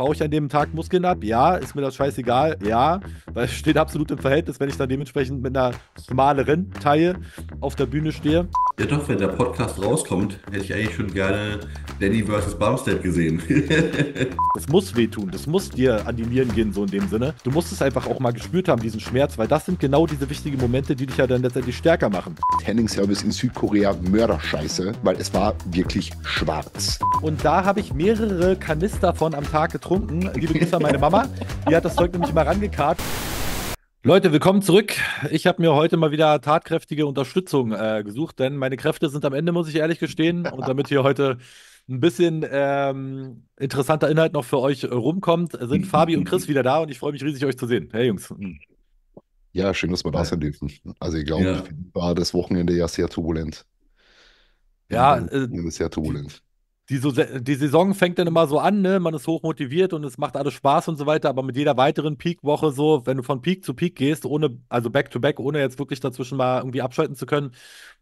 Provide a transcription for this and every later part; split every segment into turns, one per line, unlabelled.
Brauche ich an dem Tag Muskeln ab? Ja. Ist mir das scheißegal? Ja. Weil es steht absolut im Verhältnis, wenn ich dann dementsprechend mit einer schmaleren Taille auf der Bühne stehe. Ja doch, wenn der Podcast rauskommt, hätte ich eigentlich schon gerne Danny vs. Barmstead gesehen. das muss wehtun, das muss dir an die Nieren gehen, so in dem Sinne. Du musst es einfach auch mal gespürt haben, diesen Schmerz, weil das sind genau diese wichtigen Momente, die dich ja dann letztendlich stärker machen.
Tanning Service in Südkorea Mörderscheiße, weil es war wirklich schwarz.
Und da habe ich mehrere Kanister von am Tag getroffen getrunken. Liebe Grüße an meine Mama. Die hat das Zeug nämlich mal rangekarrt. Leute, willkommen zurück. Ich habe mir heute mal wieder tatkräftige Unterstützung äh, gesucht, denn meine Kräfte sind am Ende, muss ich ehrlich gestehen. Und damit hier heute ein bisschen ähm, interessanter Inhalt noch für euch rumkommt, sind Fabi und Chris wieder da und ich freue mich riesig, euch zu sehen. Hey Jungs.
Ja, schön, dass wir da sind Also ich glaube, ja. war das Wochenende ja sehr turbulent. Ja, äh, sehr turbulent
die, so, die Saison fängt dann immer so an, ne? man ist hoch motiviert und es macht alles Spaß und so weiter, aber mit jeder weiteren Peak-Woche so, wenn du von Peak zu Peak gehst, ohne, also Back-to-Back, -back, ohne jetzt wirklich dazwischen mal irgendwie abschalten zu können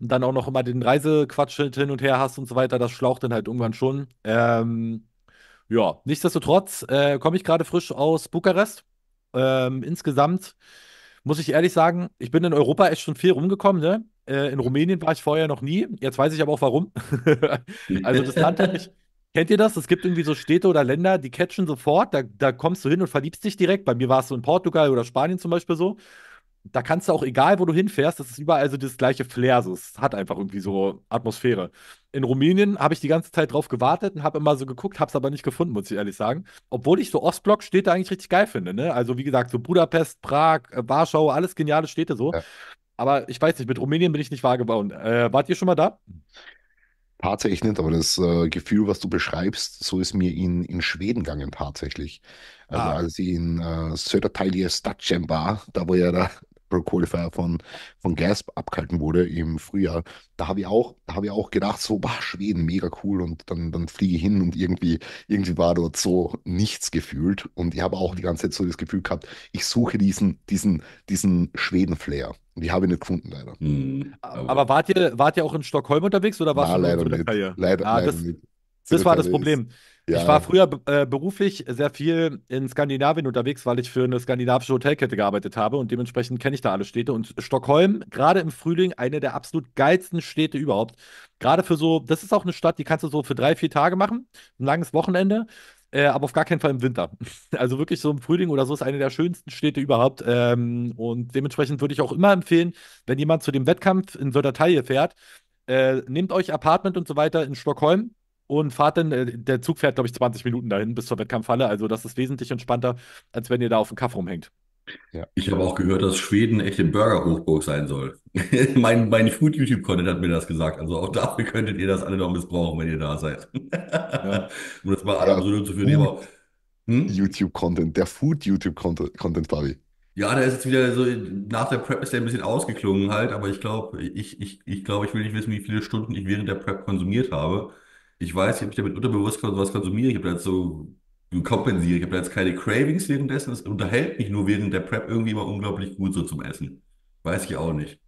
und dann auch noch immer den Reisequatsch hin und her hast und so weiter, das schlaucht dann halt irgendwann schon. Ähm, ja, nichtsdestotrotz äh, komme ich gerade frisch aus Bukarest. Ähm, insgesamt muss ich ehrlich sagen, ich bin in Europa echt schon viel rumgekommen, ne? Äh, in Rumänien war ich vorher noch nie. Jetzt weiß ich aber auch warum. also das Land hat mich. Kennt ihr das? Es gibt irgendwie so Städte oder Länder, die catchen sofort, da, da kommst du hin und verliebst dich direkt. Bei mir war es so in Portugal oder Spanien zum Beispiel so. Da kannst du auch, egal wo du hinfährst, das ist überall so das gleiche Flair. So, es hat einfach irgendwie so Atmosphäre. In Rumänien habe ich die ganze Zeit drauf gewartet und habe immer so geguckt, habe es aber nicht gefunden, muss ich ehrlich sagen. Obwohl ich so Ostblock-Städte eigentlich richtig geil finde. Ne? Also wie gesagt, so Budapest, Prag, äh, Warschau, alles geniale Städte so. Ja. Aber ich weiß nicht, mit Rumänien bin ich nicht wahrgebaut. Äh, wart ihr schon mal da?
Tatsächlich nicht, aber das äh, Gefühl, was du beschreibst, so ist mir in, in Schweden gegangen tatsächlich. Also ah. als ich in äh, Södertälje Stadtchen war, da wo ja der Qualifier von, von Gasp abgehalten wurde im Frühjahr, da habe ich auch, da habe ich auch gedacht, so, bah, Schweden, mega cool und dann, dann fliege ich hin und irgendwie, irgendwie war dort so nichts gefühlt und ich habe auch die ganze Zeit so das Gefühl gehabt, ich suche diesen, diesen, diesen Schweden-Flair. Die habe ich nicht gefunden, leider.
Mhm. Aber, aber wart ihr, wart ihr auch in Stockholm unterwegs oder warst du leider ah, Leider, ah, leider das, nicht.
Das, das war das Problem. Ist, ja. Ich war
früher äh, beruflich sehr viel in Skandinavien unterwegs, weil ich für eine skandinavische Hotelkette gearbeitet habe und dementsprechend kenne ich da alle Städte. Und Stockholm, gerade im Frühling, eine der absolut geilsten Städte überhaupt. Gerade für so, das ist auch eine Stadt, die kannst du so für drei, vier Tage machen, ein langes Wochenende. Äh, aber auf gar keinen Fall im Winter. Also wirklich so im Frühling oder so ist eine der schönsten Städte überhaupt. Ähm, und dementsprechend würde ich auch immer empfehlen, wenn jemand zu dem Wettkampf in Södertälje fährt, äh, nehmt euch Apartment und so weiter in Stockholm und fahrt dann, äh, der Zug fährt, glaube ich, 20 Minuten dahin bis zur Wettkampfhalle. Also das ist wesentlich entspannter, als wenn ihr da auf dem Kaff rumhängt. Ja. Ich habe auch gehört,
dass Schweden echt ein Burger-Hochburg sein soll. mein mein Food-YouTube-Content hat mir das gesagt. Also auch dafür könntet ihr das alle noch missbrauchen, wenn ihr da seid. ja. Um das mal ja, absolut zu führen.
Hm? YouTube-Content, der Food-YouTube-Content, Fabi.
Ja, der ist jetzt wieder so, nach der Prep ist der ein bisschen ausgeklungen halt, aber ich glaube, ich, ich, ich glaube, ich will nicht wissen, wie viele Stunden ich während der Prep konsumiert habe. Ich weiß, ich habe mich damit unterbewusst was konsumiert. Ich habe da jetzt so kompensiert. Ich habe da jetzt keine Cravings währenddessen. Es unterhält mich nur während der Prep irgendwie mal unglaublich gut so zum Essen. Weiß ich auch nicht.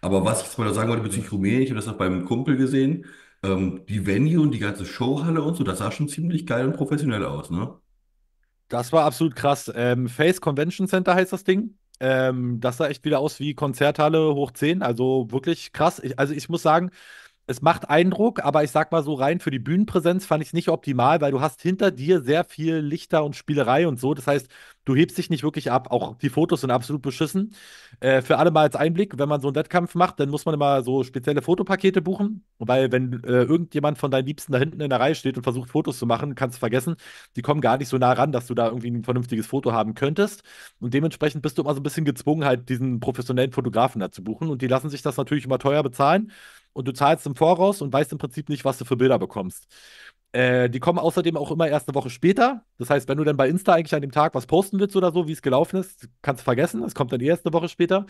Aber was ich jetzt mal sagen wollte bezüglich Rumänien, ich habe das auch beim Kumpel gesehen. Ähm, die Venue und die ganze Showhalle und so, das sah schon ziemlich geil und professionell aus, ne?
Das war absolut krass. Ähm, Face Convention Center heißt das Ding. Ähm, das sah echt wieder aus wie Konzerthalle hoch 10. Also wirklich krass. Ich, also ich muss sagen, es macht Eindruck, aber ich sag mal so rein für die Bühnenpräsenz fand ich es nicht optimal, weil du hast hinter dir sehr viel Lichter und Spielerei und so. Das heißt, du hebst dich nicht wirklich ab. Auch die Fotos sind absolut beschissen. Äh, für alle mal als Einblick, wenn man so einen Wettkampf macht, dann muss man immer so spezielle Fotopakete buchen, weil wenn äh, irgendjemand von deinen Liebsten da hinten in der Reihe steht und versucht Fotos zu machen, kannst du vergessen, die kommen gar nicht so nah ran, dass du da irgendwie ein vernünftiges Foto haben könntest. Und dementsprechend bist du immer so ein bisschen gezwungen, halt diesen professionellen Fotografen da zu buchen. Und die lassen sich das natürlich immer teuer bezahlen und du zahlst im Voraus und weißt im Prinzip nicht, was du für Bilder bekommst. Äh, die kommen außerdem auch immer erst eine Woche später. Das heißt, wenn du dann bei Insta eigentlich an dem Tag was posten willst oder so, wie es gelaufen ist, kannst du vergessen. Es kommt dann eh erst eine Woche später.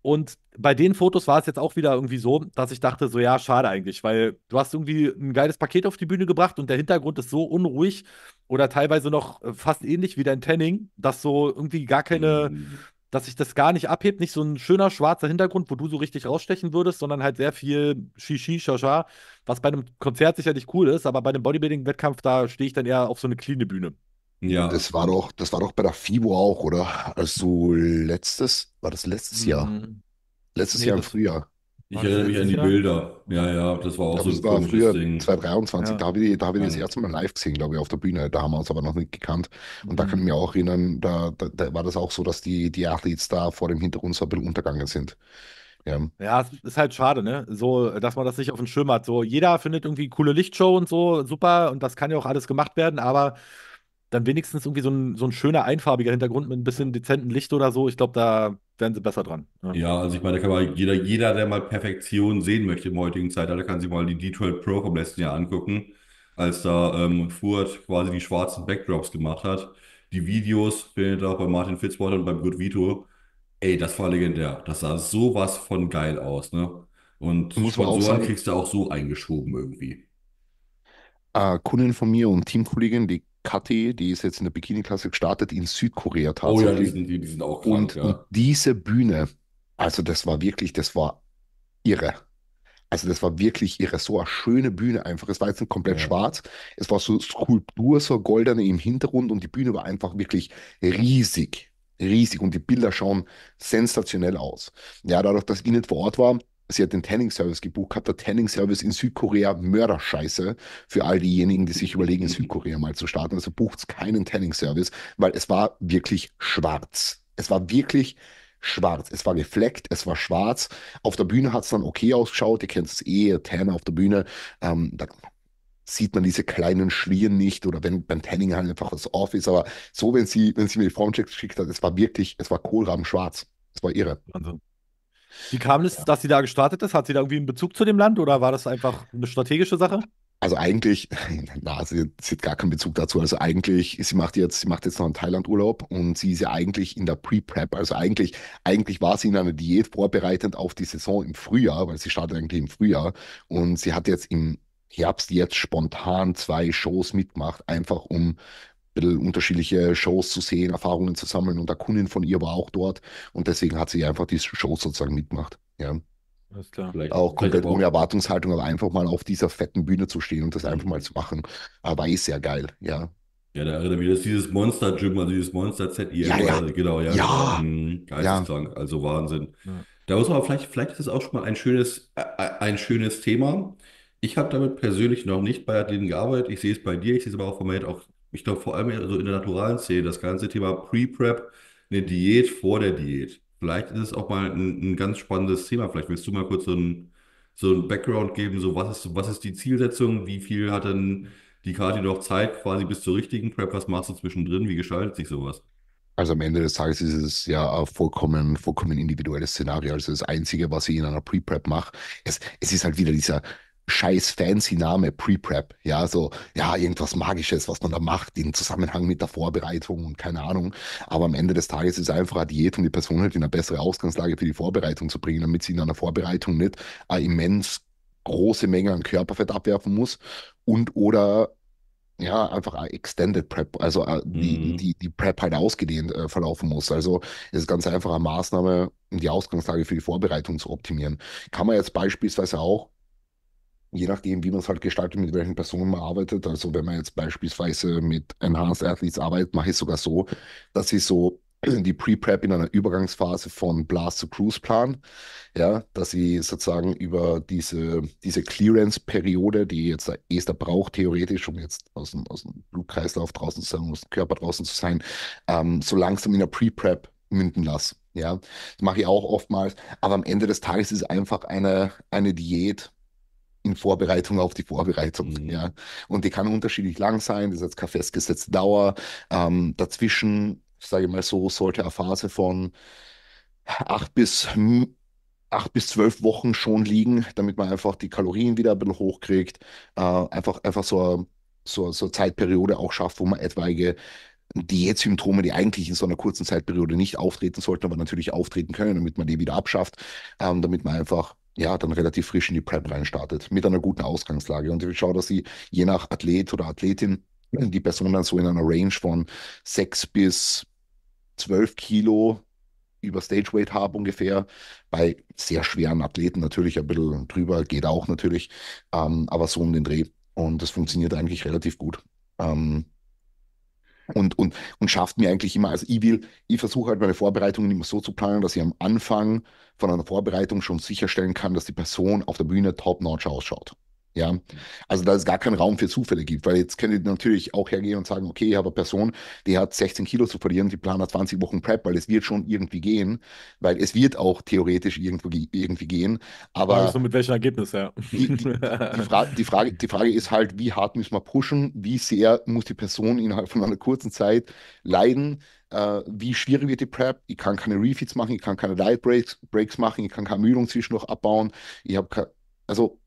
Und bei den Fotos war es jetzt auch wieder irgendwie so, dass ich dachte, so ja, schade eigentlich, weil du hast irgendwie ein geiles Paket auf die Bühne gebracht und der Hintergrund ist so unruhig oder teilweise noch äh, fast ähnlich wie dein Tanning, dass so irgendwie gar keine, mhm dass sich das gar nicht abhebt, nicht so ein schöner schwarzer Hintergrund, wo du so richtig rausstechen würdest, sondern halt sehr viel Shishi, Shasha, was bei einem Konzert sicherlich cool ist, aber bei einem Bodybuilding-Wettkampf, da stehe ich dann eher auf so eine cleane Bühne.
Ja. Das war doch, das war doch bei der FIBO auch, oder? Also letztes, war das letztes Jahr? Mhm. Letztes nee, Jahr im Frühjahr. Ich erinnere mich an die Bilder. Ja, ja, das war auch glaub, so ein war früher, Ding. 2023, ja. da habe ich, hab ich ja. das erste Mal live gesehen, glaube ich, auf der Bühne. Da haben wir uns aber noch nicht gekannt. Und mhm. da kann ich mich auch erinnern, da, da, da, war das auch so, dass die, die Athletes da vor dem Hintergrund so ein bisschen untergegangen sind. Ja.
ja, ist halt schade, ne? So, dass man das nicht auf den Schirm hat. So, jeder findet irgendwie coole Lichtshow und so, super, und das kann ja auch alles gemacht werden, aber dann wenigstens irgendwie so ein, so ein schöner, einfarbiger Hintergrund mit ein bisschen dezentem Licht oder so. Ich glaube, da wären sie besser dran.
Ja. Ne? ja, also ich meine, da kann mal jeder, jeder, der mal Perfektion sehen möchte im heutigen Zeitalter, kann sich mal die Detroit Pro vom letzten Jahr angucken, als da ähm, Fuhrt quasi die schwarzen Backdrops gemacht hat. Die Videos findet ihr auch bei Martin Fitzwater und beim Good Vito. Ey, das war legendär. Das sah sowas von geil aus, ne? Und Muss Sponsoren kriegst du auch so eingeschoben irgendwie.
Äh, ah, Kundin von mir und Teamkollegin, die Kathi, die ist jetzt in der Bikini-Klasse gestartet, in Südkorea tatsächlich. Oh ja, die sind, die, die sind auch krank, und, ja. und diese Bühne, also das war wirklich, das war irre. Also das war wirklich irre, so eine schöne Bühne einfach. Es war jetzt nicht komplett ja. schwarz, es war so Skulptur, so goldene im Hintergrund und die Bühne war einfach wirklich riesig, riesig und die Bilder schauen sensationell aus. Ja, dadurch, dass ich nicht vor Ort war, sie hat den Tanning-Service gebucht hat der Tanning-Service in Südkorea Mörderscheiße für all diejenigen, die sich überlegen, in Südkorea mal zu starten. Also bucht keinen Tanning-Service, weil es war wirklich schwarz. Es war wirklich schwarz. Es war gefleckt, es war schwarz. Auf der Bühne hat es dann okay ausgeschaut. Ihr kennt es eh, Tanner auf der Bühne. Ähm, da sieht man diese kleinen Schlieren nicht oder wenn beim Tanning halt einfach was off ist. Aber so, wenn sie, wenn sie mir die Formchecks geschickt hat, es war wirklich, es war Kohlrahmen schwarz. Es war irre. Wahnsinn.
Wie kam es, ja. dass sie da gestartet ist? Hat sie da irgendwie einen Bezug zu dem Land oder war das einfach eine
strategische Sache? Also eigentlich, na, sie, sie, hat gar keinen Bezug dazu. Also eigentlich, sie macht jetzt, sie macht jetzt noch einen Thailand-Urlaub und sie ist ja eigentlich in der Pre-Prep. Also eigentlich, eigentlich war sie in einer Diät vorbereitend auf die Saison im Frühjahr, weil sie startet eigentlich im Frühjahr und sie hat jetzt im Herbst jetzt spontan zwei Shows mitgemacht, einfach um unterschiedliche Shows zu sehen, Erfahrungen zu sammeln. Und der Kundin von ihr war auch dort und deswegen hat sie einfach die Show sozusagen mitgemacht. Ja. Alles klar. Vielleicht, auch komplett ohne Erwartungshaltung, aber einfach mal auf dieser fetten Bühne zu stehen und das einfach mal zu machen, war eh sehr geil, ja.
Ja, da erinnert mich das dieses Monster Gym, also dieses Monster ZIM, ja, ja. Also, genau, ja. Ja. Mhm, ja. ja. also Wahnsinn. Ja. Da muss man vielleicht, vielleicht ist es auch schon mal ein schönes, äh, äh, ein schönes Thema. Ich habe damit persönlich noch nicht bei Athleten gearbeitet. Ich sehe es bei dir, ich sehe es aber auch von mir auch ich glaube vor allem also in der naturalen Szene, das ganze Thema Pre-Prep, eine Diät vor der Diät. Vielleicht ist es auch mal ein, ein ganz spannendes Thema. Vielleicht willst du mal kurz so ein, so ein Background geben, so was ist, was ist die Zielsetzung, wie viel hat denn die Karte noch Zeit quasi bis zur richtigen Prep, was machst du zwischendrin, wie gestaltet sich sowas?
Also am Ende des Tages ist es ja ein vollkommen, vollkommen individuelles Szenario. Also das Einzige, was ich in einer Pre-Prep mache, es, es ist halt wieder dieser, scheiß fancy Name, Pre-Prep. Ja, so, ja, irgendwas Magisches, was man da macht, im Zusammenhang mit der Vorbereitung und keine Ahnung. Aber am Ende des Tages ist einfach eine Diät, um die Person halt in eine bessere Ausgangslage für die Vorbereitung zu bringen, damit sie in einer Vorbereitung nicht eine immens große Menge an Körperfett abwerfen muss und oder ja, einfach eine Extended Prep, also äh, die, mhm. die, die Prep halt ausgedehnt äh, verlaufen muss. Also es ist ganz einfach eine Maßnahme, um die Ausgangslage für die Vorbereitung zu optimieren. Kann man jetzt beispielsweise auch je nachdem, wie man es halt gestaltet, mit welchen Personen man arbeitet. Also wenn man jetzt beispielsweise mit Enhanced Athletes arbeitet, mache ich sogar so, dass ich so die Pre-Prep in einer Übergangsphase von Blast zu Cruise plan, ja, dass ich sozusagen über diese, diese Clearance-Periode, die jetzt der Ester braucht, theoretisch, um jetzt aus dem, aus dem Blutkreislauf draußen zu sein, aus dem Körper draußen zu sein, ähm, so langsam in der Pre-Prep münden lasse. Ja, das mache ich auch oftmals. Aber am Ende des Tages ist einfach eine, eine Diät, in Vorbereitung auf die Vorbereitung. Mhm. Ja. Und die kann unterschiedlich lang sein, das ist jetzt keine festgesetzte Dauer. Ähm, dazwischen, sage ich mal so, sollte eine Phase von acht bis acht bis zwölf Wochen schon liegen, damit man einfach die Kalorien wieder ein bisschen hochkriegt. Äh, einfach, einfach so eine so, so Zeitperiode auch schafft, wo man etwaige Diätsymptome, die eigentlich in so einer kurzen Zeitperiode nicht auftreten sollten, aber natürlich auftreten können, damit man die wieder abschafft, ähm, damit man einfach ja, dann relativ frisch in die Prep reinstartet, mit einer guten Ausgangslage. Und ich schaue, dass sie je nach Athlet oder Athletin die Person dann so in einer Range von 6 bis 12 Kilo über Stageweight habe ungefähr. Bei sehr schweren Athleten natürlich ein bisschen drüber, geht auch natürlich, ähm, aber so um den Dreh. Und das funktioniert eigentlich relativ gut. Ähm, und, und, und schafft mir eigentlich immer, also ich will, ich versuche halt meine Vorbereitungen immer so zu planen, dass ich am Anfang von einer Vorbereitung schon sicherstellen kann, dass die Person auf der Bühne top-notch ausschaut. Ja, also da es gar keinen Raum für Zufälle gibt, weil jetzt könnt ihr natürlich auch hergehen und sagen, okay, ich habe eine Person, die hat 16 Kilo zu verlieren, die plant 20 Wochen Prep, weil es wird schon irgendwie gehen, weil es wird auch theoretisch irgendwo, irgendwie gehen. Aber also mit welchem Ergebnis, ja. Die, die, die, Fra die, Frage, die Frage ist halt, wie hart müssen wir pushen, wie sehr muss die Person innerhalb von einer kurzen Zeit leiden, äh, wie schwierig wird die Prep, ich kann keine Refeeds machen, ich kann keine Diet Breaks, Breaks machen, ich kann keine Müdung zwischendurch abbauen, ich habe also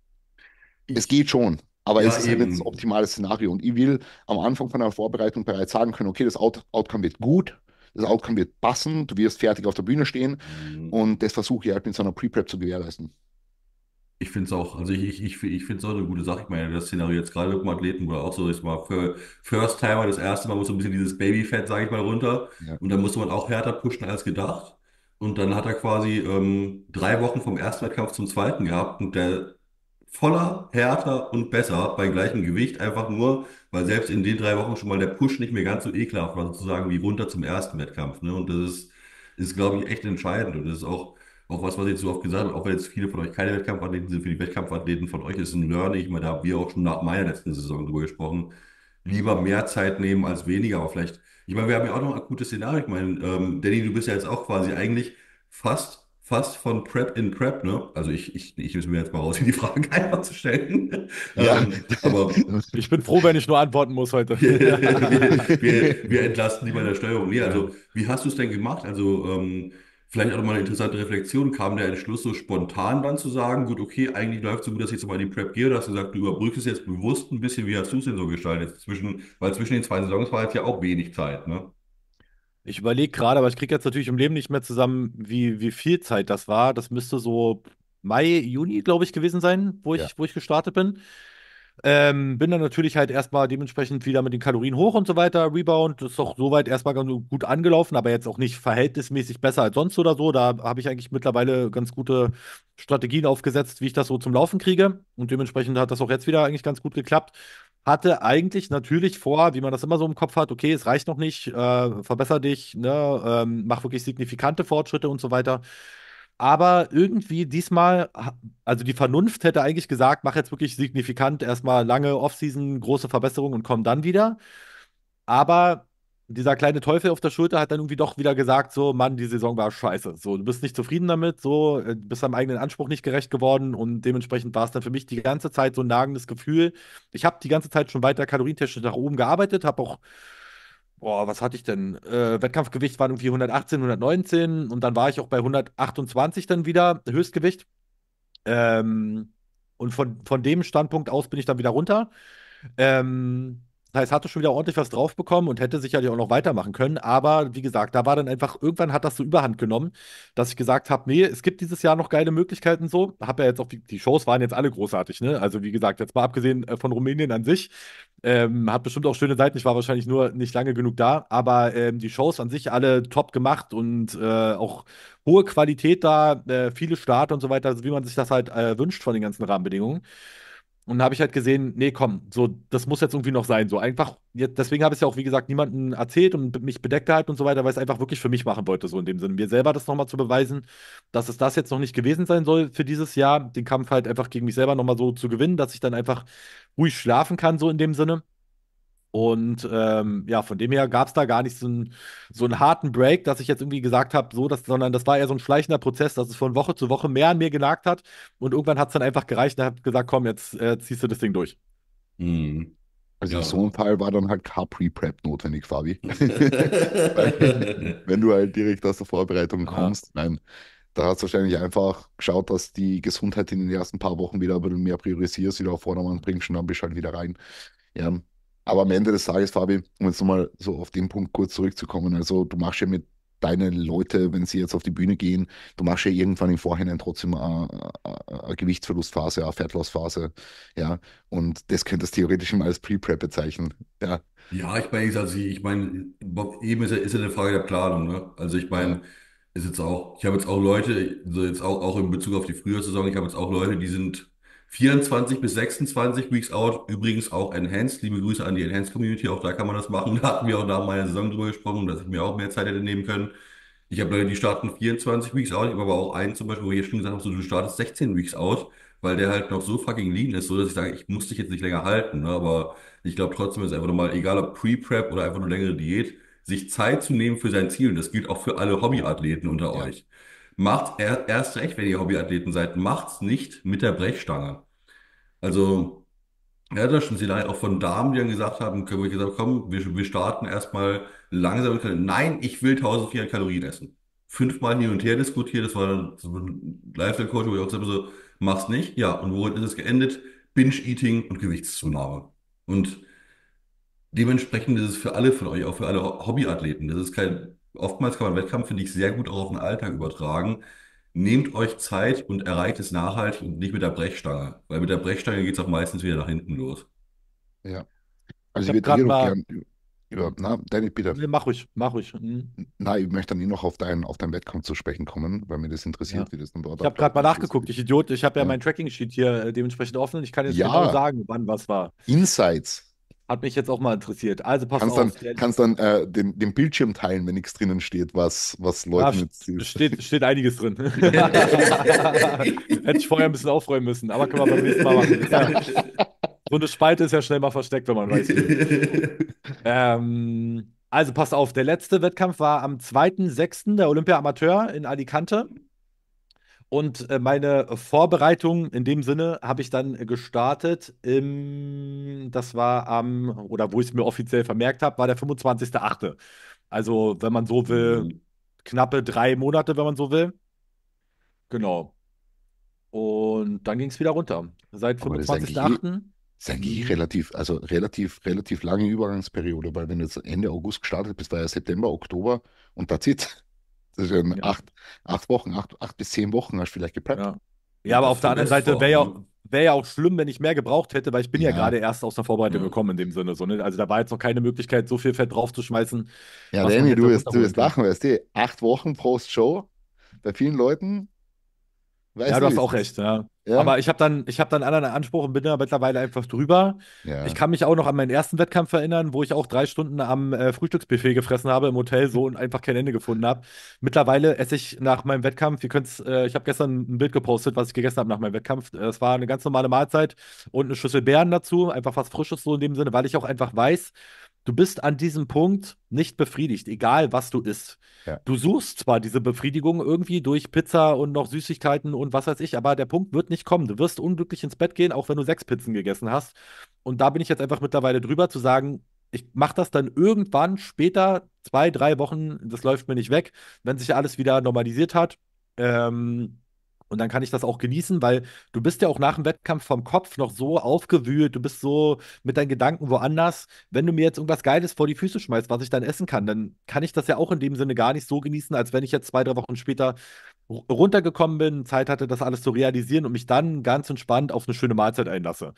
es geht schon. Aber ja, es ist halt eben. Halt das optimale Szenario. Und ich will am Anfang von der Vorbereitung bereits sagen können, okay, das Out Outcome wird gut, das Outcome wird passen, du wirst fertig auf der Bühne stehen. Mhm. Und das versuche ich halt mit so einer Pre-Prep zu gewährleisten.
Ich finde es auch, also ich, ich, ich, ich finde es auch eine gute Sache. Ich meine, das Szenario jetzt gerade mit dem Athleten oder auch so, ich mal, für First-Timer, das erste Mal muss so ein bisschen dieses Babyfett, sage ich mal, runter. Ja. Und dann musste man auch härter pushen als gedacht. Und dann hat er quasi ähm, drei Wochen vom ersten Wettkampf zum zweiten gehabt und der voller, härter und besser bei gleichem Gewicht, einfach nur, weil selbst in den drei Wochen schon mal der Push nicht mehr ganz so ekelhaft war, sozusagen wie runter zum ersten Wettkampf. Ne? Und das ist, ist glaube ich, echt entscheidend. Und das ist auch, auch was, was ich so oft gesagt habe, auch wenn jetzt viele von euch keine Wettkampfathleten sind, für die Wettkampfathleten von euch ist ein Learning. Ich meine, da haben wir auch schon nach meiner letzten Saison drüber gesprochen. Lieber mehr Zeit nehmen als weniger, aber vielleicht, ich meine, wir haben ja auch noch ein akutes Szenario. Ich meine, ähm, Danny, du bist ja jetzt auch quasi eigentlich fast fast von Prep in Prep, ne? Also ich, ich, ich nehme mir jetzt mal raus, die Fragen einfach zu stellen. Ja. Ähm, aber ich bin froh, wenn ich nur antworten
muss heute. wir, wir, wir, entlasten die bei der
Steuerung. Nee, also wie hast du es denn gemacht? Also ähm, vielleicht auch nochmal eine interessante Reflexion. Kam der Entschluss so spontan dann zu sagen, gut, okay, eigentlich läuft es so gut, dass ich jetzt mal in die Prep gehe? Du hast gesagt, du überbrückst es jetzt bewusst ein bisschen, wie hast du es denn so gestaltet? Zwischen, weil zwischen den zwei Saisons war jetzt ja auch wenig Zeit,
ne? Ich überlege gerade, aber ich kriege jetzt natürlich im Leben nicht mehr zusammen, wie, wie viel Zeit das war. Das müsste so Mai, Juni, glaube ich, gewesen sein, wo ich, Ja. wo ich gestartet bin. Ähm, bin dann natürlich halt erstmal dementsprechend wieder mit den Kalorien hoch und so weiter. Rebound ist doch soweit erstmal ganz gut angelaufen, aber jetzt auch nicht verhältnismäßig besser als sonst oder so. Da habe ich eigentlich mittlerweile ganz gute Strategien aufgesetzt, wie ich das so zum Laufen kriege. Und dementsprechend hat das auch jetzt wieder eigentlich ganz gut geklappt hatte eigentlich natürlich vor, wie man das immer so im Kopf hat, okay, es reicht noch nicht, äh, verbesser dich, ne, ähm, mach wirklich signifikante Fortschritte und so weiter. Aber irgendwie diesmal, also die Vernunft hätte eigentlich gesagt, mach jetzt wirklich signifikant erstmal lange Offseason, große Verbesserungen und komm dann wieder. Aber dieser kleine Teufel auf der Schulter hat dann irgendwie doch wieder gesagt, so, Mann, die Saison war scheiße. So, du bist nicht zufrieden damit, so, äh, du bist deinem eigenen Anspruch nicht gerecht geworden und dementsprechend war es dann für mich die ganze Zeit so ein nagendes Gefühl. Ich habe die ganze Zeit schon weiter kalorientechnisch nach oben gearbeitet, habe auch, boah, was hatte ich denn? Äh, Wettkampfgewicht waren irgendwie 118, 119 und dann war ich auch bei 128 dann wieder, Höchstgewicht. Ähm, und von, von dem Standpunkt aus bin ich dann wieder runter. Ähm, das heißt, hatte schon wieder ordentlich was drauf bekommen und hätte sicherlich auch noch weitermachen können. Aber wie gesagt, da war dann einfach, irgendwann hat das so überhand genommen, dass ich gesagt habe, nee, es gibt dieses Jahr noch geile Möglichkeiten so. Hab ja jetzt auch, die, die Shows waren jetzt alle großartig, ne? Also wie gesagt, jetzt mal abgesehen äh, von Rumänien an sich, ähm, hat bestimmt auch schöne Seiten. Ich war wahrscheinlich nur nicht lange genug da, aber ähm, die Shows an sich alle top gemacht und äh, auch hohe Qualität da, äh, viele Start und so weiter, also wie man sich das halt äh, wünscht von den ganzen Rahmenbedingungen. Und da habe ich halt gesehen, nee, komm, so, das muss jetzt irgendwie noch sein. So einfach, jetzt, deswegen habe ich es ja auch, wie gesagt, niemandem erzählt und mich bedeckt gehalten und so weiter, weil ich es einfach wirklich für mich machen wollte, so in dem Sinne. Mir selber das nochmal zu beweisen, dass es das jetzt noch nicht gewesen sein soll für dieses Jahr, den Kampf halt einfach gegen mich selber nochmal so zu gewinnen, dass ich dann einfach ruhig schlafen kann, so in dem Sinne. Und ähm, ja, von dem her gab es da gar nicht so, ein, so einen harten Break, dass ich jetzt irgendwie gesagt habe, so, dass, sondern das war eher so ein schleichender Prozess, dass es von Woche zu Woche mehr an mir genagt hat. Und irgendwann hat es dann einfach gereicht und habe gesagt, komm, jetzt äh, ziehst du das Ding
durch. Mhm. Also ja. in so einem Fall war dann halt car pre prep notwendig, Fabi. wenn du halt direkt aus der Vorbereitung kommst, ja. nein, da hast du wahrscheinlich einfach geschaut, dass die Gesundheit in den ersten paar Wochen wieder ein bisschen mehr priorisierst, wieder auf Vordermann bringst und dann bist du halt wieder rein. Ja, aber am Ende des Tages, Fabi, um jetzt nochmal so auf den Punkt kurz zurückzukommen, also du machst ja mit deinen Leuten, wenn sie jetzt auf die Bühne gehen, du machst ja irgendwann im Vorhinein trotzdem eine, äh, äh, eine Gewichtsverlustphase, eine Fettlossphase, ja, und das könnte könntest theoretisch immer als Pre-Prep bezeichnen,
ja. Ja, ich meine, also ich meine, eben ist ja, ist ja eine Frage der Planung, ne? Also ich meine, ist jetzt auch, ich habe jetzt auch Leute, so also jetzt auch, auch in Bezug auf die frühe ich habe jetzt auch Leute, die sind 24 bis 26 Weeks out, übrigens auch Enhanced. Liebe Grüße an die Enhanced Community, auch da kann man das machen. Da hatten wir auch nach meiner Saison drüber gesprochen, dass ich mir auch mehr Zeit hätte nehmen können. Ich habe Leute, die starten 24 Weeks out. Ich habe aber auch einen zum Beispiel, wo ich jetzt schon gesagt habe, so, du startest 16 Weeks out, weil der halt noch so fucking lean ist, so dass ich sage, ich muss dich jetzt nicht länger halten. Ne? Aber ich glaube trotzdem ist einfach nochmal, egal ob Pre-Prep oder einfach nur längere Diät, sich Zeit zu nehmen für sein Ziel. Und das gilt auch für alle Hobbyathleten unter ja. euch macht er, erst recht, wenn ihr Hobbyathleten seid, macht's nicht mit der Brechstange. Also, ja, das schon sie auch von Damen, die dann gesagt haben, können wir gesagt, komm, wir, wir starten erstmal langsam. Nein, ich will 1400 Kalorien essen. Fünfmal hin und her diskutiert, das war ein Lifestyle-Coach, wo ich auch gesagt habe, so, mach's nicht. Ja, und worin ist es geendet? Binge-Eating und Gewichtszunahme. Und dementsprechend ist es für alle von euch, auch für alle Hobbyathleten, das ist kein oftmals kann man Wettkampf, finde ich, sehr gut auch auf den Alltag übertragen. Nehmt euch Zeit und erreicht es nachhaltig und nicht mit der Brechstange. Weil mit der Brechstange geht es auch meistens wieder nach hinten
los. Ja. Also ich, ich würde mal... gern über, na, Danny, bitte. Nee, mach ruhig, mach ruhig. Mhm. Na, ich möchte dann eh noch auf deinen, auf deinen Wettkampf zu sprechen kommen, weil mir das interessiert, ja. wie das dann dort Ich habe gerade mal nachgeguckt,
ist. ich Idiot. Ich habe ja, ja. mein Tracking-Sheet hier äh, dementsprechend offen und ich kann jetzt ja. genau sagen, wann was war.
Insights. Hat mich jetzt auch mal interessiert. Also pass kannst auf. Dann, kannst dann äh, den, den Bildschirm teilen, wenn nichts drinnen steht, was, was Leuten ja, ah, jetzt
Steht, steht einiges drin. Hätte ich vorher ein bisschen aufräumen müssen, aber können wir beim nächsten Mal machen. Ja. So eine Spalte ist ja schnell mal versteckt, wenn man weiß. ähm, also pass auf, der letzte Wettkampf war am 2.6. der Olympia Amateur in Alicante. Und äh, meine Vorbereitung in dem Sinne habe ich dann äh, gestartet. Im, das war am, oder wo ich es mir offiziell vermerkt habe, war der 25.8. Also, wenn man so will, mhm. knappe drei Monate, wenn man so will. Genau. Und dann ging es wieder runter. Seit 25.8. Das
ist eigentlich mhm. relativ, also relativ, relativ lange Übergangsperiode, weil wenn du jetzt Ende August gestartet bist, war ja September, Oktober und da zieht das ist ja. acht, acht Wochen, acht, acht bis zehn Wochen hast du vielleicht gepreppt. Ja,
ja aber auf der anderen Seite wäre ja, wär ja auch schlimm, wenn ich mehr gebraucht hätte, weil ich bin ja, ja gerade erst aus der Vorbereitung gekommen in dem Sinne. So, ne? Also da war jetzt noch keine Möglichkeit, so viel Fett draufzuschmeißen.
Ja, Danny, du wirst, du wirst lachen, weißt du, acht Wochen Post-Show bei vielen Leuten. Weißt ja, du, du hast auch recht, ja.
Ja. Aber ich habe dann, hab dann anderen Anspruch und bin da mittlerweile einfach drüber. Ja. Ich kann mich auch noch an meinen ersten Wettkampf erinnern, wo ich auch drei Stunden am äh, Frühstücksbuffet gefressen habe im Hotel so und einfach kein Ende gefunden habe. Mittlerweile esse ich nach meinem Wettkampf, ihr könnt's, äh, ich habe gestern ein Bild gepostet, was ich gegessen habe nach meinem Wettkampf. Äh, es war eine ganz normale Mahlzeit und eine Schüssel Beeren dazu, einfach was Frisches so in dem Sinne, weil ich auch einfach weiß, du bist an diesem Punkt nicht befriedigt, egal was du isst. Ja. Du suchst zwar diese Befriedigung irgendwie durch Pizza und noch Süßigkeiten und was weiß ich, aber der Punkt wird nicht kommen. Du wirst unglücklich ins Bett gehen, auch wenn du sechs Pizzen gegessen hast. Und da bin ich jetzt einfach mittlerweile drüber zu sagen, ich mache das dann irgendwann später, zwei, drei Wochen, das läuft mir nicht weg, wenn sich alles wieder normalisiert hat. Ähm, und dann kann ich das auch genießen, weil du bist ja auch nach dem Wettkampf vom Kopf noch so aufgewühlt, du bist so mit deinen Gedanken woanders. Wenn du mir jetzt irgendwas Geiles vor die Füße schmeißt, was ich dann essen kann, dann kann ich das ja auch in dem Sinne gar nicht so genießen, als wenn ich jetzt zwei, drei Wochen später runtergekommen bin, Zeit hatte, das alles zu realisieren und mich dann ganz entspannt auf eine schöne Mahlzeit einlasse.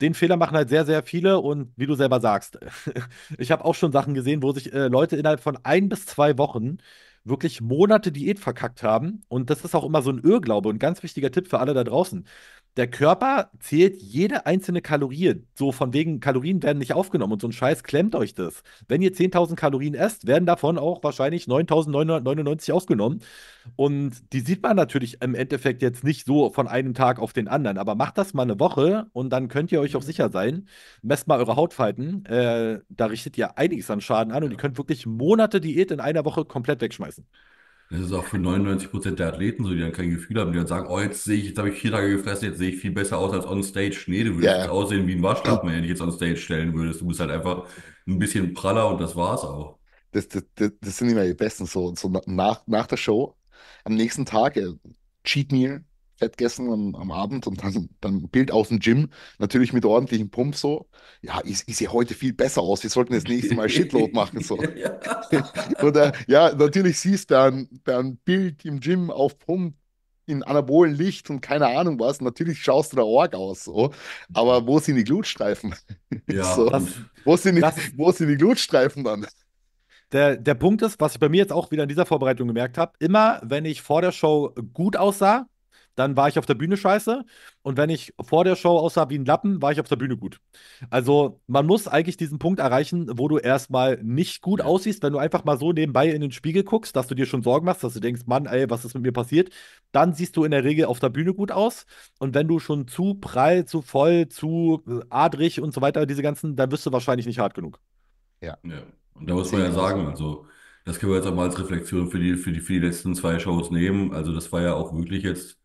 Den Fehler machen halt sehr, sehr viele und wie du selber sagst, ich habe auch schon Sachen gesehen, wo sich äh, Leute innerhalb von ein bis zwei Wochen wirklich Monate Diät verkackt haben. Und das ist auch immer so ein Irrglaube und ganz wichtiger Tipp für alle da draußen der Körper zählt jede einzelne Kalorie. So von wegen, Kalorien werden nicht aufgenommen und so ein Scheiß klemmt euch das. Wenn ihr 10.000 Kalorien esst, werden davon auch wahrscheinlich 9.999 ausgenommen. Und die sieht man natürlich im Endeffekt jetzt nicht so von einem Tag auf den anderen. Aber macht das mal eine Woche und dann könnt ihr euch auch sicher sein. Messt mal eure Hautfalten. Äh, da richtet ihr einiges an Schaden an und ihr könnt wirklich Monate Diät in einer Woche komplett wegschmeißen.
Das ist auch für 99 Prozent der Athleten so, die dann kein Gefühl haben, die dann sagen, oh, jetzt sehe ich, jetzt habe ich vier Tage gefressen, jetzt sehe ich viel besser aus als on stage. Nee, du würdest ja. aussehen wie ein
Waschlappen, wenn du dich jetzt on stage stellen würdest. Du bist halt einfach ein bisschen praller und das war's auch. Das, das, das, das sind immer die Besten so. so nach, nach der Show, am nächsten Tag, Cheat Meal, Fett gegessen am, am Abend und dann, dann Bild aus dem Gym, natürlich mit ordentlichem Pump so. Ja, ich, ich sehe heute viel besser aus. Wir sollten das nächste Mal Shitload machen. So. Oder ja, natürlich siehst du ein, ein Bild im Gym auf Pump in anabolen Licht und keine Ahnung was. Natürlich schaust du da Org aus, so. aber wo sind die Glutstreifen? Ja, so. das, wo, sind die, wo sind die Glutstreifen dann? Der,
der Punkt ist, was ich bei mir jetzt auch wieder in dieser Vorbereitung gemerkt habe, immer wenn ich vor der Show gut aussah, dann war ich auf der Bühne scheiße. Und wenn ich vor der Show aussah wie ein Lappen, war ich auf der Bühne gut. Also man muss eigentlich diesen Punkt erreichen, wo du erstmal nicht gut aussiehst, wenn du einfach mal so nebenbei in den Spiegel guckst, dass du dir schon Sorgen machst, dass du denkst, Mann, ey, was ist mit mir passiert? Dann siehst du in der Regel auf der Bühne gut aus. Und wenn du schon zu prall, zu voll, zu äh, adrig und so weiter, diese ganzen, dann wirst du wahrscheinlich nicht hart genug. Ja. ja.
Und da muss man ja sagen, also das können wir jetzt auch mal als Reflexion für die, für die, für die letzten zwei Shows nehmen. Also das war ja auch wirklich jetzt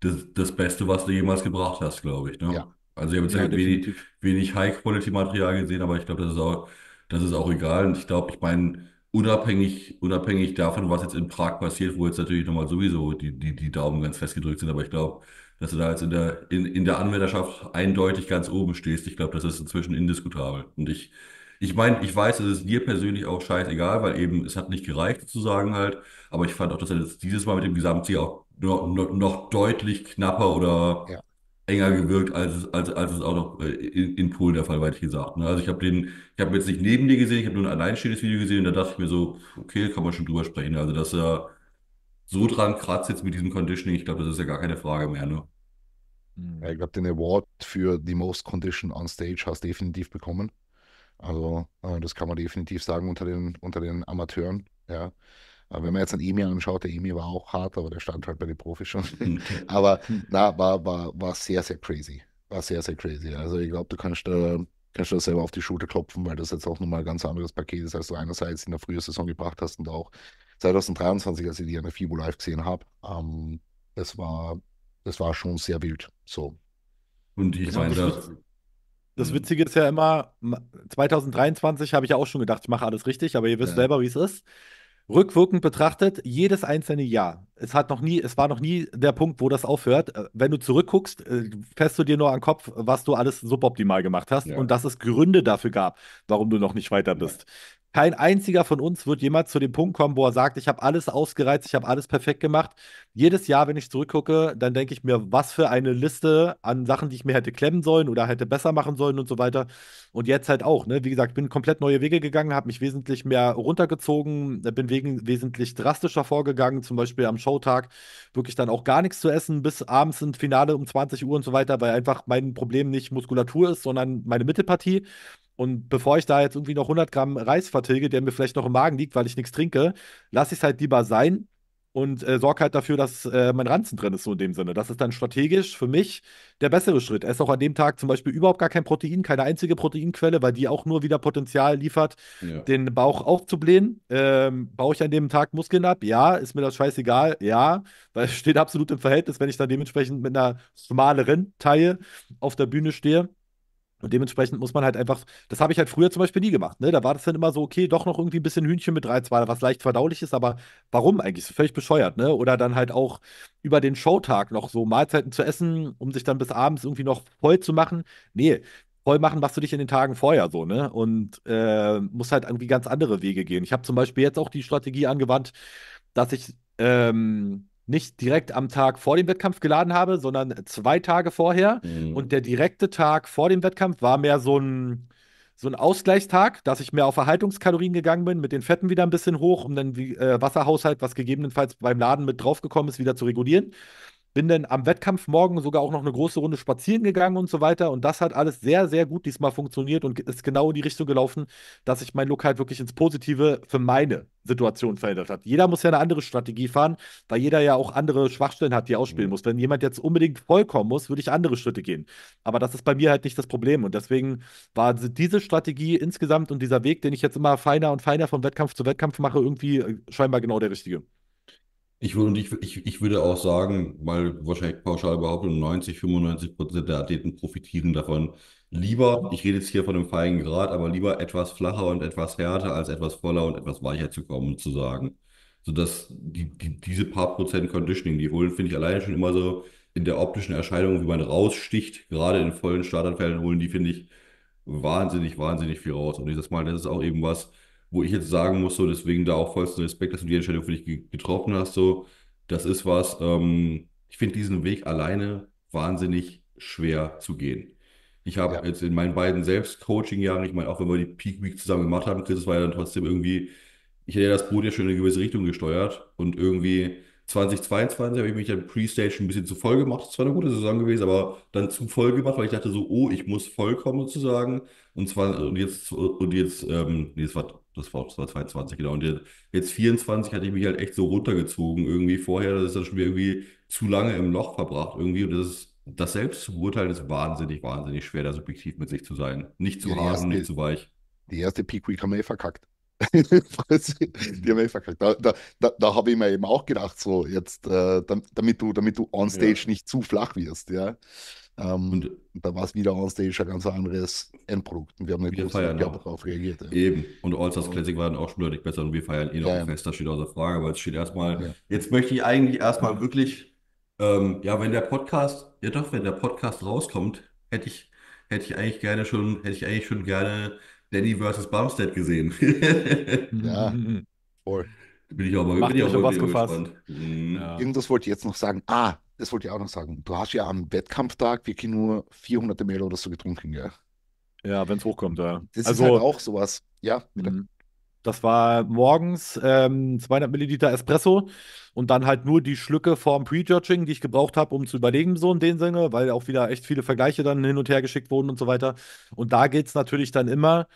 das, das Beste, was du jemals gebracht hast, glaube ich. Ne? Ja. Also ich habe jetzt ja, halt wenig, wenig High-Quality-Material gesehen, aber ich glaube, das ist auch, das ist auch egal. Und ich glaube, ich meine, unabhängig, unabhängig davon, was jetzt in Prag passiert, wo jetzt natürlich nochmal sowieso die, die, die Daumen ganz fest gedrückt sind, aber ich glaube, dass du da jetzt in der, in, in der Anwenderschaft eindeutig ganz oben stehst. Ich glaube, das ist inzwischen indiskutabel. Und ich, ich meine, ich weiß, es ist dir persönlich auch scheißegal, weil eben es hat nicht gereicht sozusagen halt. Aber ich fand auch, dass er jetzt dieses Mal mit dem Gesamtsieg auch noch, noch deutlich knapper oder ja. enger gewirkt, als, als, als es auch noch äh, in, in Polen der Fall war, ich gesagt. Ne? Also ich habe den, ich habe jetzt nicht neben dir gesehen, ich habe nur ein alleinstehendes Video gesehen und da dachte ich mir so, okay, kann man schon drüber sprechen. Also dass er so dran kratzt jetzt mit diesem Conditioning, ich glaube,
das ist ja gar keine Frage mehr, ne? Hm. Ja, ich glaube, den Award für die Most Condition on Stage hast du definitiv bekommen. Also, äh, das kann man definitiv sagen unter den, unter den Amateuren. Ja. Aber wenn man jetzt an Emi anschaut, der Emi war auch hart, aber der stand halt bei den Profis schon. aber na, war, war, war sehr, sehr crazy. War sehr, sehr crazy. Also ich glaube, du kannst da kannst du selber auf die Schulter klopfen, weil das jetzt auch nochmal ein ganz anderes Paket ist, als du einerseits in der frühen Saison gebracht hast und auch 2023, als ich die an der FIBO live gesehen habe. Ähm, das war, das war schon sehr wild. So. Und ich meine, das,
das Witzige ist ja immer, 2023 habe ich ja auch schon gedacht, ich mache alles richtig, aber ihr wisst ja. selber, wie es ist rückwirkend betrachtet, jedes einzelne Jahr. Es hat noch nie, es war noch nie der Punkt, wo das aufhört. Äh, wenn du zurückguckst, äh, fährst du dir nur an den Kopf, was du alles suboptimal gemacht hast ja. und dass es Gründe dafür gab, warum du noch nicht weiter bist. Ja. Kein einziger von uns wird jemals zu dem Punkt kommen, wo er sagt, ich habe alles ausgereizt, ich habe alles perfekt gemacht jedes Jahr, wenn ich zurückgucke, dann denke ich mir, was für eine Liste an Sachen, die ich mir hätte klemmen sollen oder hätte besser machen sollen und so weiter. Und jetzt halt auch, ne? Wie gesagt, bin komplett neue Wege gegangen, habe mich wesentlich mehr runtergezogen, äh, bin wegen, wesentlich drastischer vorgegangen, zum Beispiel am Showtag wirklich dann auch gar nichts zu essen, bis abends ins Finale um 20 Uhr und so weiter, weil einfach mein Problem nicht Muskulatur ist, sondern meine Mittelpartie. Und bevor ich da jetzt irgendwie noch 100 Gramm Reis vertilge, der mir vielleicht noch im Magen liegt, weil ich nichts trinke, lasse ich es halt lieber sein und äh, sorge halt dafür, dass äh, mein Ranzen drin ist, so in dem Sinne. Das ist dann strategisch für mich der bessere Schritt. Er ist auch an dem Tag zum Beispiel überhaupt gar kein Protein, keine einzige Proteinquelle, weil die auch nur wieder Potenzial liefert, ja. den Bauch aufzublähen. Ähm, baue ich an dem Tag Muskeln ab? Ja. Ist mir das scheißegal? Ja. Weil es steht absolut im Verhältnis, wenn ich dann dementsprechend mit einer schmaleren Taille auf der Bühne stehe. Und dementsprechend muss man halt einfach, das habe ich halt früher zum Beispiel nie gemacht, ne? Da war das dann immer so, okay, doch noch irgendwie ein bisschen Hühnchen mit Reiz, war was leicht verdaulich ist, aber warum eigentlich? So völlig bescheuert, ne? Oder dann halt auch über den Showtag noch so Mahlzeiten zu essen, um sich dann bis abends irgendwie noch voll zu machen. Nee, voll machen machst du dich in den Tagen vorher so, ne? Und äh, musst halt irgendwie ganz andere Wege gehen. Ich habe zum Beispiel jetzt auch die Strategie angewandt, dass ich ähm, nicht direkt am Tag vor dem Wettkampf geladen habe, sondern zwei Tage vorher. Mhm. Und der direkte Tag vor dem Wettkampf war mehr so ein, so ein Ausgleichstag, dass ich mehr auf Erhaltungskalorien gegangen bin, mit den Fetten wieder ein bisschen hoch, um dann den äh, Wasserhaushalt, was gegebenenfalls beim Laden mit draufgekommen ist, wieder zu regulieren. Bin dann am Wettkampf morgen sogar auch noch eine große Runde spazieren gegangen und so weiter. Und das hat alles sehr, sehr gut diesmal funktioniert und ist genau in die Richtung gelaufen, dass sich mein Look halt wirklich ins Positive für meine Situation verändert hat. Jeder muss ja eine andere Strategie fahren, weil jeder ja auch andere Schwachstellen hat, die er ausspielen mhm. muss. Wenn jemand jetzt unbedingt vollkommen muss, würde ich andere Schritte gehen. Aber das ist bei mir halt nicht das Problem. Und deswegen war diese Strategie insgesamt und dieser Weg, den ich jetzt immer feiner und feiner von Wettkampf zu Wettkampf mache, irgendwie äh, scheinbar genau der richtige.
Ich, würde, ich, ich, ich würde auch sagen, mal wahrscheinlich pauschal behaupten, 90, 95 Prozent der Athleten profitieren davon. Lieber, ich rede jetzt hier von einem feigen Grad, aber lieber etwas flacher und etwas härter, als etwas voller und etwas weicher zu kommen und zu sagen. Sodass die, die, diese paar Prozent Conditioning, die holen, finde ich alleine schon immer so in der optischen Erscheinung, wie man raussticht, gerade in vollen Startanfällen holen, die finde ich wahnsinnig, wahnsinnig viel raus. Und ich dieses Mal, das ist auch eben was, wo ich jetzt sagen muss, so deswegen da auch vollsten Respekt, dass du die Entscheidung für dich getroffen hast. So, das ist was, ähm, ich finde diesen Weg alleine wahnsinnig schwer zu gehen. Ich habe ja. jetzt in meinen beiden selbstcoaching jahren ich meine, auch wenn wir die Peak Week zusammen gemacht haben, Chris, das war ja dann trotzdem irgendwie, ich hätte ja das Boot ja schon in eine gewisse Richtung gesteuert und irgendwie 2022 habe ich mich dann Pre-Stage ein bisschen zu voll gemacht. Es war eine gute Saison gewesen, aber dann zu voll gemacht, weil ich dachte so, oh, ich muss vollkommen sozusagen. Und zwar, und jetzt, und jetzt, ähm, nee, das war das war 2020, genau. Und jetzt 24 hatte ich mich halt echt so runtergezogen irgendwie vorher. Das ist dann schon irgendwie zu lange im Loch verbracht irgendwie. Und das ist, das selbst zu beurteilen ist wahnsinnig, wahnsinnig schwer, da subjektiv mit sich zu
sein. Nicht zu ja, hart, erste, nicht zu weich. Die erste Peak Week haben wir eh verkackt. die haben wir eh verkackt. Da, da, da, da habe ich mir eben auch gedacht, so jetzt, äh, damit, du, damit du on stage ja. nicht zu flach wirst, ja. Ähm, und da war es wieder onstage ein ganz anderes Endprodukt. Und wir haben eine große feiern Aufgabe darauf reagiert. Ja. Eben.
Und Allstars Classic war dann auch schon deutlich besser und wir feiern eh noch ja, fest, das steht außer Frage, aber es steht erstmal, ja. jetzt möchte ich eigentlich erstmal wirklich, ähm, ja, wenn der Podcast, ja doch, wenn der Podcast rauskommt, hätte ich, hätte ich eigentlich gerne schon, hätte ich eigentlich schon gerne Danny versus Bumstead gesehen. ja, voll. Bin ich auch mal, bin ich auch mal was gefasst. Mhm. Ja.
Irgendwas wollte ich jetzt noch sagen. Ah, das wollte ich auch noch sagen. Du hast ja am Wettkampftag wirklich nur 400 ml oder so getrunken, gell? Ja, wenn es hochkommt, ja. Das also, ist halt auch sowas. Ja, bitte. Mhm. Das war morgens
ähm, 200 Milliliter Espresso und dann halt nur die Schlücke vorm Prejudging, die ich gebraucht habe, um zu überlegen, so in dem Sinne, weil auch wieder echt viele Vergleiche dann hin und her geschickt wurden und so weiter. Und da geht es natürlich dann immer,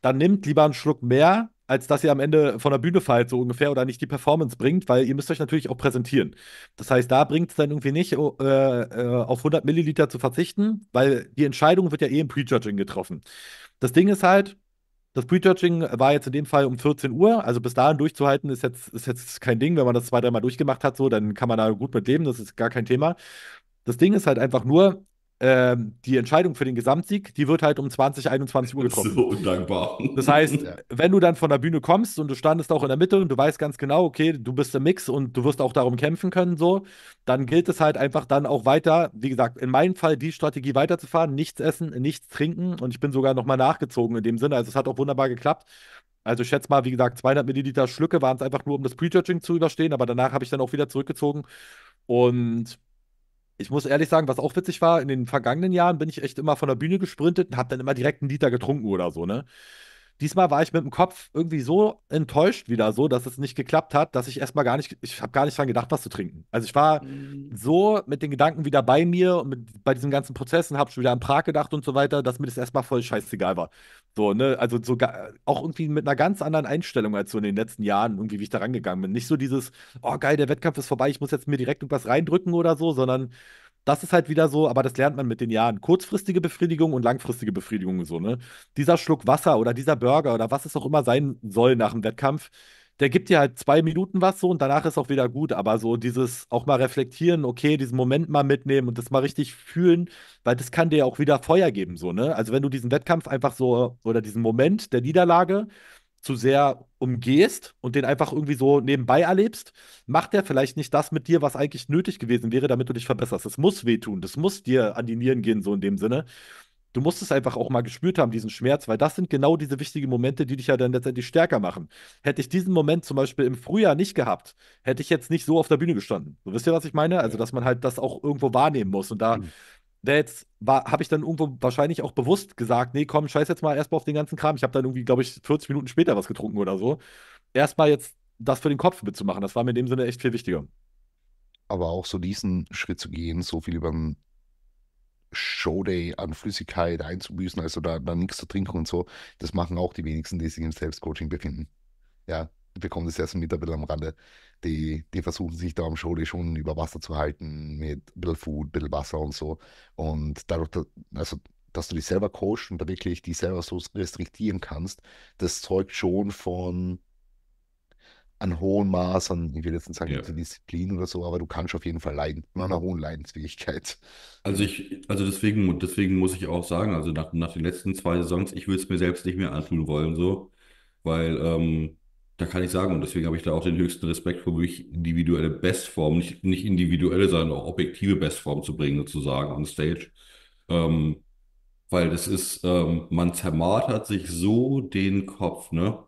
dann nimmt lieber einen Schluck mehr, als dass ihr am Ende von der Bühne fallt, so ungefähr, oder nicht die Performance bringt, weil ihr müsst euch natürlich auch präsentieren. Das heißt, da bringt es dann irgendwie nicht, oh, äh, äh, auf 100 Milliliter zu verzichten, weil die Entscheidung wird ja eh im Prejudging getroffen. Das Ding ist halt, das Prejudging war jetzt in dem Fall um 14 Uhr, also bis dahin durchzuhalten ist jetzt, ist jetzt kein Ding. Wenn man das zwei, dreimal durchgemacht hat, so, dann kann man da gut mit leben, das ist gar kein Thema. Das Ding ist halt einfach nur, ähm, die Entscheidung für den Gesamtsieg, die wird halt um 20, 21 Uhr getroffen. So undankbar. Das heißt, wenn du dann von der Bühne kommst und du standest auch in der Mitte und du weißt ganz genau, okay, du bist im Mix und du wirst auch darum kämpfen können, so, dann gilt es halt einfach dann auch weiter, wie gesagt, in meinem Fall die Strategie weiterzufahren, nichts essen, nichts trinken und ich bin sogar nochmal nachgezogen in dem Sinne. Also es hat auch wunderbar geklappt. Also ich schätze mal, wie gesagt, 200 Milliliter Schlücke waren es einfach nur, um das Prejudging zu überstehen, aber danach habe ich dann auch wieder zurückgezogen und ich muss ehrlich sagen, was auch witzig war, in den vergangenen Jahren bin ich echt immer von der Bühne gesprintet und habe dann immer direkt einen Liter getrunken oder so, ne? Diesmal war ich mit dem Kopf irgendwie so enttäuscht wieder so, dass es nicht geklappt hat, dass ich erstmal gar nicht, ich habe gar nicht dran gedacht, was zu trinken. Also ich war mhm. so mit den Gedanken wieder bei mir und mit, bei diesen ganzen Prozessen habe schon wieder an Prag gedacht und so weiter, dass mir das erstmal voll scheißegal war. So, ne, also sogar auch irgendwie mit einer ganz anderen Einstellung als so in den letzten Jahren, irgendwie, wie ich da rangegangen bin. Nicht so dieses, oh geil, der Wettkampf ist vorbei, ich muss jetzt mir direkt irgendwas reindrücken oder so, sondern das ist halt wieder so, aber das lernt man mit den Jahren. Kurzfristige Befriedigung und langfristige Befriedigung so, ne? Dieser Schluck Wasser oder dieser Burger oder was es auch immer sein soll nach dem Wettkampf, der gibt dir halt zwei Minuten was so und danach ist auch wieder gut. Aber so dieses auch mal reflektieren, okay, diesen Moment mal mitnehmen und das mal richtig fühlen, weil das kann dir auch wieder Feuer geben, so, ne? Also wenn du diesen Wettkampf einfach so oder diesen Moment der Niederlage zu sehr umgehst und den einfach irgendwie so nebenbei erlebst, macht er vielleicht nicht das mit dir, was eigentlich nötig gewesen wäre, damit du dich verbesserst. Das muss wehtun, das muss dir an die Nieren gehen, so in dem Sinne. Du musst es einfach auch mal gespürt haben, diesen Schmerz, weil das sind genau diese wichtigen Momente, die dich ja dann letztendlich stärker machen. Hätte ich diesen Moment zum Beispiel im Frühjahr nicht gehabt, hätte ich jetzt nicht so auf der Bühne gestanden. So wisst ihr, was ich meine? Also, dass man halt das auch irgendwo wahrnehmen muss. Und da hm jetzt habe ich dann irgendwo wahrscheinlich auch bewusst gesagt, nee, komm, scheiß jetzt mal erstmal auf den ganzen Kram. Ich habe dann irgendwie, glaube ich, 40 Minuten später was getrunken oder so. Erstmal jetzt das für den Kopf
mitzumachen, das war mir in dem Sinne echt viel wichtiger. Aber auch so diesen Schritt zu gehen, so viel über den Showday an Flüssigkeit einzubüßen, also da, da nichts zu trinken und so, das machen auch die wenigsten, die sich im Selbstcoaching befinden. Ja, bekommt es erst mit ein bisschen am Rande. Die, die versuchen sich da am Schule schon über Wasser zu halten, mit ein bisschen Food, ein bisschen Wasser und so. Und dadurch, also, dass du dich selber coachst und da wirklich die selber so restriktieren kannst, das zeugt schon von einem hohen Maß an, ich will jetzt nicht sagen, ja. Disziplin oder so, aber du kannst auf jeden Fall leiden, mit einer hohen Leidensfähigkeit. Also ich,
also deswegen, deswegen muss ich auch sagen, also nach, nach den letzten zwei Saisons, ich würde es mir selbst nicht mehr antun wollen, so, weil ähm, da kann ich sagen, und deswegen habe ich da auch den höchsten Respekt vor wirklich individuelle Bestformen, nicht, nicht individuelle, sondern auch objektive Bestformen zu bringen, sozusagen, on stage. Ähm, weil das ist, ähm, man zermartert sich so den Kopf, ne?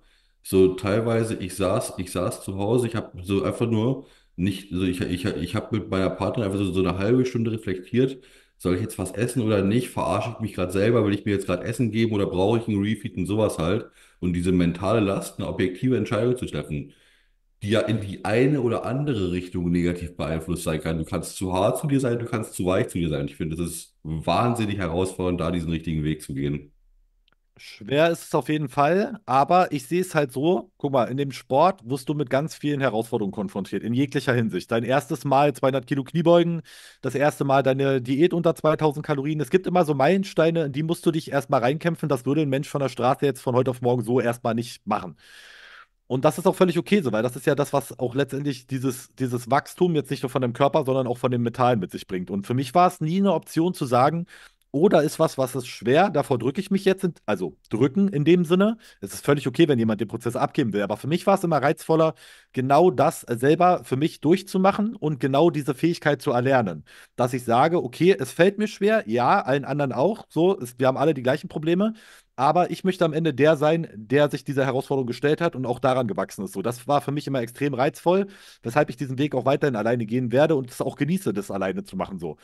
So teilweise, ich saß, ich saß zu Hause, ich habe so einfach nur nicht, also ich, ich, ich habe mit meiner Partnerin einfach so, so eine halbe Stunde reflektiert, soll ich jetzt was essen oder nicht? Verarsche ich mich gerade selber? Will ich mir jetzt gerade Essen geben oder brauche ich einen Refeed und sowas halt? und diese mentale Last, eine objektive Entscheidung zu treffen, die ja in die eine oder andere Richtung negativ beeinflusst sein kann. Du kannst zu hart zu dir sein, du kannst zu weich zu dir sein. Ich finde, es ist wahnsinnig herausfordernd, da diesen richtigen Weg zu gehen.
Schwer ist es auf jeden Fall, aber ich sehe es halt so, guck mal, in dem Sport wirst du mit ganz vielen Herausforderungen konfrontiert, in jeglicher Hinsicht. Dein erstes Mal 200 Kilo Kniebeugen, das erste Mal deine Diät unter 2000 Kalorien. Es gibt immer so Meilensteine, in die musst du dich erstmal reinkämpfen. Das würde ein Mensch von der Straße jetzt von heute auf morgen so erstmal nicht machen. Und das ist auch völlig okay so, weil das ist ja das, was auch letztendlich dieses, dieses Wachstum jetzt nicht nur von dem Körper, sondern auch von den Metallen mit sich bringt. Und für mich war es nie eine Option zu sagen, oder ist was, was ist schwer, davor drücke ich mich jetzt, in, also drücken in dem Sinne. Es ist völlig okay, wenn jemand den Prozess abgeben will, aber für mich war es immer reizvoller, genau das selber für mich durchzumachen und genau diese Fähigkeit zu erlernen. Dass ich sage, okay, es fällt mir schwer, ja, allen anderen auch, so, es, wir haben alle die gleichen Probleme, aber ich möchte am Ende der sein, der sich dieser Herausforderung gestellt hat und auch daran gewachsen ist. So, das war für mich immer extrem reizvoll, weshalb ich diesen Weg auch weiterhin alleine gehen werde und es auch genieße, das alleine zu machen. So,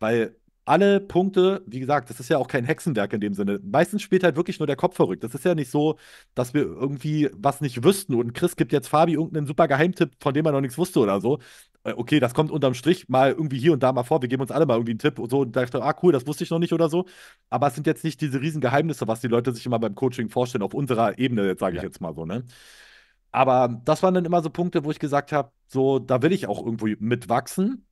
weil alle Punkte, wie gesagt, das ist ja auch kein Hexenwerk in dem Sinne. Meistens spielt halt wirklich nur der Kopf verrückt. Das ist ja nicht so, dass wir irgendwie was nicht wüssten und Chris gibt jetzt Fabi irgendeinen super Geheimtipp, von dem er noch nichts wusste oder so. Äh, okay, das kommt unterm Strich mal irgendwie hier und da mal vor. Wir geben uns alle mal irgendwie einen Tipp und so und dachte, ah cool, das wusste ich noch nicht oder so. Aber es sind jetzt nicht diese riesen Geheimnisse, was die Leute sich immer beim Coaching vorstellen, auf unserer Ebene, jetzt sage ich ja. jetzt mal so, ne? Aber das waren dann immer so Punkte, wo ich gesagt habe, so, da will ich auch irgendwo mitwachsen.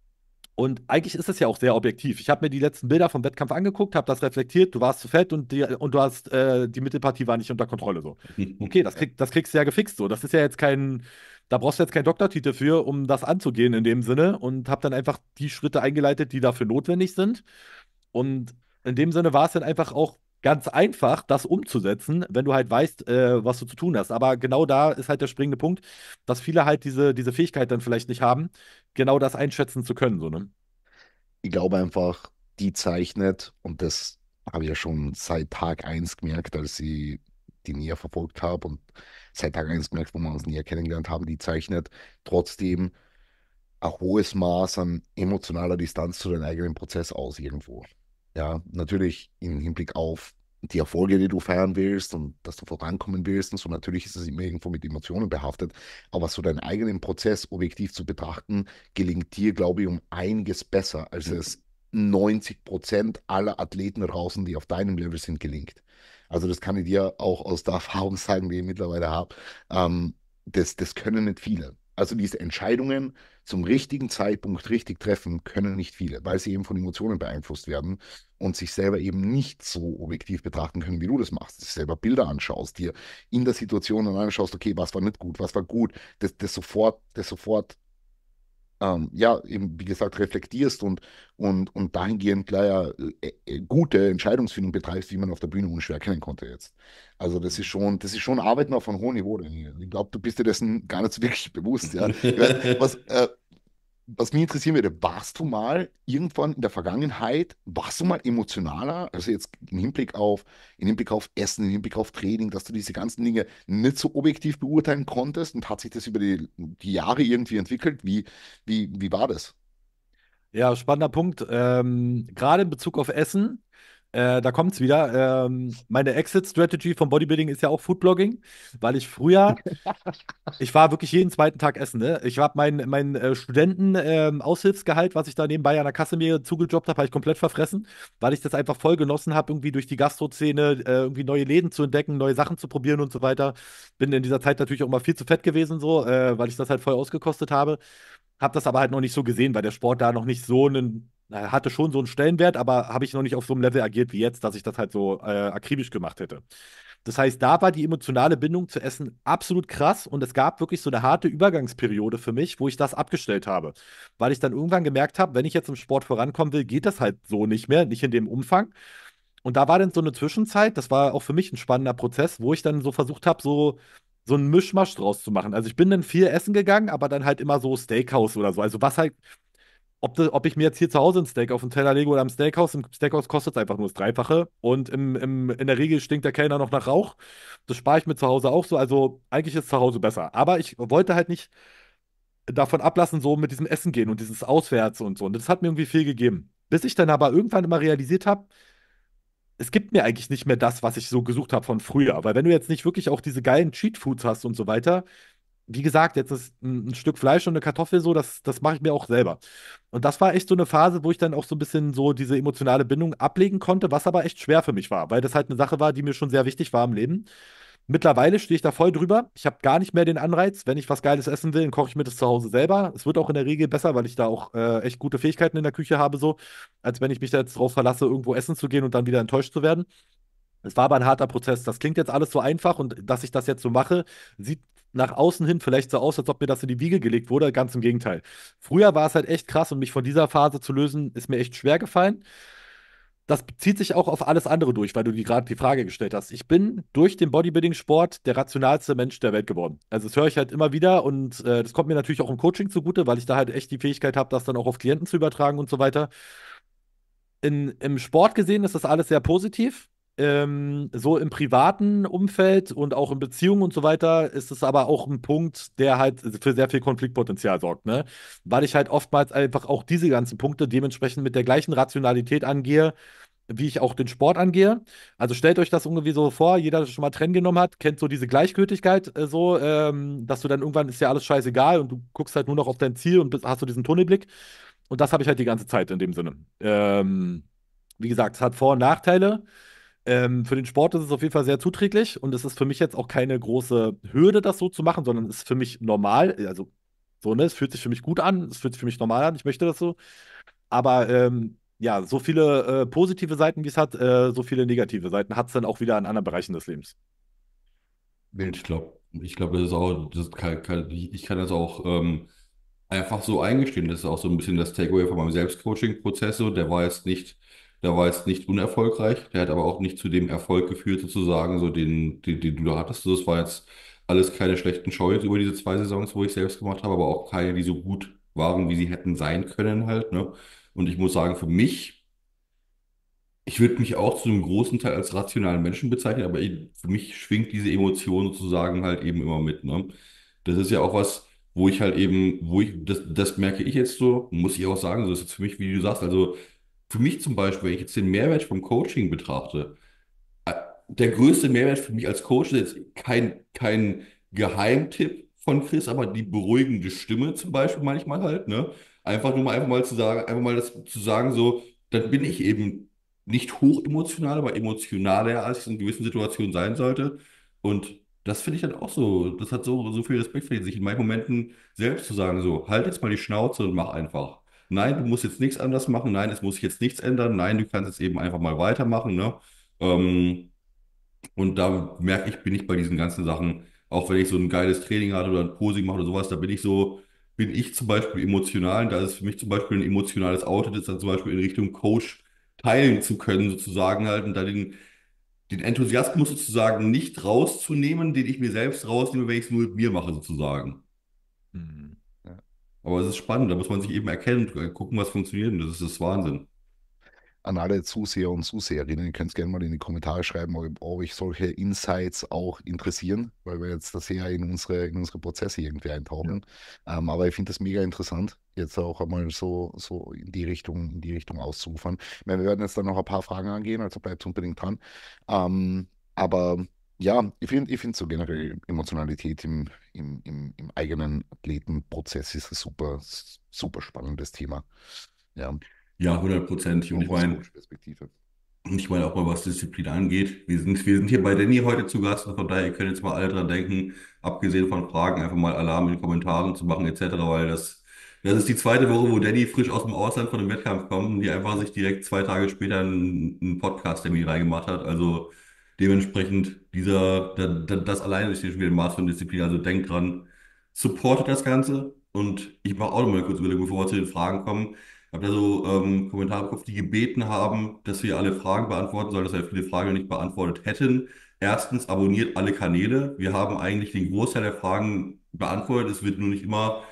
Und eigentlich ist es ja auch sehr objektiv. Ich habe mir die letzten Bilder vom Wettkampf angeguckt, habe das reflektiert, du warst zu fett und, die, und du hast äh, die Mittelpartie war nicht unter Kontrolle. So. Okay, das, krieg, das kriegst du ja gefixt. So. Das ist ja jetzt kein, da brauchst du jetzt keinen Doktortitel für, um das anzugehen in dem Sinne. Und habe dann einfach die Schritte eingeleitet, die dafür notwendig sind. Und in dem Sinne war es dann einfach auch ganz einfach, das umzusetzen, wenn du halt weißt, äh, was du zu tun hast. Aber genau da ist halt der springende Punkt, dass viele halt diese, diese Fähigkeit dann vielleicht nicht haben, genau das einschätzen zu können. So, ne?
Ich glaube einfach, die zeichnet, und das habe ich ja schon seit Tag 1 gemerkt, als ich die näher verfolgt habe und seit Tag 1 gemerkt, wo wir uns näher kennengelernt haben, die zeichnet trotzdem ein hohes Maß an emotionaler Distanz zu deinem eigenen Prozess aus irgendwo. Ja, natürlich im Hinblick auf die Erfolge, die du feiern willst und dass du vorankommen willst und so. Natürlich ist es immer irgendwo mit Emotionen behaftet, aber so deinen eigenen Prozess objektiv zu betrachten, gelingt dir, glaube ich, um einiges besser, als mhm. es 90 Prozent aller Athleten draußen, die auf deinem Level sind, gelingt. Also das kann ich dir auch aus der Erfahrung sagen, die ich mittlerweile habe. Ähm, das, das können nicht viele. Also diese Entscheidungen, zum richtigen Zeitpunkt richtig treffen, können nicht viele, weil sie eben von Emotionen beeinflusst werden und sich selber eben nicht so objektiv betrachten können, wie du das machst. Dass du selber Bilder anschaust, dir in der Situation anschaust, okay, was war nicht gut, was war gut, das, das sofort, das sofort ähm, ja, eben, wie gesagt, reflektierst und, und, und dahingehend klar äh, äh, gute Entscheidungsfindung betreibst, wie man auf der Bühne unschwer erkennen konnte jetzt. Also das ist schon, das ist schon Arbeiten auf einem hohen Niveau. Ich glaube, du bist dir dessen gar nicht so wirklich bewusst. Ja? was, äh, was mich interessieren würde, warst du mal irgendwann in der Vergangenheit, warst du mal emotionaler, also jetzt im Hinblick auf, im Hinblick auf Essen, im Hinblick auf Training, dass du diese ganzen Dinge nicht so objektiv beurteilen konntest und hat sich das über die, die Jahre irgendwie entwickelt? Wie, wie, wie war das? Ja,
spannender Punkt. Ähm, gerade in Bezug auf Essen äh, da kommt's wieder. Ähm, meine Exit-Strategy vom Bodybuilding ist ja auch Foodblogging, weil ich früher, ich war wirklich jeden zweiten Tag essen. Ne? Ich habe mein, mein äh, Studenten-Aushilfsgehalt, ähm, äh, was ich da nebenbei an der Kasse mir zugejobbt habe, habe ich komplett verfressen, weil ich das einfach voll genossen habe, irgendwie durch die Gastro-Szene äh, irgendwie neue Läden zu entdecken, neue Sachen zu probieren und so weiter. Bin in dieser Zeit natürlich auch mal viel zu fett gewesen, so, äh, weil ich das halt voll ausgekostet habe. Hab das aber halt noch nicht so gesehen, weil der Sport da noch nicht so einen hatte schon so einen Stellenwert, aber habe ich noch nicht auf so einem Level agiert wie jetzt, dass ich das halt so äh, akribisch gemacht hätte. Das heißt, da war die emotionale Bindung zu Essen absolut krass und es gab wirklich so eine harte Übergangsperiode für mich, wo ich das abgestellt habe. Weil ich dann irgendwann gemerkt habe, wenn ich jetzt im Sport vorankommen will, geht das halt so nicht mehr, nicht in dem Umfang. Und da war dann so eine Zwischenzeit, das war auch für mich ein spannender Prozess, wo ich dann so versucht habe, so, so einen Mischmasch draus zu machen. Also ich bin dann viel essen gegangen, aber dann halt immer so Steakhouse oder so. Also was halt ob, das, ob ich mir jetzt hier zu Hause ein Steak auf dem Teller lege oder am Steakhouse, im Steakhouse kostet es einfach nur das Dreifache und im, im, in der Regel stinkt der Kellner noch nach Rauch. Das spare ich mir zu Hause auch so, also eigentlich ist zu Hause besser. Aber ich wollte halt nicht davon ablassen, so mit diesem Essen gehen und dieses Auswärts und so. Und das hat mir irgendwie viel gegeben. Bis ich dann aber irgendwann immer realisiert habe, es gibt mir eigentlich nicht mehr das, was ich so gesucht habe von früher. Weil wenn du jetzt nicht wirklich auch diese geilen Cheat Foods hast und so weiter, wie gesagt, jetzt ist ein, ein, Stück Fleisch und eine Kartoffel so, das, das mache ich mir auch selber. Und das war echt so eine Phase, wo ich dann auch so ein bisschen so diese emotionale Bindung ablegen konnte, was aber echt schwer für mich war, weil das halt eine Sache war, die mir schon sehr wichtig war im Leben. Mittlerweile stehe ich da voll drüber. Ich habe gar nicht mehr den Anreiz, wenn ich was Geiles essen will, dann koche ich mir das zu Hause selber. Es wird auch in der Regel besser, weil ich da auch äh, echt gute Fähigkeiten in der Küche habe, so, als wenn ich mich da jetzt drauf verlasse, irgendwo essen zu gehen und dann wieder enttäuscht zu werden. Es war aber ein harter Prozess. Das klingt jetzt alles so einfach und dass ich das jetzt so mache, sieht nach außen hin vielleicht so aus, als ob mir das in die Wiege gelegt wurde. Ganz im Gegenteil. Früher war es halt echt krass und mich von dieser Phase zu lösen, ist mir echt schwer gefallen. Das bezieht sich auch auf alles andere durch, weil du dir gerade die Frage gestellt hast. Ich bin durch den Bodybuilding-Sport der rationalste Mensch der Welt geworden. Also das höre ich halt immer wieder und äh, das kommt mir natürlich auch im Coaching zugute, weil ich da halt echt die Fähigkeit habe, das dann auch auf Klienten zu übertragen und so weiter. In, Im Sport gesehen ist das alles sehr positiv. Ähm, so im privaten Umfeld und auch in Beziehungen und so weiter ist es aber auch ein Punkt, der halt für sehr viel Konfliktpotenzial sorgt, ne? Weil ich halt oftmals einfach auch diese ganzen Punkte dementsprechend mit der gleichen Rationalität angehe, wie ich auch den Sport angehe. Also stellt euch das irgendwie so vor, jeder, der schon mal Trenn genommen hat, kennt so diese Gleichgültigkeit äh, so, ähm, dass du dann irgendwann ist ja alles scheißegal und du guckst halt nur noch auf dein Ziel und bist, hast so diesen Tunnelblick. Und das habe ich halt die ganze Zeit in dem Sinne. Ähm, wie gesagt, es hat Vor- und Nachteile. Ähm, für den Sport ist es auf jeden Fall sehr zuträglich und es ist für mich jetzt auch keine große Hürde, das so zu machen, sondern es ist für mich normal. Äh, also, so, ne, es fühlt sich für mich gut an, es fühlt sich für mich normal an, ich möchte das so. Aber ähm, ja, so viele äh, positive Seiten, wie es hat, äh, so viele negative Seiten hat es dann auch wieder in anderen Bereichen des Lebens.
Ich glaube, ich glaube, das ist auch, das kann, kann, ich kann das auch ähm, einfach so eingestehen. Das ist auch so ein bisschen das Takeaway von meinem Selbstcoaching-Prozess. So. Der war jetzt nicht der war jetzt nicht unerfolgreich, der hat aber auch nicht zu dem Erfolg geführt, sozusagen, so den, den, den du da hattest. Das also, war jetzt alles keine schlechten Shows über diese zwei Saisons, wo ich selbst gemacht habe, aber auch keine, die so gut waren, wie sie hätten sein können halt. Ne? Und ich muss sagen, für mich, ich würde mich auch zu einem großen Teil als rationalen Menschen bezeichnen, aber ich, für mich schwingt diese Emotion sozusagen halt eben immer mit. Ne? Das ist ja auch was, wo ich halt eben, wo ich, das, das merke ich jetzt so, muss ich auch sagen, so ist jetzt für mich, wie du sagst, also für mich zum Beispiel, wenn ich jetzt den Mehrwert vom Coaching betrachte, äh, der größte Mehrwert für mich als Coach ist jetzt kein, kein Geheimtipp von Chris, aber die beruhigende Stimme zum Beispiel manchmal halt, ne? Einfach nur mal einfach mal zu sagen, einfach mal das zu sagen, so, dann bin ich eben nicht hochemotional, aber emotionaler, als ich in gewissen Situationen sein sollte. Und das finde ich dann auch so, das hat so, so viel Respekt für sich in meinen Momenten selbst zu sagen, so, halt jetzt mal die Schnauze und mach einfach nein, du musst jetzt nichts anders machen, nein, es muss sich jetzt nichts ändern, nein, du kannst jetzt eben einfach mal weitermachen. Ne? Ähm, und da merke ich, bin ich bei diesen ganzen Sachen, auch wenn ich so ein geiles Training hatte oder ein Posing mache oder sowas, da bin ich so, bin ich zum Beispiel emotional. Und da ist für mich zum Beispiel ein emotionales Outing, das dann zum Beispiel in Richtung Coach teilen zu können, sozusagen halt, und da den, den Enthusiasmus sozusagen nicht rauszunehmen, den ich mir selbst rausnehme, wenn ich es nur mit mir mache, sozusagen. Mhm. Aber es ist spannend, da muss man sich eben erkennen, gucken, was funktioniert. Und das ist
das Wahnsinn. An alle Zuseher und Zuseherinnen, ihr könnt es gerne mal in die Kommentare schreiben, ob euch solche Insights auch interessieren, weil wir jetzt das ja in unsere, in unsere Prozesse irgendwie eintauchen. Ja. Ähm, aber ich finde das mega interessant, jetzt auch einmal so, so in die Richtung, in die Richtung auszurufen. meine, wir werden jetzt dann noch ein paar Fragen angehen, also bleibt unbedingt dran. Ähm, aber ja, ich finde ich find so generell Emotionalität im, im, im, im eigenen Athletenprozess ist ein super, super spannendes Thema. Ja, Ja, 100 Prozent. Und ich meine, Und ich meine auch mal, was Disziplin angeht. Wir sind,
wir sind hier bei Danny heute zu Gast und von daher, ihr könnt jetzt mal alle dran denken, abgesehen von Fragen, einfach mal Alarm in den Kommentaren zu machen, etc., weil das, das ist die zweite Woche, wo Danny frisch aus dem Ausland von dem Wettkampf kommt und die einfach sich direkt zwei Tage später einen, einen Podcast-Termin reingemacht hat. Also Dementsprechend dieser, das, das alleine ist hier schon wieder ein Maß von Disziplin. Also denkt dran, supportet das Ganze. Und ich mache auch noch mal kurz Überlegung, bevor wir zu den Fragen kommen. Ich habe da so ähm, Kommentare im Kopf, die gebeten haben, dass wir alle Fragen beantworten sollen, dass wir viele Fragen nicht beantwortet hätten. Erstens, abonniert alle Kanäle. Wir haben eigentlich den Großteil der Fragen beantwortet. Es wird nur nicht immer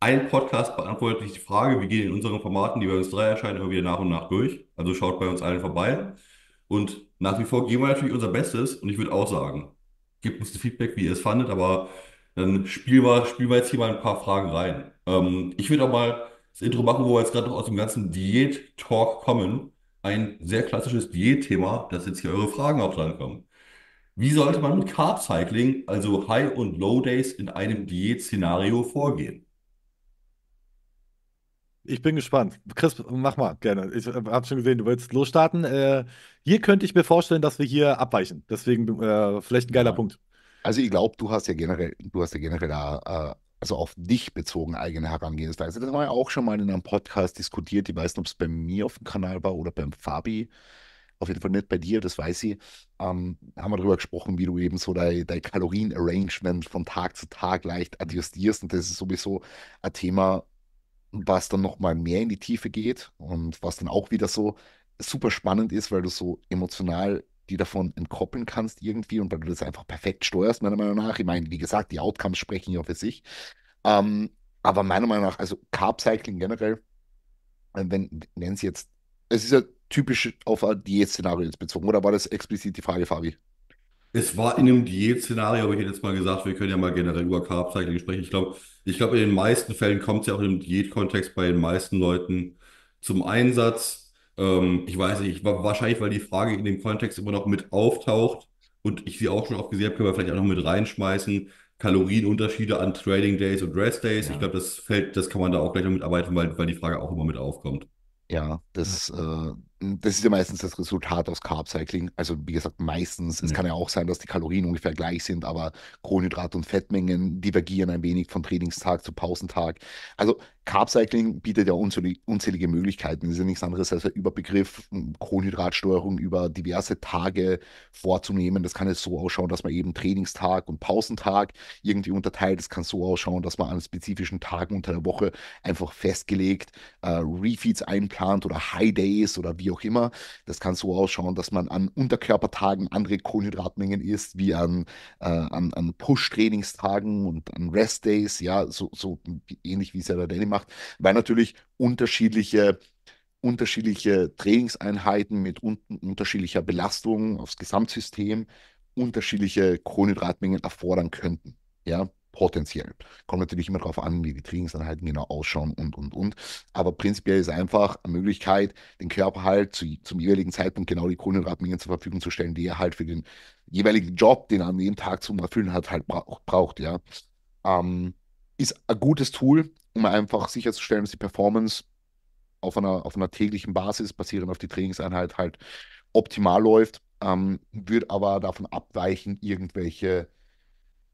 ein Podcast beantwortet nicht die Frage. Wir gehen in unseren Formaten, die bei uns drei erscheinen, immer wieder nach und nach durch. Also schaut bei uns allen vorbei. Und nach wie vor geben wir natürlich unser Bestes und ich würde auch sagen, gebt uns ein Feedback, wie ihr es fandet, aber dann spielen wir, spielen wir jetzt hier mal ein paar Fragen rein. Ähm, ich würde auch mal das Intro machen, wo wir jetzt gerade noch aus dem ganzen Diät-Talk kommen. Ein sehr klassisches Diät-Thema, das jetzt hier eure Fragen auch kommen. Wie sollte man mit Carb Cycling, also High- und Low-Days, in einem Diät-Szenario vorgehen?
Ich bin gespannt. Chris, mach mal gerne. Ich äh, habe schon gesehen, du willst losstarten. Äh, hier könnte ich mir vorstellen, dass wir hier
abweichen. Deswegen äh, vielleicht ein geiler ja. Punkt. Also ich glaube, du hast ja generell, du hast ja generell da, äh, also auf dich bezogen eigene Herangehensweise. Das haben wir ja auch schon mal in einem Podcast diskutiert. Ich weiß nicht, ob es bei mir auf dem Kanal war oder beim Fabi. Auf jeden Fall nicht bei dir, das weiß ich. Ähm, haben wir darüber gesprochen, wie du eben so dein, dein kalorien von Tag zu Tag leicht adjustierst. Und das ist sowieso ein Thema, was dann nochmal mehr in die Tiefe geht und was dann auch wieder so super spannend ist, weil du so emotional die davon entkoppeln kannst irgendwie und weil du das einfach perfekt steuerst, meiner Meinung nach. Ich meine, wie gesagt, die Outcomes sprechen ja für sich. Ähm, aber meiner Meinung nach, also Carb Cycling generell, äh, wenn, wenn es jetzt, es ist ja typisch auf ein Diät-Szenario jetzt bezogen, oder war das explizit die Frage, Fabi?
es war in einem Diät-Szenario, aber ich jetzt mal gesagt, wir können ja mal generell über Carb Cycling sprechen. Ich glaube, ich glaube, in den meisten Fällen kommt es ja auch im Diätkontext bei den meisten Leuten zum Einsatz. Ähm, ich weiß nicht, wahrscheinlich, weil die Frage in dem Kontext immer noch mit auftaucht und ich sie auch schon oft gesehen habe, können wir vielleicht auch noch mit reinschmeißen. Kalorienunterschiede an Trading Days und Rest Days. Ja. Ich glaube, das fällt, das kann man da auch gleich noch mitarbeiten, weil, weil die Frage auch immer mit aufkommt.
Ja, das, äh, das ist ja meistens das Resultat aus Carb Cycling. Also wie gesagt, meistens. Ja. Es kann ja auch sein, dass die Kalorien ungefähr gleich sind, aber Kohlenhydrat- und Fettmengen divergieren ein wenig von Trainingstag zu Pausentag. Also Carb Cycling bietet ja unzählige Möglichkeiten. Das ist ja nichts anderes als der Überbegriff, Kohlenhydratsteuerung über diverse Tage vorzunehmen. Das kann jetzt so ausschauen, dass man eben Trainingstag und Pausentag irgendwie unterteilt. Es kann so ausschauen, dass man an spezifischen Tagen unter der Woche einfach festgelegt äh, Refeeds einplant oder High Days oder wie wie auch immer. Das kann so ausschauen, dass man an Unterkörpertagen andere Kohlenhydratmengen isst, wie an, äh, an, an Push-Trainingstagen und an Rest-Days, ja, so, so ähnlich wie es ja der Danny macht, weil natürlich unterschiedliche unterschiedliche Trainingseinheiten mit un unterschiedlicher Belastung aufs Gesamtsystem unterschiedliche Kohlenhydratmengen erfordern könnten. Ja, Potenziell. Kommt natürlich immer darauf an, wie die Trainingseinheiten genau ausschauen und, und, und. Aber prinzipiell ist einfach eine Möglichkeit, den Körper halt zu, zum jeweiligen Zeitpunkt genau die Kohlenhydratmengen zur Verfügung zu stellen, die er halt für den jeweiligen Job, den er an dem Tag zum Erfüllen hat, halt braucht, ja. Ähm, ist ein gutes Tool, um einfach sicherzustellen, dass die Performance auf einer, auf einer täglichen Basis, basierend auf die Trainingseinheit, halt optimal läuft. Ähm, würde aber davon abweichen, irgendwelche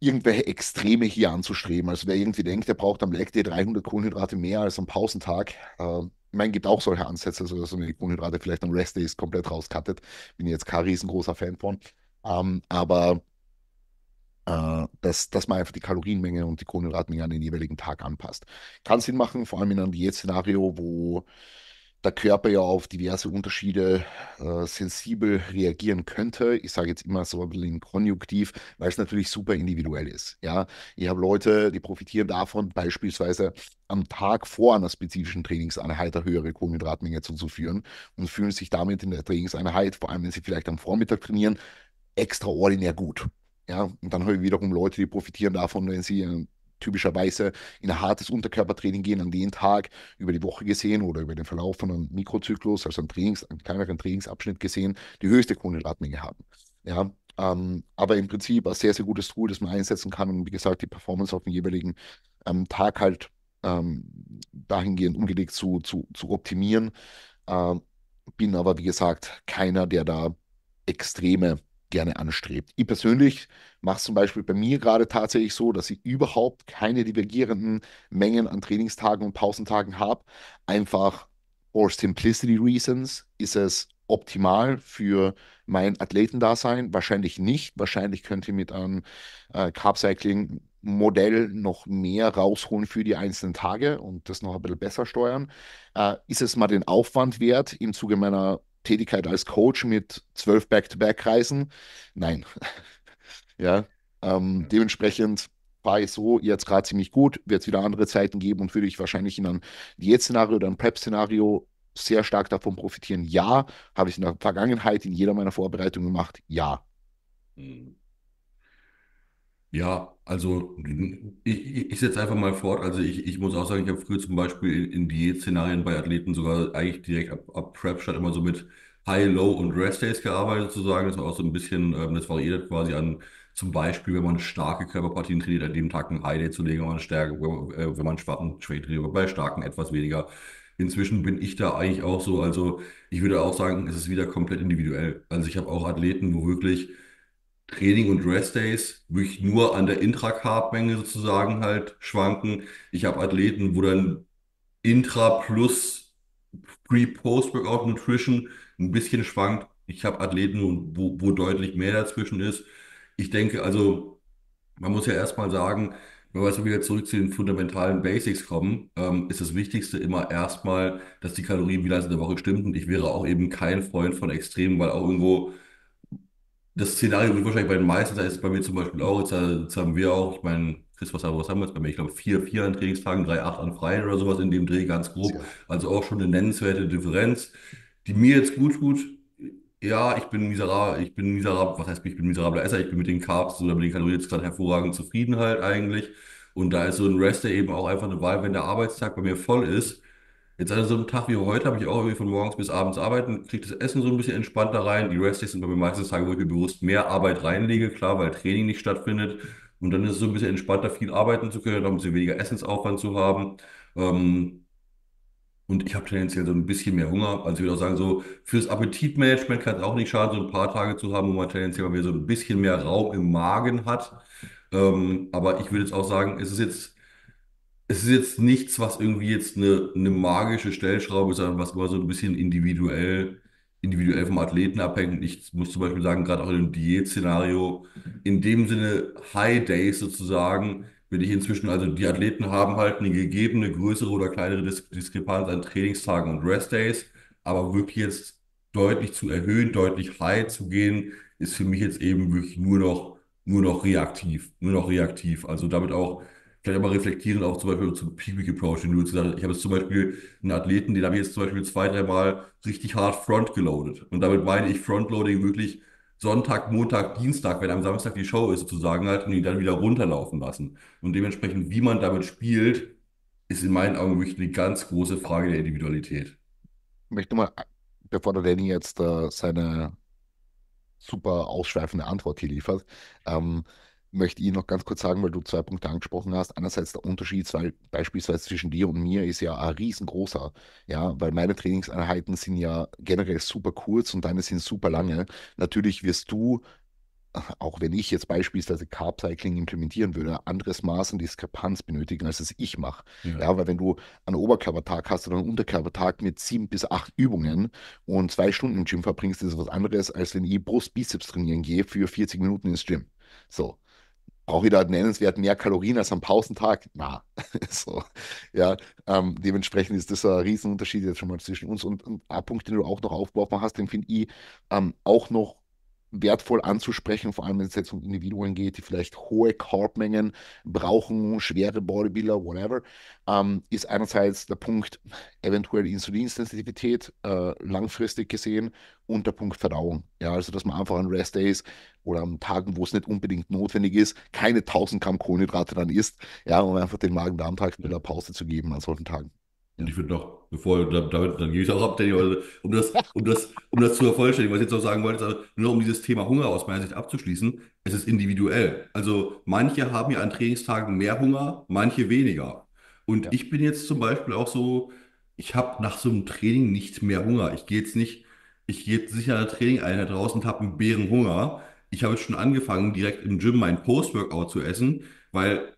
irgendwelche Extreme hier anzustreben. Also wer irgendwie denkt, der braucht am Leg Day 300 Kohlenhydrate mehr als am Pausentag, äh, ähm, mein gibt auch solche Ansätze, also dass man die Kohlenhydrate vielleicht am Rest Days komplett rauskattet. Bin jetzt kein riesengroßer Fan von. Ähm, aber äh, dass, dass man einfach die Kalorienmenge und die Kohlenhydratmenge an den jeweiligen Tag anpasst. Kann Sinn machen, vor allem in einem Diätszenario, wo der Körper ja auf diverse Unterschiede äh, sensibel reagieren könnte. Ich sage jetzt immer so ein bisschen konjunktiv, weil es natürlich super individuell ist. Ja, ich habe Leute, die profitieren davon, beispielsweise am Tag vor einer spezifischen Trainingseinheit eine höhere Kohlenhydratmenge zuzuführen und fühlen sich damit in der Trainingseinheit, vor allem wenn sie vielleicht am Vormittag trainieren, extraordinär gut. Ja, und dann habe ich wiederum Leute, die profitieren davon, wenn sie äh, typischerweise in ein hartes Unterkörpertraining gehen, an den Tag über die Woche gesehen oder über den Verlauf von einem Mikrozyklus, also einen, Trainings-, einen kleineren Trainingsabschnitt gesehen, die höchste Kohlenhydratmenge haben. Ja, ähm, aber im Prinzip ein sehr, sehr gutes Tool, das man einsetzen kann und wie gesagt, die Performance auf dem jeweiligen ähm, Tag halt ähm, dahingehend umgelegt zu, zu, zu optimieren. Ähm, bin aber, wie gesagt, keiner, der da extreme gerne anstrebt. Ich persönlich mache es zum Beispiel bei mir gerade tatsächlich so, dass ich überhaupt keine divergierenden Mengen an Trainingstagen und Pausentagen habe. Einfach for simplicity reasons ist es optimal für mein Athletendasein? Wahrscheinlich nicht. Wahrscheinlich könnte ich mit einem äh, Carb-Cycling Modell noch mehr rausholen für die einzelnen Tage und das noch ein bisschen besser steuern. Äh, ist es mal den Aufwand wert, im Zuge meiner Tätigkeit als Coach mit zwölf Back-to-Back-Reisen? Nein. ja, ähm, dementsprechend war ich so jetzt gerade ziemlich gut, wird es wieder andere Zeiten geben und würde ich wahrscheinlich in einem Diät-Szenario oder einem Prep-Szenario sehr stark davon profitieren. Ja, habe ich in der Vergangenheit in jeder meiner Vorbereitungen gemacht. Ja. Mhm. Ja, also ich, ich
setze einfach mal fort. Also ich, ich muss auch sagen, ich habe früher zum Beispiel in, in Diätszenarien bei Athleten sogar eigentlich direkt ab, ab Prep statt immer so mit High, Low und Rest Days gearbeitet zu sagen. Das war auch so ein bisschen, ähm, das variiert quasi an zum Beispiel, wenn man starke Körperpartien trainiert, an dem Tag ein High Day zu legen, wenn man stärke, äh, wenn man schwachen Trade trainiert, bei starken etwas weniger. Inzwischen bin ich da eigentlich auch so, also ich würde auch sagen, es ist wieder komplett individuell. Also ich habe auch Athleten, wo wirklich Training und Days, Restdays ich nur an der Intra-Carb-Menge sozusagen halt schwanken. Ich habe Athleten, wo dann Intra plus Pre-Post-Workout-Nutrition ein bisschen schwankt. Ich habe Athleten, wo, wo deutlich mehr dazwischen ist. Ich denke also, man muss ja erstmal sagen, wenn wir jetzt wieder zurück zu den fundamentalen Basics kommen, ähm, ist das Wichtigste immer erstmal, dass die Kalorienbilanz in der Woche stimmt. Und ich wäre auch eben kein Freund von Extremen, weil auch irgendwo das Szenario wird wahrscheinlich bei den meisten da ist bei mir zum Beispiel auch. Jetzt, äh, jetzt haben wir auch, ich meine, Chris, was haben wir jetzt bei mir? Ich glaube, vier, vier an Trainingstagen, drei, acht an Freien oder sowas in dem Dreh, ganz grob. Also auch schon eine nennenswerte Differenz, die mir jetzt gut tut. Ja, ich bin miserabel, ich bin miserabel, was heißt, ich bin miserabler Esser, ich bin mit den Carbs oder mit den Kalorien jetzt gerade hervorragend zufrieden halt eigentlich. Und da ist so ein Rest Day eben auch einfach eine Wahl, wenn der Arbeitstag bei mir voll ist, Jetzt an so einem Tag wie heute habe ich auch irgendwie von morgens bis abends arbeiten, kriege das Essen so ein bisschen entspannter rein. Die Restdays sind bei mir meistens Tage, wo ich mir bewusst mehr Arbeit reinlege, klar, weil Training nicht stattfindet. Und dann ist es so ein bisschen entspannter, viel arbeiten zu können, um sie weniger Essensaufwand zu haben. Ähm, und ich habe tendenziell so ein bisschen mehr Hunger. Also ich würde auch sagen, so fürs Appetitmanagement kann es auch nicht schaden, so ein paar Tage zu haben, wo man tendenziell mal wieder so ein bisschen mehr Raum im Magen hat. Ähm, aber ich würde jetzt auch sagen, es ist jetzt es ist jetzt nichts, was irgendwie jetzt eine, eine magische Stellschraube ist, sondern was immer so ein bisschen individuell, individuell vom Athleten abhängt. Ich muss zum Beispiel sagen, gerade auch in dem Diät-Szenario, in dem Sinne High Days sozusagen, würde ich inzwischen, also die Athleten haben halt eine gegebene größere oder kleinere Dis Diskrepanz an Trainingstagen und Rest Days, aber wirklich jetzt deutlich zu erhöhen, deutlich high zu gehen, ist für mich jetzt eben wirklich nur noch, nur noch reaktiv, nur noch reaktiv. Also damit auch kann ja mal reflektieren, auch zum Beispiel zum Peak Approach, den du jetzt gesagt hast. Ich habe jetzt zum Beispiel einen Athleten, den habe ich jetzt zum Beispiel zwei, dreimal richtig hart front geloadet. Und damit meine ich Frontloading wirklich Sonntag, Montag, Dienstag, wenn am Samstag die Show ist, sozusagen halt, und ihn dann wieder runterlaufen lassen. Und dementsprechend, wie man
damit spielt, ist in meinen Augen wirklich eine ganz große Frage der Individualität. Ich möchte mal, bevor der Danny jetzt äh, seine super ausschweifende Antwort hier liefert, ähm, möchte ich noch ganz kurz sagen, weil du zwei Punkte angesprochen hast. Einerseits der Unterschied, weil beispielsweise zwischen dir und mir ist ja ein riesengroßer, ja, weil meine Trainingseinheiten sind ja generell super kurz und deine sind super lange. Natürlich wirst du, auch wenn ich jetzt beispielsweise Carb Cycling implementieren würde, anderes Maß an Diskrepanz benötigen, als es ich mache. Ja. ja. weil wenn du einen Oberkörpertag hast oder einen Unterkörpertag mit sieben bis acht Übungen und zwei Stunden im Gym verbringst, ist was anderes, als wenn ich Brust-Bizeps trainieren gehe für 40 Minuten ins Gym. So, brauche ich da nennenswert mehr Kalorien als am Pausentag? Na, so, ja, ähm, dementsprechend ist das ein Riesenunterschied jetzt schon mal zwischen uns und, und ein Punkt, den du auch noch aufgeworfen hast, den finde ich ähm, auch noch wertvoll anzusprechen, vor allem wenn es jetzt um Individuen geht, die vielleicht hohe Carbmengen brauchen, schwere Bodybuilder, whatever, ähm, ist einerseits der Punkt eventuell Insulinsensitivität äh, langfristig gesehen und der Punkt Verdauung. Ja, also dass man einfach an Restdays oder an Tagen, wo es nicht unbedingt notwendig ist, keine 1000 Gramm Kohlenhydrate dann isst, ja, um einfach den Magen-Darm-Trakt mit einer Pause zu geben an solchen Tagen. Und ich würde noch,
bevor damit, dann gehe ich auch ab, Danny, also, um das, um das, um das zu vervollständigen, was ich jetzt noch sagen wollte, also nur um dieses Thema Hunger aus meiner Sicht abzuschließen, es ist individuell. Also manche haben ja an Trainingstagen mehr Hunger, manche weniger. Und ja. ich bin jetzt zum Beispiel auch so, ich habe nach so einem Training nicht mehr Hunger. Ich gehe jetzt nicht, ich gehe jetzt sicher eine Training-Einheit raus und habe einen Bärenhunger. Ich habe jetzt schon angefangen, direkt im Gym mein Post-Workout zu essen, weil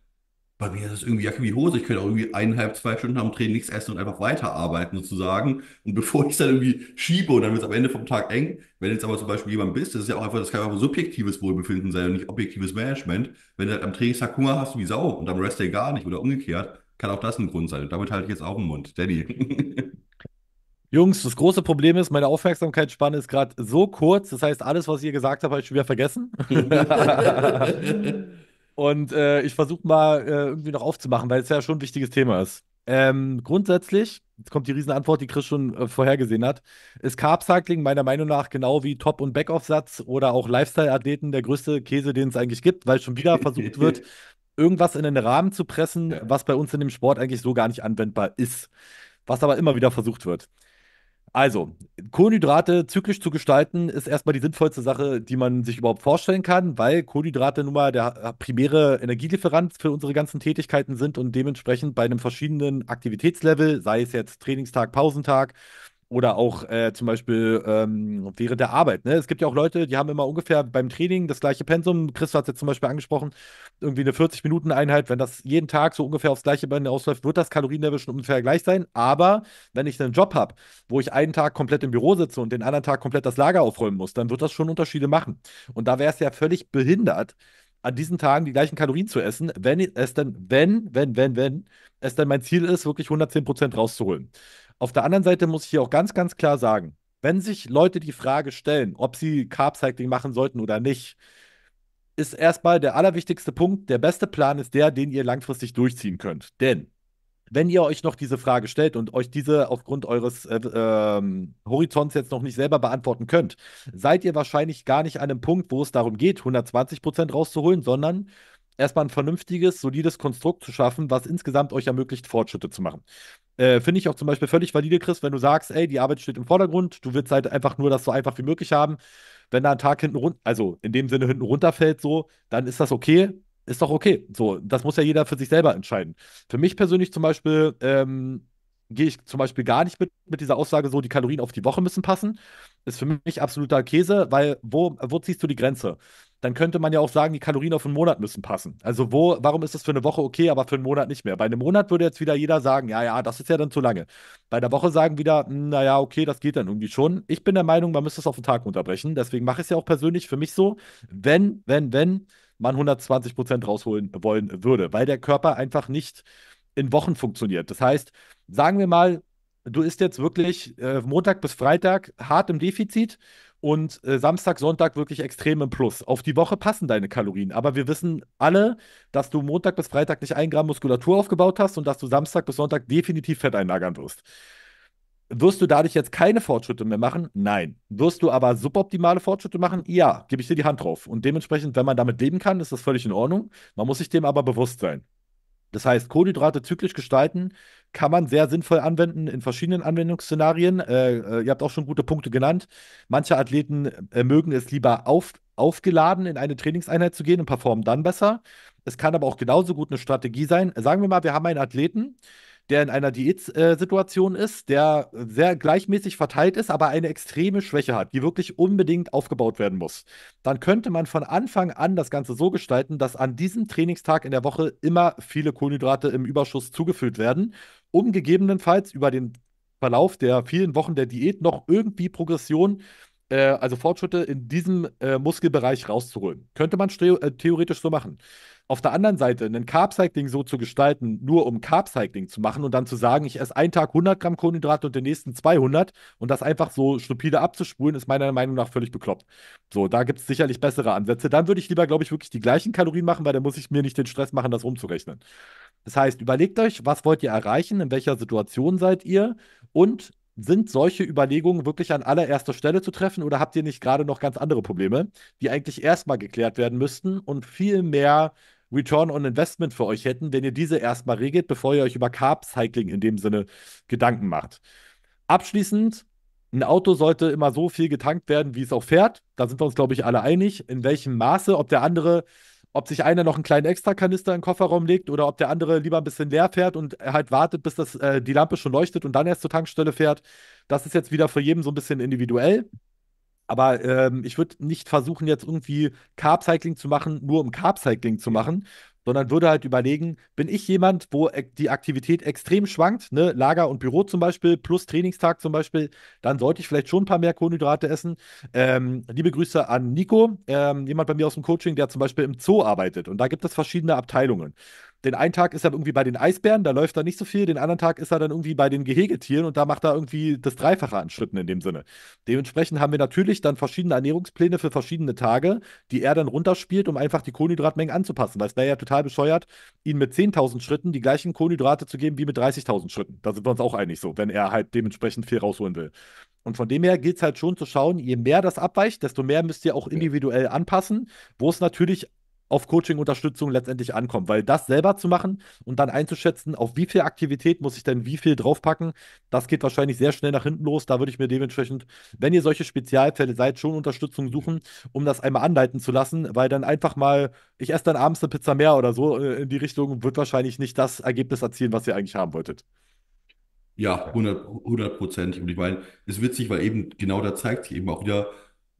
bei mir ist das irgendwie Jacke wie Hose. Ich könnte auch irgendwie eineinhalb, zwei Stunden am Training nichts essen und einfach weiterarbeiten sozusagen. Und bevor ich es dann irgendwie schiebe und dann wird es am Ende vom Tag eng, wenn jetzt aber zum Beispiel jemand bist, das ist ja auch einfach, das kann einfach subjektives Wohlbefinden sein und nicht objektives Management. Wenn du halt am Trainingstag Hunger hast wie Sau und am Rest Restday gar nicht oder
umgekehrt, kann auch das ein Grund sein. Und damit halte ich jetzt auch den Mund. Daddy. Jungs, das große Problem ist, meine Aufmerksamkeitsspanne ist gerade so kurz. Das heißt, alles, was ihr gesagt habt, habe ich schon wieder vergessen. Und äh, ich versuche mal äh, irgendwie noch aufzumachen, weil es ja schon ein wichtiges Thema ist. Ähm, grundsätzlich, jetzt kommt die Riesenantwort, die Chris schon äh, vorhergesehen hat, ist Carb-Cycling meiner Meinung nach genau wie Top- und Backoff-Satz oder auch Lifestyle-Athleten der größte Käse, den es eigentlich gibt, weil schon wieder versucht wird, irgendwas in den Rahmen zu pressen, ja. was bei uns in dem Sport eigentlich so gar nicht anwendbar ist, was aber immer wieder versucht wird. Also, Kohlenhydrate zyklisch zu gestalten, ist erstmal die sinnvollste Sache, die man sich überhaupt vorstellen kann, weil Kohlenhydrate nun mal der primäre Energielieferant für unsere ganzen Tätigkeiten sind und dementsprechend bei einem verschiedenen Aktivitätslevel, sei es jetzt Trainingstag, Pausentag, oder auch äh, zum Beispiel ähm, während der Arbeit. Ne? Es gibt ja auch Leute, die haben immer ungefähr beim Training das gleiche Pensum. Chris hat es jetzt zum Beispiel angesprochen, irgendwie eine 40-Minuten-Einheit. Wenn das jeden Tag so ungefähr aufs gleiche Bein ausläuft, wird das Kalorienlevel schon ungefähr gleich sein. Aber wenn ich einen Job habe, wo ich einen Tag komplett im Büro sitze und den anderen Tag komplett das Lager aufräumen muss, dann wird das schon Unterschiede machen. Und da wäre es ja völlig behindert, an diesen Tagen die gleichen Kalorien zu essen, wenn es dann, wenn, wenn, wenn, wenn, es dann mein Ziel ist, wirklich 110% rauszuholen. Auf der anderen Seite muss ich hier auch ganz, ganz klar sagen, wenn sich Leute die Frage stellen, ob sie Carb Cycling machen sollten oder nicht, ist erstmal der allerwichtigste Punkt, der beste Plan ist der, den ihr langfristig durchziehen könnt. Denn wenn ihr euch noch diese Frage stellt und euch diese aufgrund eures äh, äh, Horizonts jetzt noch nicht selber beantworten könnt, seid ihr wahrscheinlich gar nicht an einem Punkt, wo es darum geht, 120 Prozent rauszuholen, sondern erstmal ein vernünftiges, solides Konstrukt zu schaffen, was insgesamt euch ermöglicht, Fortschritte zu machen. Äh, Finde ich auch zum Beispiel völlig valide, Chris, wenn du sagst, ey, die Arbeit steht im Vordergrund, du willst halt einfach nur das so einfach wie möglich haben. Wenn da ein Tag hinten runter, also in dem Sinne hinten runterfällt, so, dann ist das okay, ist doch okay. So, das muss ja jeder für sich selber entscheiden. Für mich persönlich zum Beispiel ähm, gehe ich zum Beispiel gar nicht mit, mit dieser Aussage so, die Kalorien auf die Woche müssen passen. Ist für mich absoluter Käse, weil wo, wo ziehst du die Grenze? dann könnte man ja auch sagen, die Kalorien auf einen Monat müssen passen. Also wo, warum ist das für eine Woche okay, aber für einen Monat nicht mehr? Bei einem Monat würde jetzt wieder jeder sagen, ja, ja, das ist ja dann zu lange. Bei der Woche sagen wieder, hm, naja, okay, das geht dann irgendwie schon. Ich bin der Meinung, man müsste es auf den Tag unterbrechen. Deswegen mache ich es ja auch persönlich für mich so, wenn, wenn, wenn man 120 Prozent rausholen wollen würde, weil der Körper einfach nicht in Wochen funktioniert. Das heißt, sagen wir mal, du isst jetzt wirklich äh, Montag bis Freitag hart im Defizit und äh, Samstag, Sonntag wirklich extrem im Plus. Auf die Woche passen deine Kalorien, aber wir wissen alle, dass du Montag bis Freitag nicht ein Gramm Muskulatur aufgebaut hast und dass du Samstag bis Sonntag definitiv Fett einlagern wirst. Wirst du dadurch jetzt keine Fortschritte mehr machen? Nein. Wirst du aber suboptimale Fortschritte machen? Ja, gebe ich dir die Hand drauf. Und dementsprechend, wenn man damit leben kann, ist das völlig in Ordnung. Man muss sich dem aber bewusst sein. Das heißt, Kohlenhydrate zyklisch gestalten kann man sehr sinnvoll anwenden in verschiedenen Anwendungsszenarien. Äh, äh, ihr habt auch schon gute Punkte genannt. Manche Athleten äh, mögen es lieber auf, aufgeladen in eine Trainingseinheit zu gehen und performen dann besser. Es kann aber auch genauso gut eine Strategie sein. Sagen wir mal, wir haben einen Athleten, der in einer Diätsituation ist, der sehr gleichmäßig verteilt ist, aber eine extreme Schwäche hat, die wirklich unbedingt aufgebaut werden muss, dann könnte man von Anfang an das Ganze so gestalten, dass an diesem Trainingstag in der Woche immer viele Kohlenhydrate im Überschuss zugeführt werden, um gegebenenfalls über den Verlauf der vielen Wochen der Diät noch irgendwie Progression äh, also Fortschritte in diesem äh, Muskelbereich rauszuholen. Könnte man äh, theoretisch so machen auf der anderen Seite ein Carb Cycling so zu gestalten, nur um Carb Cycling zu machen und dann zu sagen, ich esse einen Tag 100 Gramm Kohlenhydrate und den nächsten 200 und das einfach so stupide abzuspulen, ist meiner Meinung nach völlig bekloppt. So, da gibt es sicherlich bessere Ansätze. Dann würde ich lieber, glaube ich, wirklich die gleichen Kalorien machen, weil dann muss ich mir nicht den Stress machen, das umzurechnen. Das heißt, überlegt euch, was wollt ihr erreichen, in welcher Situation seid ihr und sind solche Überlegungen wirklich an allererster Stelle zu treffen oder habt ihr nicht gerade noch ganz andere Probleme, die eigentlich erstmal geklärt werden müssten und viel mehr Return on Investment für euch hätten, wenn ihr diese erstmal regelt, bevor ihr euch über Carb Cycling in dem Sinne Gedanken macht. Abschließend, ein Auto sollte immer so viel getankt werden, wie es auch fährt. Da sind wir uns, glaube ich, alle einig. In welchem Maße, ob der andere, ob sich einer noch einen kleinen Extrakanister in den Kofferraum legt oder ob der andere lieber ein bisschen leer fährt und halt wartet, bis das, äh, die Lampe schon leuchtet und dann erst zur Tankstelle fährt. Das ist jetzt wieder für jeden so ein bisschen individuell. Aber ähm, ich würde nicht versuchen, jetzt irgendwie Carb-Cycling zu machen, nur um Carb-Cycling zu machen, sondern würde halt überlegen, bin ich jemand, wo die Aktivität extrem schwankt, ne? Lager und Büro zum Beispiel, plus Trainingstag zum Beispiel, dann sollte ich vielleicht schon ein paar mehr Kohlenhydrate essen. Ähm, liebe Grüße an Nico, ähm, jemand bei mir aus dem Coaching, der zum Beispiel im Zoo arbeitet und da gibt es verschiedene Abteilungen den einen Tag ist er irgendwie bei den Eisbären, da läuft er nicht so viel, den anderen Tag ist er dann irgendwie bei den Gehegetieren und da macht er irgendwie das Dreifache an Schritten in dem Sinne. Dementsprechend haben wir natürlich dann verschiedene Ernährungspläne für verschiedene Tage, die er dann runterspielt, um einfach die Kohlenhydratmengen anzupassen, weil es wäre ja total bescheuert, ihn mit 10.000 Schritten die gleichen Kohlenhydrate zu geben wie mit 30.000 Schritten. Da sind wir uns auch einig so, wenn er halt dementsprechend viel rausholen will. Und von dem her geht es halt schon zu schauen, je mehr das abweicht, desto mehr müsst ihr auch individuell anpassen, wo es natürlich auf Coaching-Unterstützung letztendlich ankommt. Weil das selber zu machen und dann einzuschätzen, auf wie viel Aktivität muss ich denn wie viel draufpacken, das geht wahrscheinlich sehr schnell nach hinten los. Da würde ich mir dementsprechend, wenn ihr solche Spezialfälle seid, schon Unterstützung suchen, um das einmal anleiten zu lassen, weil dann einfach mal, ich esse dann abends eine Pizza mehr oder so äh, in die Richtung, wird wahrscheinlich nicht das Ergebnis erzielen, was ihr eigentlich haben wolltet.
Ja, 100 Prozent. Und ich meine, es ist witzig, weil eben genau da zeigt sich eben auch wieder,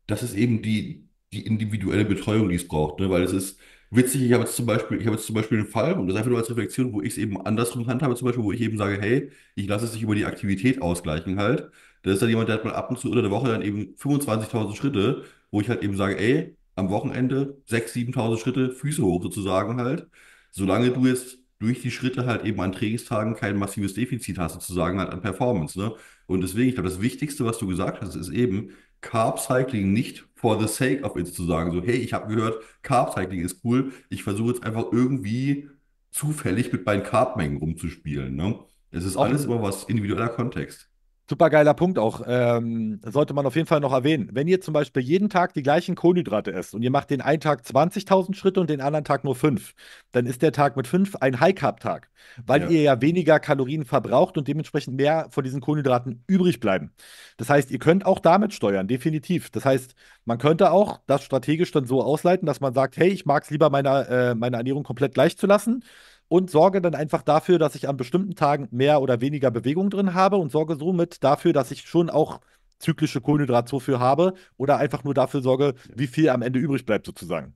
dass es eben die, die individuelle Betreuung, die es braucht. Ne? Weil es ist witzig, ich habe jetzt zum Beispiel, ich habe jetzt zum Beispiel einen Fall, und das ist einfach nur als Reflexion, wo ich es eben andersrum handhabe, zum Beispiel, wo ich eben sage, hey, ich lasse es sich über die Aktivität ausgleichen halt. Da ist dann jemand, der hat mal ab und zu unter der Woche dann eben 25.000 Schritte, wo ich halt eben sage, ey, am Wochenende 6.000, 7.000 Schritte, Füße hoch sozusagen halt. Solange du jetzt durch die Schritte halt eben an Trainingstagen kein massives Defizit hast, sozusagen halt an Performance. Ne? Und deswegen, ich glaube, das Wichtigste, was du gesagt hast, ist eben, Carb Cycling nicht for the sake of it zu sagen. So, hey, ich habe gehört, Carb Cycling ist cool. Ich versuche jetzt einfach irgendwie zufällig mit meinen Carbmengen
rumzuspielen. Ne? Es ist Auf alles immer was individueller Kontext. Super geiler Punkt auch. Ähm, sollte man auf jeden Fall noch erwähnen. Wenn ihr zum Beispiel jeden Tag die gleichen Kohlenhydrate esst und ihr macht den einen Tag 20.000 Schritte und den anderen Tag nur 5, dann ist der Tag mit 5 ein High-Carb-Tag, weil ja. ihr ja weniger Kalorien verbraucht und dementsprechend mehr von diesen Kohlenhydraten übrig bleiben. Das heißt, ihr könnt auch damit steuern, definitiv. Das heißt, man könnte auch das strategisch dann so ausleiten, dass man sagt, hey, ich mag es lieber, meine, äh, meine Ernährung komplett gleich zu lassen und sorge dann einfach dafür, dass ich an bestimmten Tagen mehr oder weniger Bewegung drin habe und sorge somit dafür, dass ich schon auch zyklische Kohlenhydratzufuhr habe oder einfach nur dafür sorge, wie viel am Ende übrig bleibt sozusagen.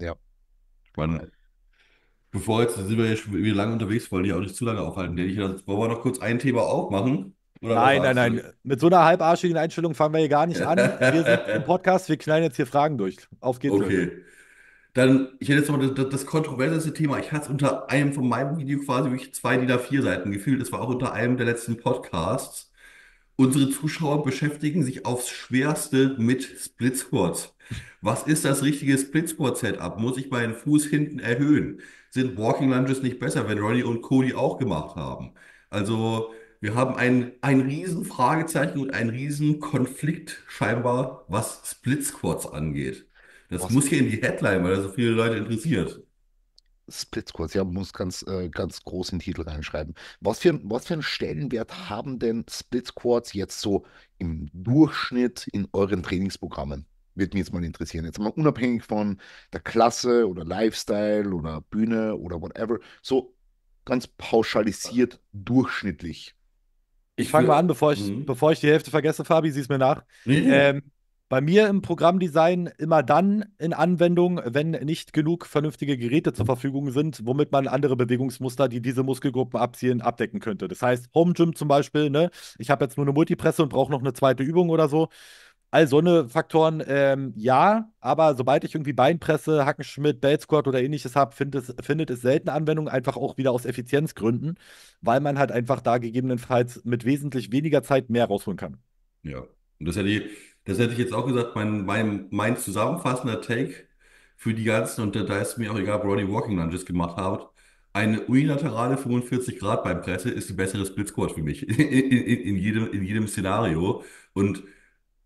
Ja. Spannend. Bevor jetzt sind wir ja schon wieder lange unterwegs, wollen die auch nicht zu lange aufhalten. Denke ich, wollen wir noch kurz ein Thema aufmachen? Oder nein, nein, nein.
Mit so einer halbarschigen Einstellung fangen wir hier gar nicht an. Wir sind im Podcast, wir knallen jetzt hier Fragen durch. Auf geht's. Okay. Durch. Dann, ich hätte jetzt noch das, das kontroverseste Thema. Ich hatte es unter einem von
meinem Video quasi wirklich zwei DIN A4 Seiten gefühlt. Das war auch unter einem der letzten Podcasts. Unsere Zuschauer beschäftigen sich aufs Schwerste mit Split Squats. Was ist das richtige Split Squat Setup? Muss ich meinen Fuß hinten erhöhen? Sind Walking Lunges nicht besser, wenn Ronnie und Cody auch gemacht haben? Also, wir haben ein, ein riesen Fragezeichen und ein riesen Konflikt scheinbar, was Split Squats angeht. Das Was? muss hier in die Headline, weil er so
viele Leute interessiert. Split Squads, ja, man muss ganz, äh, ganz den Titel reinschreiben. Was für, was für einen Stellenwert haben denn Split Squads jetzt so im Durchschnitt in euren Trainingsprogrammen? Wird mich jetzt mal interessieren. Jetzt mal unabhängig von der Klasse oder Lifestyle oder Bühne oder whatever, so ganz pauschalisiert durchschnittlich. Ich fange mal an,
bevor ich, mhm. bevor ich die Hälfte vergesse, Fabi, sieh es mir nach. Mhm. Ähm, bei mir im Programmdesign immer dann in Anwendung, wenn nicht genug vernünftige Geräte zur Verfügung sind, womit man andere Bewegungsmuster, die diese Muskelgruppen abzielen, abdecken könnte. Das heißt, Home Gym zum Beispiel, ne? ich habe jetzt nur eine Multipresse und brauche noch eine zweite Übung oder so. All so eine Faktoren, ähm, ja, aber sobald ich irgendwie Beinpresse, Hackenschmidt, Bell Squat oder ähnliches habe, find findet es selten Anwendung, einfach auch wieder aus Effizienzgründen, weil man halt einfach da gegebenenfalls mit wesentlich weniger Zeit mehr rausholen kann.
Ja, und das ist ja die, das hätte ich jetzt auch gesagt, mein, mein, mein zusammenfassender Take für die ganzen, und da ist mir auch egal, ob Ronnie Walking Lunges gemacht habt, eine unilaterale 45 Grad beim Presse ist die bessere Split Squat für mich. in, in, in, jedem, in jedem Szenario. Und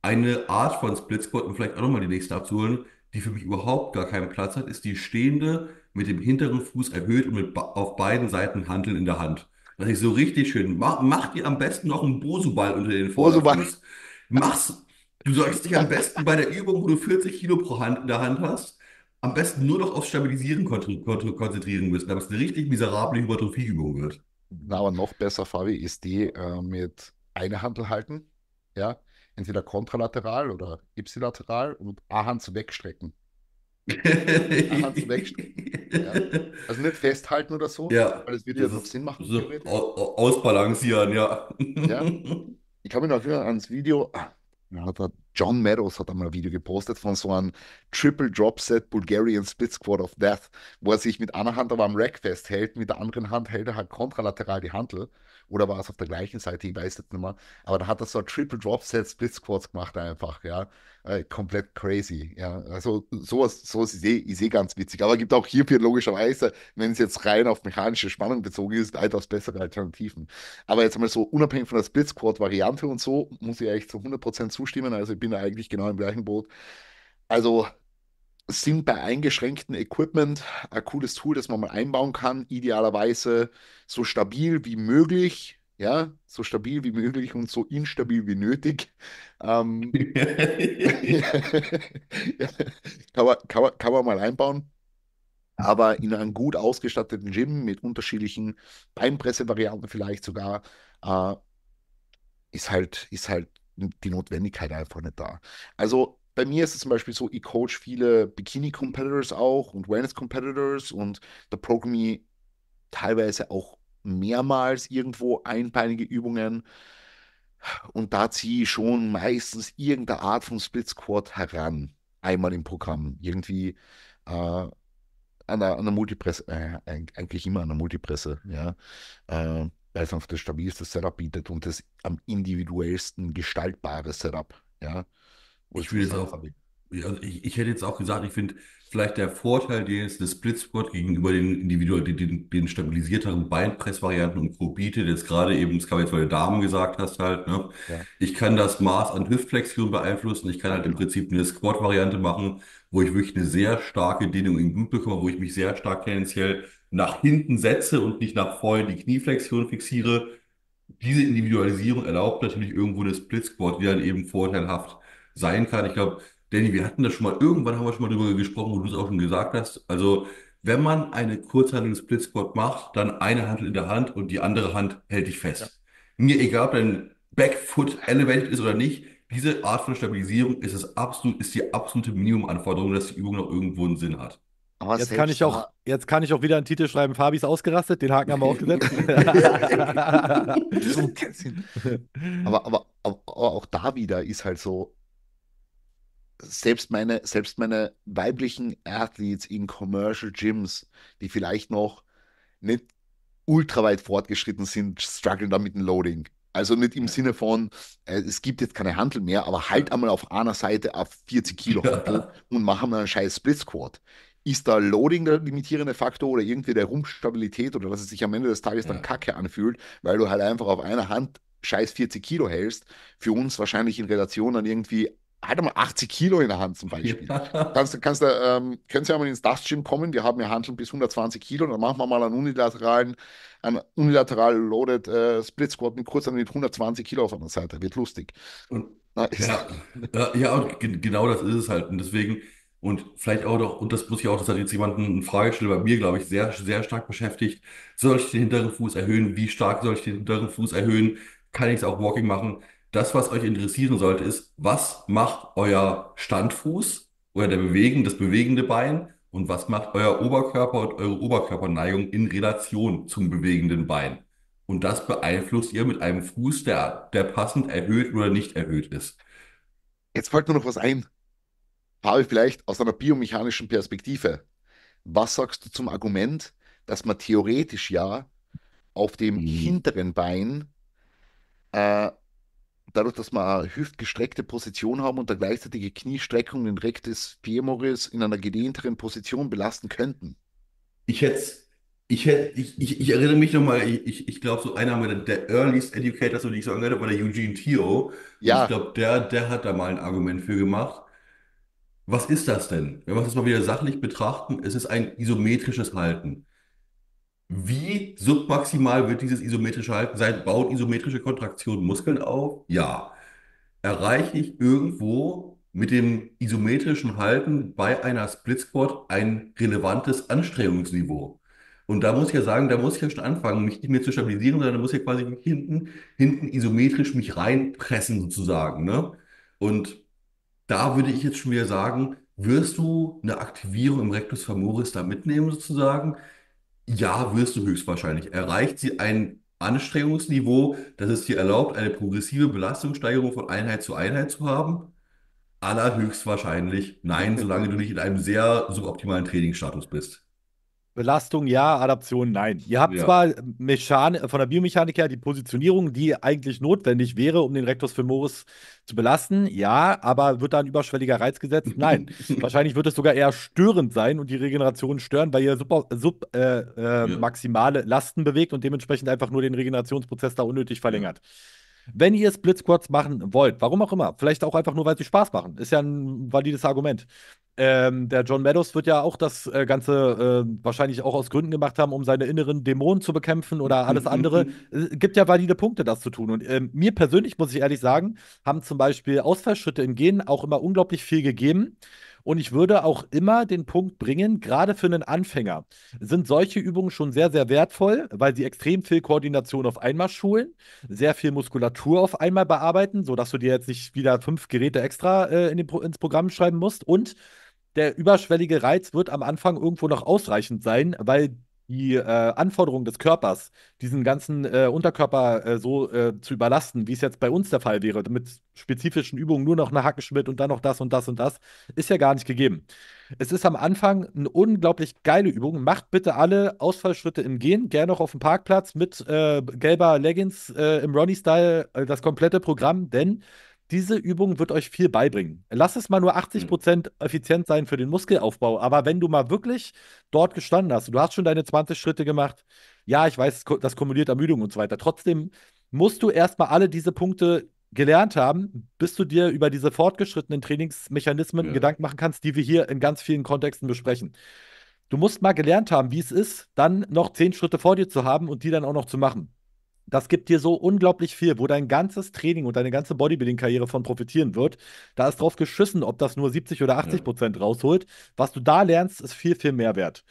eine Art von Split Squat, um vielleicht auch nochmal die nächste abzuholen, die für mich überhaupt gar keinen Platz hat, ist die stehende mit dem hinteren Fuß erhöht und mit auf beiden Seiten Handeln in der Hand. Das ist so richtig schön. Mach, mach dir am besten noch einen Bosu-Ball unter den Vorderfuß. Mach's, Du solltest dich am besten bei der Übung, wo du 40 Kilo pro Hand in der
Hand hast, am besten nur noch aufs Stabilisieren konzentrieren müssen, damit es eine richtig miserable Hypertrophieübung wird. Na, aber noch besser, Fabi, ist die äh, mit einer Hand halten, ja, entweder kontralateral oder ipsilateral und a hands wegstrecken.
A-Hand
wegstrecken. ja. Also nicht festhalten oder so, ja. weil es würde ja noch Sinn machen. So ausbalancieren, ja. ja. Ich kann mich noch erinnern ans Video, hat er, John Meadows hat einmal ein Video gepostet von so einem Triple Drop Set Bulgarian Split Squad of Death, wo er sich mit einer Hand aber am Rack festhält, mit der anderen Hand hält er halt kontralateral die Handel oder war es auf der gleichen Seite, ich weiß jetzt nicht mehr. Aber da hat er so Triple Drop Set Split Squats gemacht einfach, ja. Äh, komplett crazy, ja. Also sowas, sowas ist eh, ist eh ganz witzig. Aber gibt auch hierfür logischerweise, wenn es jetzt rein auf mechanische Spannung bezogen ist, weitaus bessere Alternativen. Aber jetzt mal so unabhängig von der Split Squat Variante und so, muss ich eigentlich zu 100% zustimmen. Also ich bin da eigentlich genau im gleichen Boot. Also sind bei eingeschränktem Equipment ein cooles Tool, das man mal einbauen kann. Idealerweise so stabil wie möglich, ja, so stabil wie möglich und so instabil wie nötig. Ähm, ja, kann, man, kann, man, kann man mal einbauen. Aber in einem gut ausgestatteten Gym mit unterschiedlichen Beinpressevarianten vielleicht sogar äh, ist halt, ist halt die Notwendigkeit einfach nicht da. Also bei mir ist es zum Beispiel so, ich coach viele Bikini-Competitors auch und Wellness-Competitors und da programme ich teilweise auch mehrmals irgendwo einbeinige Übungen. Und da ziehe ich schon meistens irgendeine Art von Split Squat heran, einmal im Programm. Irgendwie äh, an, der, an der Multipresse, äh, eigentlich immer an der Multipresse, ja. Äh, weil es einfach das stabilste Setup bietet und das am individuellsten gestaltbare Setup, ja. Ich würde jetzt auch, also ich, ich hätte jetzt auch
gesagt, ich finde vielleicht der Vorteil des, des Split Squat gegenüber den individuell den, den stabilisierteren Beinpressvarianten und Probite, das gerade eben, das kam jetzt bei der Damen gesagt hast halt, ne? Ja. Ich kann das Maß an Hüftflexion beeinflussen, ich kann halt im Prinzip eine Squat Variante machen, wo ich wirklich eine sehr starke Dehnung im Blut bekomme, wo ich mich sehr stark tendenziell nach hinten setze und nicht nach vorne die Knieflexion fixiere. Diese Individualisierung erlaubt natürlich irgendwo eine Split Squat, die dann eben vorteilhaft sein kann. Ich glaube, Danny, wir hatten das schon mal, irgendwann haben wir schon mal darüber gesprochen, wo du es auch schon gesagt hast. Also, wenn man eine Kurzhandel-Split-Squat macht, dann eine Hand in der Hand und die andere Hand hält dich fest. Ja. Mir egal, ob dein Backfoot elevated ist oder nicht, diese Art von Stabilisierung ist, das absolut, ist die absolute Minimumanforderung, dass die Übung noch irgendwo einen Sinn hat. Aber jetzt kann, ich auch,
jetzt kann ich auch wieder einen Titel schreiben, Fabi ist ausgerastet, den Haken haben wir aufgesetzt. aber,
aber, aber auch da wieder ist halt so, selbst meine, selbst meine weiblichen Athletes in Commercial Gyms, die vielleicht noch nicht ultra weit fortgeschritten sind, strugglen da mit dem Loading. Also nicht im ja. Sinne von, äh, es gibt jetzt keine Handel mehr, aber halt einmal auf einer Seite auf 40 Kilo ja. und machen mal einen scheiß Split Squat. Ist da Loading der limitierende Faktor oder irgendwie der Rumpfstabilität oder dass es sich am Ende des Tages ja. dann kacke anfühlt, weil du halt einfach auf einer Hand scheiß 40 Kilo hältst? Für uns wahrscheinlich in Relation an irgendwie halt mal 80 Kilo in der Hand zum Beispiel. Ja. Kannst, kannst, ähm, können Sie ja mal ins Dust Gym kommen, wir haben ja Handeln bis 120 Kilo, dann machen wir mal einen unilateralen, einen unilateral loaded äh, Split Squat mit kurz mit 120 Kilo auf einer Seite, wird lustig. Und,
nice. ja, äh, ja, genau das ist es halt und deswegen und vielleicht auch noch, und das muss ich auch, das hat jetzt jemanden eine Frage stellen, bei mir, glaube ich, sehr, sehr stark beschäftigt. Soll ich den hinteren Fuß erhöhen? Wie stark soll ich den hinteren Fuß erhöhen? Kann ich es auch Walking machen? das, was euch interessieren sollte, ist, was macht euer Standfuß oder der Bewegen, das bewegende Bein und was macht euer Oberkörper und eure Oberkörperneigung in Relation zum bewegenden Bein. Und das beeinflusst ihr mit einem Fuß, der, der passend erhöht
oder nicht erhöht ist. Jetzt fällt mir noch was ein. Fabi, vielleicht aus einer biomechanischen Perspektive. Was sagst du zum Argument, dass man theoretisch ja auf dem mhm. hinteren Bein äh, dadurch, dass wir eine hüftgestreckte Position haben und der gleichzeitige Kniestreckung den Rectus Femoris in einer gedehnteren Position belasten könnten. Ich hätte ich, hätt, ich, ich, ich
erinnere mich nochmal, ich, ich glaube, so einer meiner der earliest Educators, die ich so angehört habe, war der Eugene Theo. Ja. ich glaube, der, der hat da mal ein Argument für gemacht. Was ist das denn? Wenn wir es mal wieder sachlich betrachten, es ist ein isometrisches Halten.
Wie
submaximal wird dieses isometrische Halten sein? Baut isometrische Kontraktion Muskeln auf? Ja. Erreiche ich irgendwo mit dem isometrischen Halten bei einer Split Squat ein relevantes Anstrengungsniveau? Und da muss ich ja sagen, da muss ich ja schon anfangen, mich nicht mehr zu stabilisieren, sondern da muss ich ja quasi hinten, hinten isometrisch mich reinpressen sozusagen. Ne? Und da würde ich jetzt schon wieder sagen, wirst du eine Aktivierung im Rectus femoris da mitnehmen sozusagen? Ja, wirst du höchstwahrscheinlich. Erreicht sie ein Anstrengungsniveau, das es dir erlaubt, eine progressive Belastungssteigerung von Einheit zu Einheit zu haben? Allerhöchstwahrscheinlich nein, solange du nicht in einem sehr suboptimalen Trainingsstatus bist.
Belastung ja, Adaption nein. Ihr habt ja. zwar Mechan von der Biomechanik her die Positionierung, die eigentlich notwendig wäre, um den Rectus femoris zu belasten, ja, aber wird da ein überschwelliger Reiz gesetzt? Nein. Wahrscheinlich wird es sogar eher störend sein und die Regeneration stören, weil ihr submaximale sub, äh, äh, ja. Lasten bewegt und dementsprechend einfach nur den Regenerationsprozess da unnötig verlängert. Ja. Wenn ihr Split Squads machen wollt, warum auch immer, vielleicht auch einfach nur, weil sie Spaß machen, ist ja ein valides Argument. Ähm, der John Meadows wird ja auch das äh, Ganze äh, wahrscheinlich auch aus Gründen gemacht haben, um seine inneren Dämonen zu bekämpfen oder mhm, alles mhm, andere. Es mhm. äh, gibt ja valide Punkte, das zu tun. Und ähm, mir persönlich, muss ich ehrlich sagen, haben zum Beispiel Ausfallschritte in Genen auch immer unglaublich viel gegeben. Und ich würde auch immer den Punkt bringen, gerade für einen Anfänger sind solche Übungen schon sehr, sehr wertvoll, weil sie extrem viel Koordination auf einmal schulen, sehr viel Muskulatur auf einmal bearbeiten, sodass du dir jetzt nicht wieder fünf Geräte extra äh, in Pro ins Programm schreiben musst. Und der überschwellige Reiz wird am Anfang irgendwo noch ausreichend sein, weil die äh, Anforderung des Körpers, diesen ganzen äh, Unterkörper äh, so äh, zu überlasten, wie es jetzt bei uns der Fall wäre, mit spezifischen Übungen nur noch eine Hackenschmidt und dann noch das und das und das, ist ja gar nicht gegeben. Es ist am Anfang eine unglaublich geile Übung. Macht bitte alle Ausfallschritte im Gehen, gerne noch auf dem Parkplatz mit äh, gelber Leggings äh, im Ronnie-Style, das komplette Programm, denn diese Übung wird euch viel beibringen. Lass es mal nur 80% mhm. effizient sein für den Muskelaufbau, aber wenn du mal wirklich dort gestanden hast, du hast schon deine 20 Schritte gemacht, ja, ich weiß, das kumuliert Ermüdung und so weiter. Trotzdem musst du erstmal alle diese Punkte gelernt haben, bis du dir über diese fortgeschrittenen Trainingsmechanismen ja. Gedanken machen kannst, die wir hier in ganz vielen Kontexten besprechen. Du musst mal gelernt haben, wie es ist, dann noch zehn Schritte vor dir zu haben und die dann auch noch zu machen das gibt dir so unglaublich viel, wo dein ganzes Training und deine ganze Bodybuilding-Karriere von profitieren wird. Da ist drauf geschissen, ob das nur 70 oder 80 ja. Prozent rausholt. Was du da lernst, ist viel, viel mehr wert.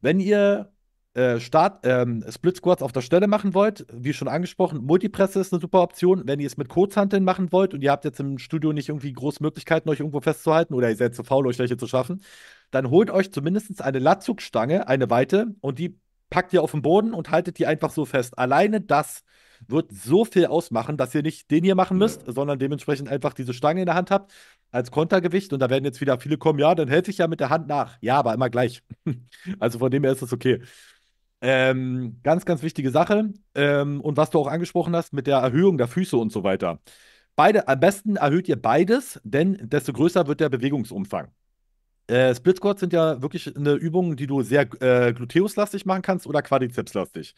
Wenn ihr äh, Start, ähm, Split Squats auf der Stelle machen wollt, wie schon angesprochen, Multipresse ist eine super Option. Wenn ihr es mit Kurzhanteln machen wollt und ihr habt jetzt im Studio nicht irgendwie große Möglichkeiten, euch irgendwo festzuhalten oder ihr seid zu faul, euch welche zu schaffen, dann holt euch zumindest eine Latzugstange, eine weite und die packt ihr auf den Boden und haltet die einfach so fest. Alleine das wird so viel ausmachen, dass ihr nicht den hier machen müsst, ja. sondern dementsprechend einfach diese Stange in der Hand habt als Kontergewicht. Und da werden jetzt wieder viele kommen, ja, dann hält ich ja mit der Hand nach. Ja, aber immer gleich. also von dem her ist das okay. Ähm, ganz, ganz wichtige Sache. Ähm, und was du auch angesprochen hast mit der Erhöhung der Füße und so weiter. Beide, am besten erhöht ihr beides, denn desto größer wird der Bewegungsumfang. Äh, Split Squats sind ja wirklich eine Übung, die du sehr äh, gluteuslastig machen kannst oder quadrizepslastig.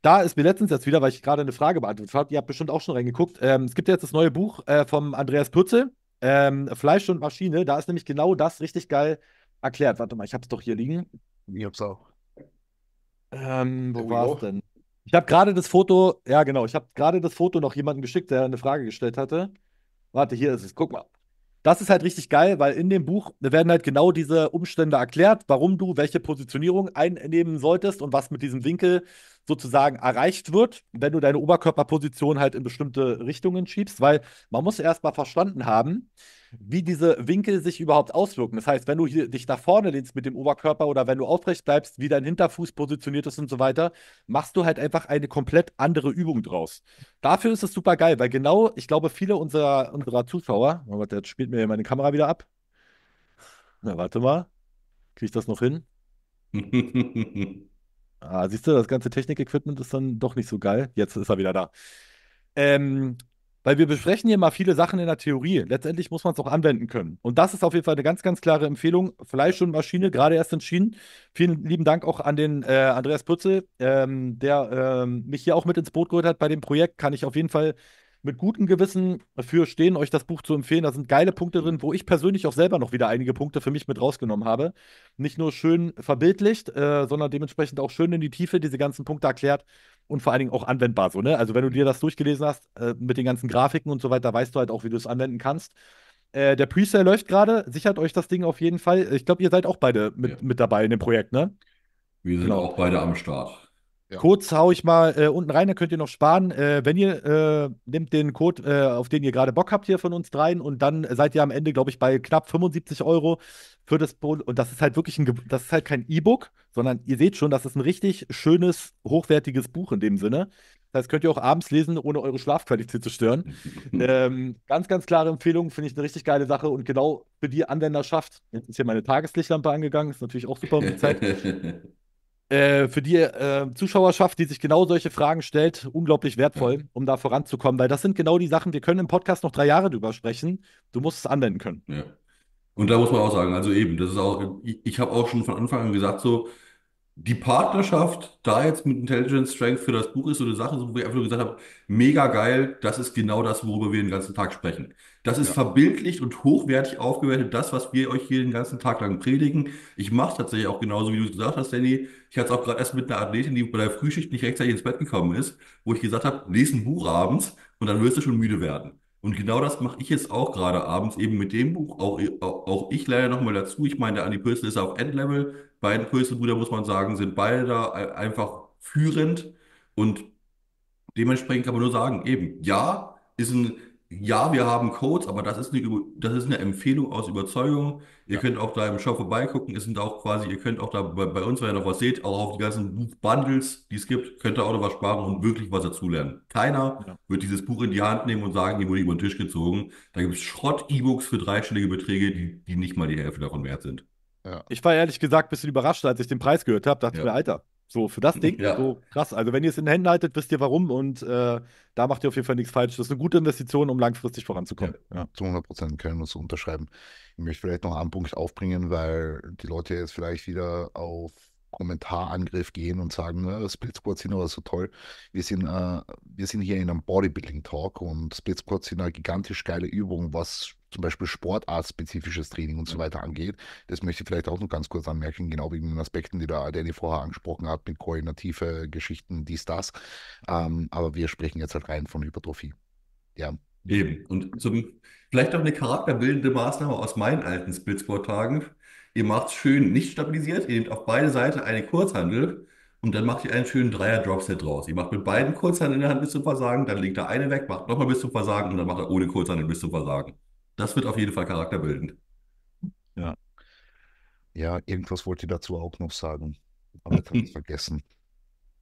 Da ist mir letztens jetzt wieder, weil ich gerade eine Frage beantwortet habe, ihr habt bestimmt auch schon reingeguckt. Ähm, es gibt ja jetzt das neue Buch äh, vom Andreas Pürzel, ähm, Fleisch und Maschine. Da ist nämlich genau das richtig geil erklärt. Warte mal, ich habe es doch hier liegen. Ich hab's auch. Ähm, wo es denn? Ich habe gerade das Foto, ja genau, ich habe gerade das Foto noch jemandem geschickt, der eine Frage gestellt hatte. Warte, hier ist es. Guck mal das ist halt richtig geil, weil in dem Buch werden halt genau diese Umstände erklärt, warum du welche Positionierung einnehmen solltest und was mit diesem Winkel sozusagen erreicht wird, wenn du deine Oberkörperposition halt in bestimmte Richtungen schiebst, weil man muss erstmal verstanden haben, wie diese Winkel sich überhaupt auswirken. Das heißt, wenn du dich nach vorne lehnst mit dem Oberkörper oder wenn du aufrecht bleibst, wie dein Hinterfuß positioniert ist und so weiter, machst du halt einfach eine komplett andere Übung draus. Dafür ist es super geil, weil genau, ich glaube, viele unserer, unserer Zuschauer, Moment, jetzt spielt mir meine Kamera wieder ab. Na, warte mal. Kriege ich das noch hin? ah, siehst du, das ganze Technik-Equipment ist dann doch nicht so geil. Jetzt ist er wieder da. Ähm, weil wir besprechen hier mal viele Sachen in der Theorie. Letztendlich muss man es auch anwenden können. Und das ist auf jeden Fall eine ganz, ganz klare Empfehlung. Fleisch und Maschine, gerade erst entschieden. Vielen lieben Dank auch an den äh, Andreas Pützel, ähm, der ähm, mich hier auch mit ins Boot geholt hat bei dem Projekt. Kann ich auf jeden Fall mit gutem Gewissen für stehen, euch das Buch zu empfehlen. Da sind geile Punkte drin, wo ich persönlich auch selber noch wieder einige Punkte für mich mit rausgenommen habe. Nicht nur schön verbildlicht, äh, sondern dementsprechend auch schön in die Tiefe diese ganzen Punkte erklärt und vor allen Dingen auch anwendbar so, ne? Also wenn du dir das durchgelesen hast äh, mit den ganzen Grafiken und so weiter, weißt du halt auch, wie du es anwenden kannst. Äh, der Presale läuft gerade, sichert euch das Ding auf jeden Fall. Ich glaube, ihr seid auch beide mit, ja. mit dabei in dem Projekt, ne? Wir sind genau. auch beide am Start. Ja. Kurz hau ich mal äh, unten rein, da könnt ihr noch sparen. Äh, wenn ihr äh, nehmt den Code, äh, auf den ihr gerade Bock habt hier von uns dreien und dann seid ihr am Ende, glaube ich, bei knapp 75 Euro für das Pro und das ist halt wirklich ein, das ist halt kein E-Book, sondern ihr seht schon, das ist ein richtig schönes, hochwertiges Buch in dem Sinne. Das könnt ihr auch abends lesen, ohne eure Schlafqualität zu stören. ähm, ganz, ganz klare Empfehlung, finde ich eine richtig geile Sache und genau für die Anwenderschaft. Jetzt ist hier meine Tageslichtlampe angegangen, ist natürlich auch super um die Zeit. Äh, für die äh, Zuschauerschaft, die sich genau solche Fragen stellt, unglaublich wertvoll, mhm. um da voranzukommen, weil das sind genau die Sachen, wir können im Podcast noch drei Jahre drüber sprechen. Du musst es anwenden können.
Ja. Und da muss man auch sagen, also eben, das ist auch, ich, ich habe auch schon von Anfang an gesagt, so, die Partnerschaft da jetzt mit Intelligence Strength für das Buch ist so eine Sache, wo ich einfach nur gesagt habe, mega geil, das ist genau das, worüber wir den ganzen Tag sprechen. Das ist ja. verbildlicht und hochwertig aufgewertet, das, was wir euch hier den ganzen Tag lang predigen. Ich mache es tatsächlich auch genauso, wie du es gesagt hast, Danny. Ich hatte es auch gerade erst mit einer Athletin, die bei der Frühschicht nicht rechtzeitig ins Bett gekommen ist, wo ich gesagt habe, lese ein Buch abends und dann wirst du schon müde werden. Und genau das mache ich jetzt auch gerade abends eben mit dem Buch. Auch, auch, ich leider nochmal dazu. Ich meine, der Andi Pösel ist auf Endlevel. Beide Pöselbrüder, muss man sagen, sind beide da einfach führend. Und dementsprechend kann man nur sagen, eben, ja, ist ein ja, wir haben Codes, aber das ist eine, das ist eine Empfehlung aus Überzeugung. Ihr Ja. könnt auch da im Shop vorbeigucken. Es sind auch quasi, ihr könnt auch da bei, bei uns, wenn ihr noch was seht, auch auf die ganzen Buchbundles, die es gibt, könnt ihr auch noch was sparen und wirklich was dazulernen. Keiner Ja. wird dieses Buch in die Hand nehmen und sagen, hier wurde über den Tisch gezogen. Da gibt es Schrott-E-Books für dreistellige Beträge, die, die nicht mal die Hälfte davon wert sind.
Ja. Ich war ehrlich gesagt ein bisschen überrascht, als ich den Preis gehört habe. Dachte ich mir, Alter, so, für das Ding, ja. so krass. Also, wenn ihr es in den Händen haltet, wisst ihr warum und äh, da macht ihr auf jeden Fall nichts falsch. Das ist eine gute Investition, um langfristig
voranzukommen. Ja, ja. Zu 100 Prozent können wir es unterschreiben. Ich möchte vielleicht noch einen Punkt aufbringen, weil die Leute jetzt vielleicht wieder auf Kommentarangriff gehen und sagen, Split Squads sind aber so toll. Wir sind, äh, wir sind hier in einem Bodybuilding Talk und Split Squads sind eine gigantisch geile Übung, was zum Beispiel sportartspezifisches Training und so weiter angeht. Das möchte ich vielleicht auch noch ganz kurz anmerken, genau wegen den Aspekten, die da Danny vorher angesprochen hat, mit koordinative Geschichten, dies, das. Ähm, aber wir sprechen jetzt halt rein von Hypertrophie. Ja. Eben.
Und zum, vielleicht auch eine charakterbildende Maßnahme aus meinen alten Splitsport-Tagen. Ihr macht es schön nicht stabilisiert, ihr nehmt auf beide Seiten eine Kurzhandel und dann macht ihr einen schönen Dreier-Dropset draus. Ihr macht mit beiden Kurzhandeln in der Hand bis zum Versagen, dann legt er eine weg, macht nochmal bis zum Versagen und dann macht er ohne Kurzhandel bis zum Versagen. Das wird auf jeden Fall charakterbildend.
Ja. Ja, irgendwas wollte ich dazu auch noch sagen. Aber das habe ich vergessen.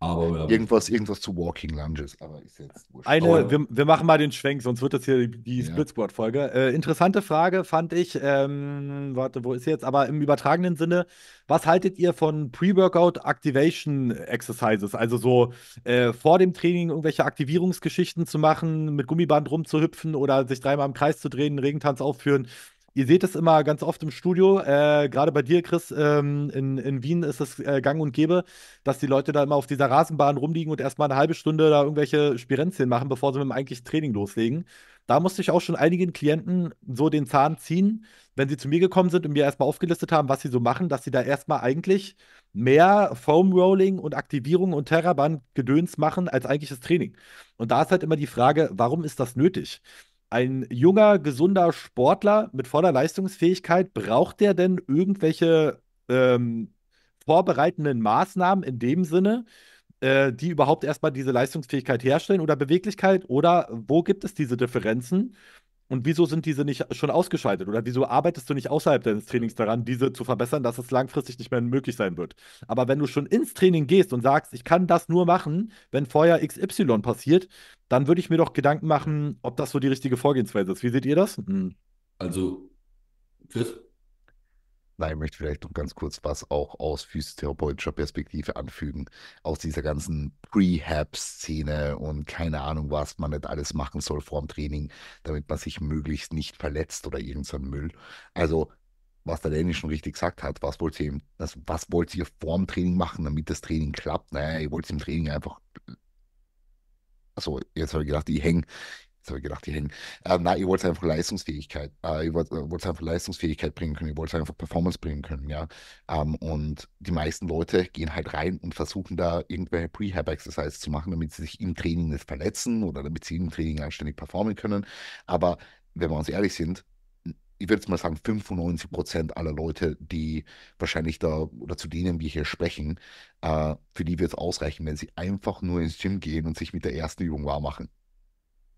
Aber, irgendwas, irgendwas zu Walking Lunges, aber ist jetzt Eine, wir,
wir, machen mal den Schwenk, sonst wird das hier die, die ja. Split Squad-Folge. Äh, interessante Frage fand ich, ähm, warte, wo ist sie jetzt? Aber im übertragenen Sinne, was haltet ihr von Pre-Workout Activation Exercises? Also so äh, vor dem Training irgendwelche Aktivierungsgeschichten zu machen, mit Gummiband rumzuhüpfen oder sich dreimal im Kreis zu drehen, einen Regentanz aufführen. Ihr seht es immer ganz oft im Studio, äh, gerade bei dir, Chris, ähm, in, in Wien ist es äh, gang und gäbe, dass die Leute da immer auf dieser Rasenbahn rumliegen und erstmal eine halbe Stunde da irgendwelche Spirenzien machen, bevor sie mit dem eigentlichen Training loslegen. Da musste ich auch schon einigen Klienten so den Zahn ziehen, wenn sie zu mir gekommen sind und mir erstmal aufgelistet haben, was sie so machen, dass sie da erstmal eigentlich mehr Foam Rolling und Aktivierung und Terraband Gedöns machen als eigentliches Training. Und da ist halt immer die Frage, warum ist das nötig? ein junger, gesunder Sportler mit voller Leistungsfähigkeit, braucht der denn irgendwelche ähm, vorbereitenden Maßnahmen in dem Sinne, äh, die überhaupt erstmal diese Leistungsfähigkeit herstellen oder Beweglichkeit? Oder wo gibt es diese Differenzen? Und wieso sind diese nicht schon ausgeschaltet? Oder wieso arbeitest du nicht außerhalb deines Trainings daran, diese zu verbessern, dass es langfristig nicht mehr möglich sein wird? Aber wenn du schon ins Training gehst und sagst, ich kann das nur machen, wenn vorher XY passiert, dann würde ich mir doch Gedanken machen, ob das so die richtige Vorgehensweise
ist. Wie seht ihr das? Mhm. Also, Chris, Nein, ich möchte vielleicht noch ganz kurz was auch aus physiotherapeutischer Perspektive anfügen. Aus dieser ganzen Prehab-Szene und keine Ahnung, was man nicht alles machen soll vor dem Training, damit man sich möglichst nicht verletzt oder irgendein so Müll. Also, was der Danny schon richtig gesagt hat, was wollt ihr, also was wollt ihr vor dem Training machen, damit das Training klappt? Naja, ihr wollt im Training einfach. Also, jetzt habe ich gedacht, ich hänge Jetzt habe ich gedacht, die hängen. Äh, nein, ihr wollt es einfach Leistungsfähigkeit. Äh, ich wollte es einfach Leistungsfähigkeit bringen können. ihr wollt es einfach Performance bringen können, ja. Ähm, und die meisten Leute gehen halt rein und versuchen da irgendwelche prehab exercise zu machen, damit sie sich im Training nicht verletzen oder damit sie im Training anständig halt performen können. Aber wenn wir uns ehrlich sind, ich würde jetzt mal sagen, 95 Prozent aller Leute, die wahrscheinlich da oder zu denen wir hier sprechen, äh, für die wird es ausreichen, wenn sie einfach nur ins Gym gehen und sich mit der ersten Übung wahrmachen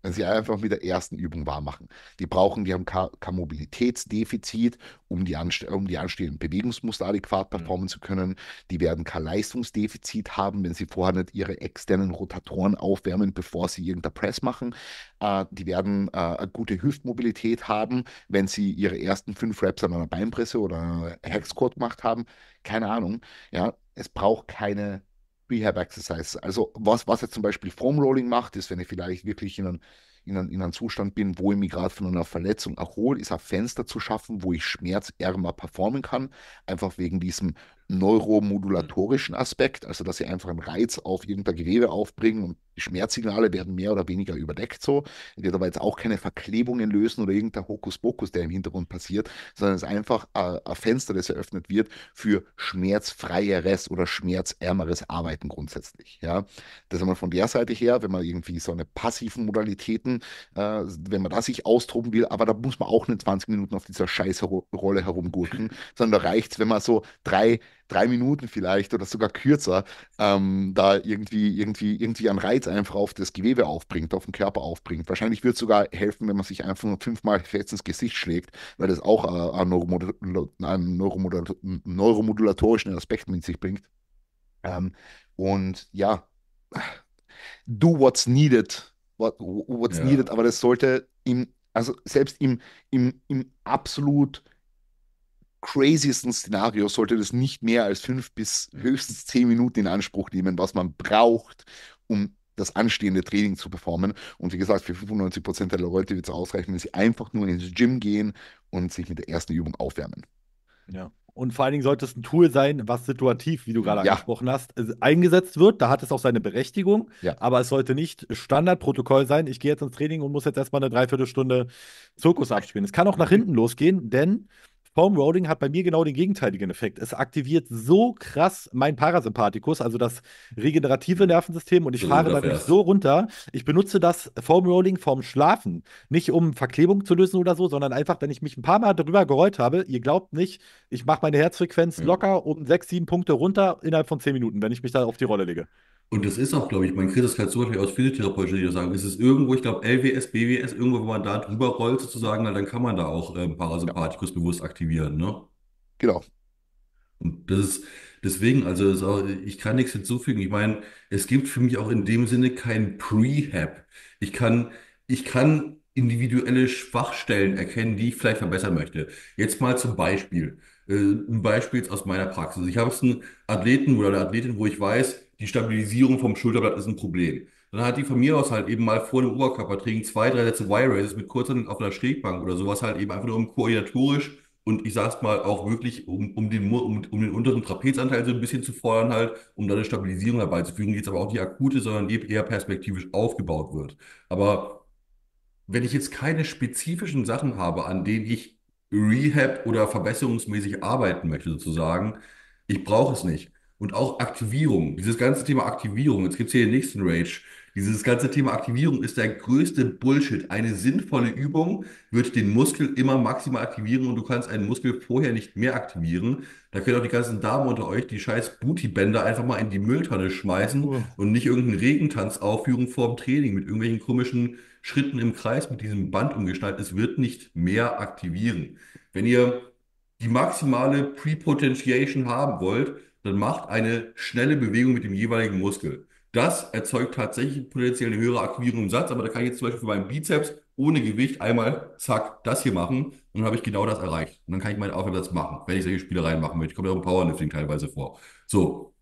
wenn sie einfach mit der ersten Übung wahr machen. Die brauchen, die haben kein Mobilitätsdefizit, um die, um die anstehenden Bewegungsmuster adäquat mhm. performen mhm. zu können. Die werden kein Leistungsdefizit haben, wenn sie vorher nicht ihre externen Rotatoren aufwärmen, bevor sie irgendein Press machen. Äh, die werden äh, eine gute Hüftmobilität haben, wenn sie ihre ersten fünf Reps an einer Beinpresse oder einer Hexquad gemacht haben. Keine Ahnung. Ja, es braucht keine Rehab Exercise. Also was, was jetzt zum Beispiel Foam Rolling macht, ist, wenn ich vielleicht wirklich in einem in einen, in einen Zustand bin, wo ich mich gerade von einer Verletzung erhole, ist ein Fenster zu schaffen, wo ich schmerzärmer performen kann, einfach wegen diesem neuromodulatorischen mhm. Aspekt, also dass sie einfach einen Reiz auf irgendein Gewebe aufbringen und die Schmerzsignale werden mehr oder weniger überdeckt so. Wird aber jetzt auch keine Verklebungen lösen oder irgendein Hokuspokus, der im Hintergrund passiert, sondern es ist einfach äh, ein Fenster, das eröffnet wird für schmerzfreieres oder schmerzärmeres Arbeiten grundsätzlich. Ja, das einmal von der Seite her, wenn man irgendwie so eine passiven Modalitäten, äh, wenn man da sich austoben will, aber da muss man auch nicht 20 Minuten auf dieser Scheißrolle herumgurken, sondern da reicht es, wenn man so drei drei Minuten vielleicht oder sogar kürzer ähm, da irgendwie, irgendwie, irgendwie einen Reiz einfach auf das Gewebe aufbringt, auf den Körper aufbringt. Wahrscheinlich würde es sogar helfen, wenn man sich einfach nur fünfmal fest ins Gesicht schlägt, weil das auch äh, einen, Neuromodul einen Neuromodul neuromodulatorischen Aspekt mit sich bringt. Ähm, und ja, do what's needed. What, what's ja. needed, aber das sollte im, also selbst im, im, im absolut craziesten Szenario sollte das nicht mehr als fünf bis höchstens zehn Minuten in Anspruch nehmen, was man braucht, um das anstehende Training zu performen. Und wie gesagt, für 95% Prozent der Leute wird es ausreichen, wenn sie einfach nur ins Gym gehen und sich mit der ersten Übung aufwärmen.
Ja. Und vor allen Dingen sollte es ein Tool sein, was situativ, wie du gerade ja. angesprochen hast, äh, eingesetzt wird. Da hat es auch seine Berechtigung. Ja. Aber es sollte nicht Standardprotokoll sein. Ich gehe jetzt ins Training und muss jetzt erstmal eine Dreiviertelstunde Zirkus abspielen. Es kann auch nach mhm. hinten losgehen, denn Foam Rolling hat bei mir genau den gegenteiligen Effekt. Es aktiviert so krass mein Parasympathikus, also das regenerative mhm. Nervensystem, und ich so fahre dadurch so runter. Ich benutze das Foam Rolling vorm Schlafen. Nicht um Verklebung zu lösen oder so, sondern einfach, wenn ich mich ein paar Mal darüber gerollt habe, ihr glaubt nicht, ich mache meine Herzfrequenz mhm. locker um sechs, sieben Punkte runter innerhalb von zehn Minuten, wenn ich mich da auf die Rolle lege. Und das ist auch, glaube ich, man kriegt das halt zum Beispiel aus physiotherapeutischer Sicht sagen. Es ist irgendwo, ich glaube, LWS, BWS, irgendwo, wo man da drüber rollt,
sozusagen, dann kann man da auch ähm, Parasympathikus ja. bewusst aktivieren, ne? Genau. Und das ist deswegen, also auch, ich kann nichts hinzufügen. Ich meine, es gibt für mich auch in dem Sinne kein Prehab. Ich kann, ich kann individuelle Schwachstellen erkennen, die ich vielleicht verbessern möchte. Jetzt mal zum Beispiel. Äh, ein Beispiel aus meiner Praxis. Ich habe einen Athleten oder eine Athletin, wo ich weiß, die Stabilisierung vom Schulterblatt ist ein Problem. Dann hat die von mir aus halt eben mal vor dem Oberkörperträgen zwei, drei letzte y races mit kurzer auf einer Schrägbank oder sowas halt eben einfach nur um koordinatorisch und ich sag's mal auch wirklich, um, um, den, um, um den unteren Trapezanteil so ein bisschen zu fordern halt, um da eine Stabilisierung herbeizuführen, die jetzt aber auch die akute, sondern eben eher perspektivisch aufgebaut wird. Aber wenn ich jetzt keine spezifischen Sachen habe, an denen ich Rehab oder verbesserungsmäßig arbeiten möchte sozusagen, ich brauche es nicht und auch Aktivierung. Dieses ganze Thema Aktivierung, jetzt gibt es hier den nächsten Rage. Dieses ganze Thema Aktivierung ist der größte Bullshit. Eine sinnvolle Übung wird den Muskel immer maximal aktivieren und du kannst einen Muskel vorher nicht mehr aktivieren. Da können auch die ganzen Damen unter euch die scheiß Bootybänder einfach mal in die Mülltonne schmeißen oh. und nicht irgendeinen Regentanz aufführen vor dem Training mit irgendwelchen komischen Schritten im Kreis mit diesem Band umgeschnallt. Es wird nicht mehr aktivieren. Wenn ihr die maximale Prepotentiation haben wollt, dann macht eine schnelle Bewegung mit dem jeweiligen Muskel. Das erzeugt tatsächlich potenziell eine höhere Aktivierung im Satz, aber da kann ich jetzt zum Beispiel für meinen Bizeps ohne Gewicht einmal, zack, das hier machen und dann habe ich genau das erreicht. Und dann kann ich meinen Aufwärmsatz machen, wenn ich solche Spielereien machen möchte. Kommt auch im Powerlifting teilweise vor. So,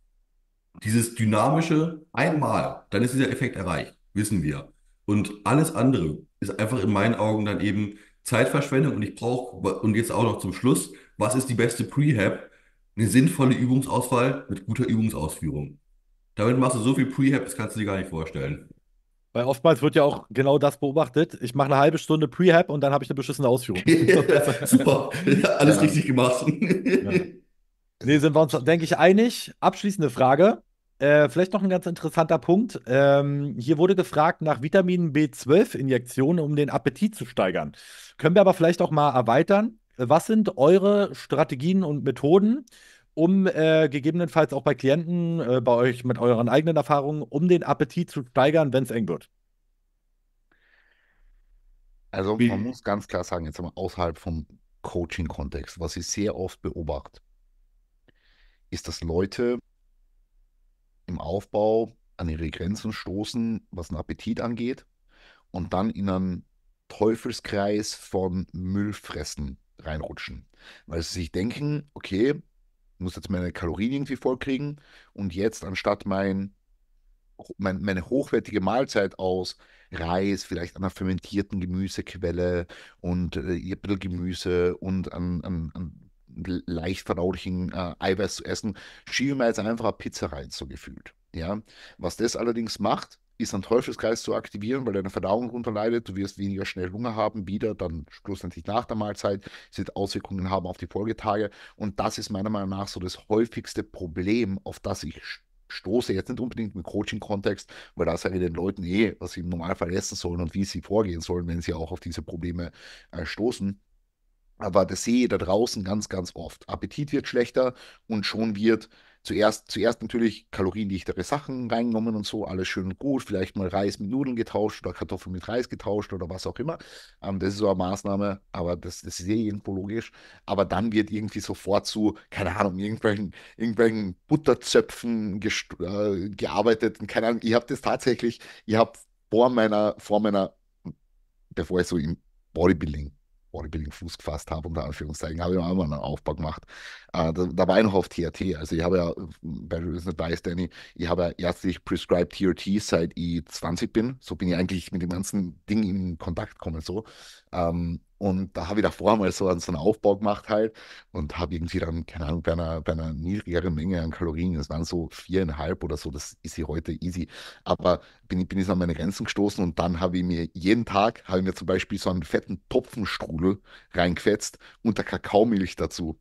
dieses dynamische einmal, dann ist dieser Effekt erreicht, wissen wir. Und alles andere ist einfach in meinen Augen dann eben Zeitverschwendung und ich brauche, und jetzt auch noch zum Schluss, was ist die beste Prehab? eine sinnvolle Übungsauswahl mit guter Übungsausführung. Damit machst du so viel Prehab, das kannst du dir
gar nicht vorstellen. Weil oftmals wird ja auch genau das beobachtet. Ich mache eine halbe Stunde Prehab und dann habe ich eine beschissene Ausführung. Super, alles ja. richtig gemacht. ja. Nee, sind wir uns, denke ich, einig. Abschließende Frage. Äh, vielleicht noch ein ganz interessanter Punkt. Ähm, hier wurde gefragt nach Vitamin B12-Injektionen, um den Appetit zu steigern. Können wir aber vielleicht auch mal erweitern. Was sind eure Strategien und Methoden, um äh, gegebenenfalls auch bei Klienten, äh, bei euch mit euren eigenen Erfahrungen, um den Appetit zu
steigern, wenn es eng wird? Also man muss ganz klar sagen, jetzt mal außerhalb vom Coaching-Kontext, was ich sehr oft beobachte, ist, dass Leute im Aufbau an ihre Grenzen stoßen, was den Appetit angeht, und dann in einen Teufelskreis von Müllfressen reinrutschen. Weil sie sich denken, okay, muss jetzt meine Kalorien irgendwie vollkriegen und jetzt anstatt mein, mein, meine hochwertige Mahlzeit aus Reis, vielleicht einer fermentierten Gemüsequelle und äh, Gemüse und an, an, an leicht verdaulichen äh, Eiweiß zu essen, schieben wir jetzt einfach eine Pizza rein, so gefühlt. Ja? Was das allerdings macht, ist ein Teufelskreis zu aktivieren, weil deine Verdauung darunter leidet. Du wirst weniger schnell Hunger haben, wieder dann schlussendlich nach der Mahlzeit. Es wird Auswirkungen haben auf die Folgetage. Und das ist meiner Meinung nach so das häufigste Problem, auf das ich stoße. Jetzt nicht unbedingt im Coaching-Kontext, weil da sage ich den Leuten eh, was sie im Normalfall essen sollen und wie sie vorgehen sollen, wenn sie auch auf diese Probleme äh, stoßen. Aber das sehe ich da draußen ganz, ganz oft. Appetit wird schlechter und schon wird Zuerst, zuerst natürlich kaloriendichtere Sachen reingenommen und so, alles schön und gut. Vielleicht mal Reis mit Nudeln getauscht oder Kartoffeln mit Reis getauscht oder was auch immer. Ähm, das ist so eine Maßnahme, aber das, das ist eh irgendwo logisch. Aber dann wird irgendwie sofort zu, keine Ahnung, irgendwelchen, irgendwelchen Butterzöpfen äh, gearbeitet. Und keine Ahnung, ich habe das tatsächlich, ich habe vor meiner, vor meiner, bevor ich so im Bodybuilding Bodybuilding Fuß gefasst habe, unter Anführungszeichen, habe ich auch mal einen Aufbau gemacht. Äh, da, da, war ich noch auf TRT. Also ich habe ja, bei Reason Advice, Danny, ich habe ja ärztlich prescribed TRT, seit ich 20 bin. So bin ich eigentlich mit dem ganzen Ding in Kontakt gekommen. So. Ähm, und da habe ich davor mal so, so einen Aufbau gemacht halt und habe irgendwie dann, keine Ahnung, bei einer, bei einer niedrigeren Menge an Kalorien, das waren so viereinhalb oder so, das ist hier heute easy. Aber bin, bin ich an meine Grenzen gestoßen und dann habe ich mir jeden Tag, habe ich mir zum Beispiel so einen fetten Topfenstrudel reingefetzt und der Kakaomilch dazu.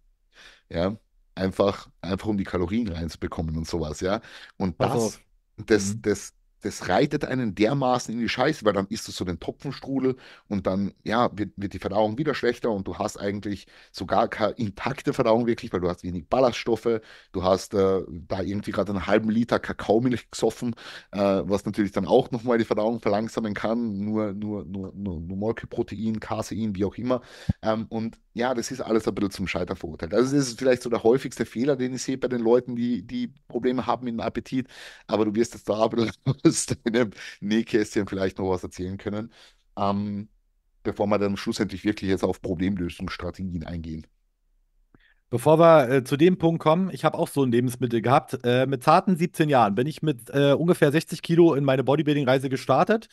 Ja, einfach, einfach um die Kalorien reinzubekommen und sowas, ja. Und also das, das, mhm. das, das reitet einen dermaßen in die Scheiße, weil dann isst du so den Topfenstrudel und dann, ja, wird, wird die Verdauung wieder schlechter und du hast eigentlich sogar keine intakte Verdauung wirklich, weil du hast wenig Ballaststoffe, du hast äh, da irgendwie gerade einen halben Liter Kakaomilch gesoffen, äh, was natürlich dann auch nochmal die Verdauung verlangsamen kann, nur, nur, nur, nur, nur Molkeprotein, Casein, wie auch immer. Ähm, und ja, das ist alles ein bisschen zum Scheitern verurteilt. Also das ist vielleicht so der häufigste Fehler, den ich sehe bei den Leuten, die, die Probleme haben mit dem Appetit, aber du wirst jetzt da ein bisschen aus deinem Nähkästchen vielleicht noch was erzählen können, ähm, bevor wir dann schlussendlich wirklich jetzt auf Problemlösungsstrategien eingehen.
Bevor wir äh, zu dem Punkt kommen, ich habe auch so ein Lebensmittel gehabt. Äh, mit zarten 17 Jahren bin ich mit äh, ungefähr 60 Kilo in meine Bodybuilding-Reise gestartet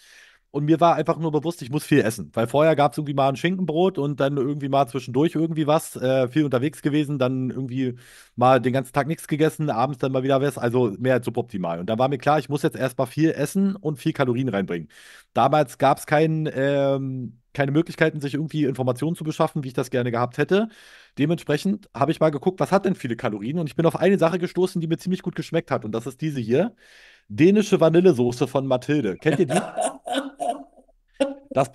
und mir war einfach nur bewusst, ich muss viel essen. Weil vorher gab es irgendwie mal ein Schinkenbrot und dann irgendwie mal zwischendurch irgendwie was, äh, viel unterwegs gewesen, dann irgendwie mal den ganzen Tag nichts gegessen, abends dann mal wieder was, also mehr als suboptimal. Und da war mir klar, ich muss jetzt erstmal viel essen und viel Kalorien reinbringen. Damals gab es keinen. Ähm, keine Möglichkeiten, sich irgendwie Informationen zu beschaffen, wie ich das gerne gehabt hätte. Dementsprechend habe ich mal geguckt, was hat denn viele Kalorien? Und ich bin auf eine Sache gestoßen, die mir ziemlich gut geschmeckt hat. Und das ist diese hier. Dänische Vanillesoße von Mathilde. Kennt ihr die? Das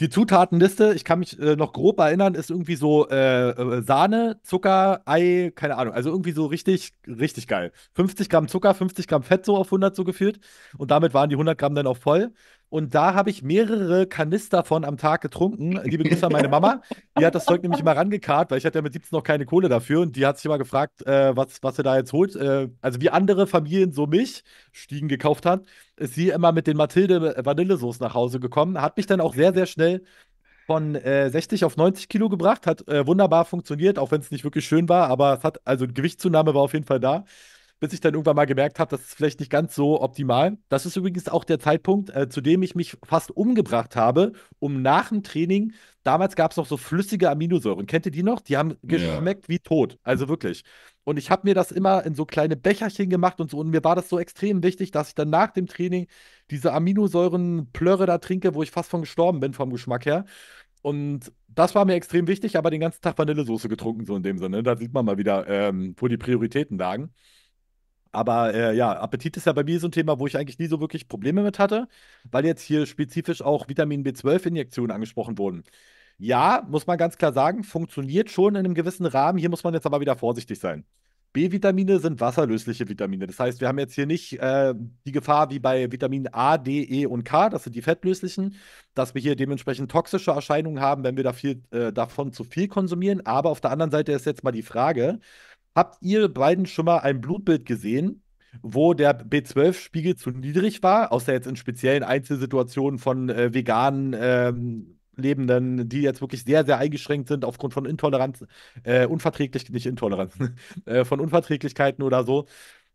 die Zutatenliste, ich kann mich äh, noch grob erinnern, ist irgendwie so äh, äh, Sahne, Zucker, Ei, keine Ahnung. Also irgendwie so richtig, richtig geil. 50 Gramm Zucker, 50 Gramm Fett so auf 100 so gefühlt. Und damit waren die 100 Gramm dann auch voll. Und da habe ich mehrere Kanister von am Tag getrunken. Liebe Grüße an meine Mama. Die hat das Zeug nämlich immer rangekarrt, weil ich hatte ja mit 17 noch keine Kohle dafür. Und die hat sich immer gefragt, äh, was, was sie da jetzt holt. Äh, also wie andere Familien so mich Stiegen gekauft hat, ist sie immer mit den Mathilde Vanillesoße nach Hause gekommen. Hat mich dann auch sehr, sehr schnell von äh, 60 auf 90 Kilo gebracht. Hat äh, wunderbar funktioniert, auch wenn es nicht wirklich schön war. Aber es hat, also Gewichtszunahme war auf jeden Fall da bis ich dann irgendwann mal gemerkt habe, das ist vielleicht nicht ganz so optimal. Das ist übrigens auch der Zeitpunkt, äh, zu dem ich mich fast umgebracht habe, um nach dem Training, damals gab es noch so flüssige Aminosäuren. Kennt ihr die noch? Die haben geschmeckt ja. wie tot. Also wirklich. Und ich habe mir das immer in so kleine Becherchen gemacht und so. Und mir war das so extrem wichtig, dass ich dann nach dem Training diese Aminosäuren-Plörre da trinke, wo ich fast von gestorben bin vom Geschmack her. Und das war mir extrem wichtig, aber den ganzen Tag Vanillesoße getrunken, so in dem Sinne. Da sieht man mal wieder, ähm, wo die Prioritäten lagen. Aber äh, ja, Appetit ist ja bei mir so ein Thema, wo ich eigentlich nie so wirklich Probleme mit hatte, weil jetzt hier spezifisch auch Vitamin B12-Injektionen angesprochen wurden. Ja, muss man ganz klar sagen, funktioniert schon in einem gewissen Rahmen. Hier muss man jetzt aber wieder vorsichtig sein. B-Vitamine sind wasserlösliche Vitamine. Das heißt, wir haben jetzt hier nicht äh, die Gefahr wie bei Vitaminen A, D, E und K, das sind die fettlöslichen, dass wir hier dementsprechend toxische Erscheinungen haben, wenn wir da viel, äh, davon zu viel konsumieren. Aber auf der anderen Seite ist jetzt mal die Frage, Habt ihr beiden schon mal ein Blutbild gesehen, wo der B12-Spiegel zu niedrig war, außer jetzt in speziellen Einzelsituationen von äh, veganen ähm, Lebenden, die jetzt wirklich sehr, sehr eingeschränkt sind aufgrund von Intoleranz, äh, Unverträglichkeiten, nicht Intoleranz, äh, von Unverträglichkeiten oder so.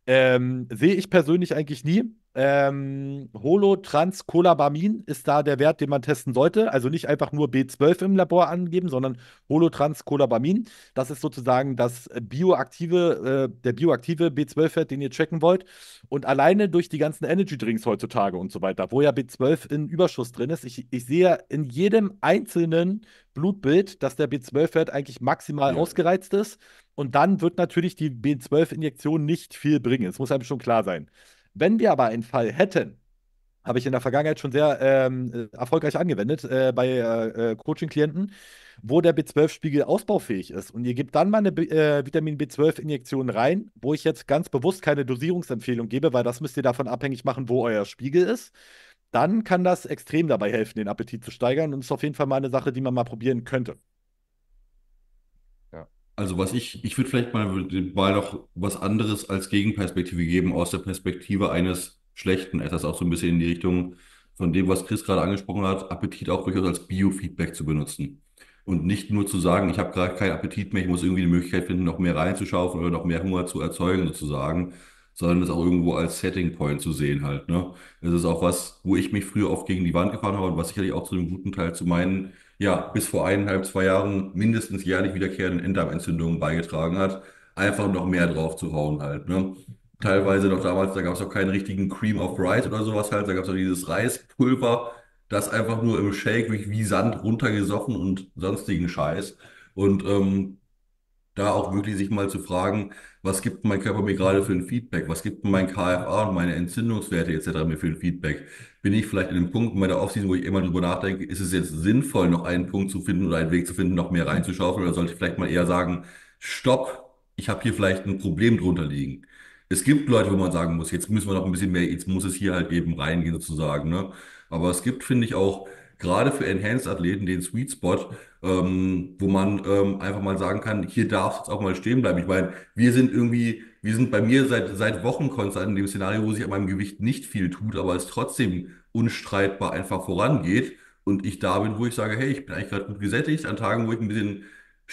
Ähm, sehe ich persönlich eigentlich nie. Ähm, Holotrans-Colabamin ist da der Wert, den man testen sollte. Also nicht einfach nur B12 im Labor angeben, sondern Holotrans-Colabamin. Das ist sozusagen das äh, bioaktive, äh, der bioaktive B12-Wert, den ihr checken wollt. Und alleine durch die ganzen Energy-Drinks heutzutage und so weiter, wo ja B12 in Überschuss drin ist, ich, ich sehe in jedem einzelnen Blutbild, dass der B12-Wert eigentlich maximal ja. ausgereizt ist. Und dann wird natürlich die B12-Injektion nicht viel bringen. Es muss einem schon klar sein. Wenn wir aber einen Fall hätten, habe ich in der Vergangenheit schon sehr ähm, äh, erfolgreich angewendet äh, bei äh, äh Coaching-Klienten, wo der B12-Spiegel ausbaufähig ist. Und ihr gebt dann mal eine B äh, Vitamin B12-Injektion rein, wo ich jetzt ganz bewusst keine Dosierungsempfehlung gebe, weil das müsst ihr davon abhängig machen, wo euer Spiegel ist. Dann kann das extrem dabei helfen, den Appetit zu steigern und ist auf jeden Fall mal eine Sache, die man mal probieren könnte
also was ich, ich würde vielleicht mal, mal noch was anderes als Gegenperspektive geben, aus der Perspektive eines schlechten Essers, auch so ein bisschen in die Richtung von dem, was Chris gerade angesprochen hat, Appetit auch durchaus als Biofeedback zu benutzen. Und nicht nur zu sagen, ich habe gerade keinen Appetit mehr, ich muss irgendwie die Möglichkeit finden, noch mehr reinzuschaufeln oder noch mehr Hunger zu erzeugen, sozusagen, sondern es auch irgendwo als Setting Point zu sehen halt. Ne? Das ist auch was, wo ich mich früher oft gegen die Wand gefahren habe und was sicherlich auch zu einem guten Teil zu meinen ja, bis vor eineinhalb, zwei Jahren mindestens jährlich wiederkehrenden Enddarmentzündungen beigetragen hat, einfach noch mehr drauf zu hauen halt, ne? Teilweise noch damals, da gab es auch keinen richtigen Cream of Rice oder sowas halt, da gab es auch dieses Reispulver, das einfach nur im Shake wie, Sand runtergesoffen und sonstigen Scheiß. Und ähm, da auch wirklich sich mal zu fragen, was gibt mein Körper mir gerade für ein Feedback? Was gibt mein KFA und meine Entzündungswerte etc. mir für ein Feedback? Bin ich vielleicht in einem Punkt in meiner Aufsicht, wo ich immer drüber nachdenke, ist es jetzt sinnvoll, noch einen Punkt zu finden oder einen Weg zu finden, noch mehr reinzuschaufeln? Oder sollte ich vielleicht mal eher sagen, stopp, ich habe hier vielleicht ein Problem drunter liegen? Es gibt Leute, wo man sagen muss, jetzt müssen wir noch ein bisschen mehr, jetzt muss es hier halt eben reingehen sozusagen. Ne? Aber es gibt, finde ich, auch gerade für Enhanced-Athleten den Sweet Spot, ähm, wo man ähm, einfach mal sagen kann, hier darf es auch mal stehen bleiben. Ich meine, wir sind irgendwie, wir sind bei mir seit, seit Wochen konstant in dem Szenario, wo sich an meinem Gewicht nicht viel tut, aber es trotzdem unstreitbar einfach vorangeht. Und ich da bin, wo ich sage, hey, ich bin eigentlich gerade gut gesättigt, an Tagen, wo ich ein bisschen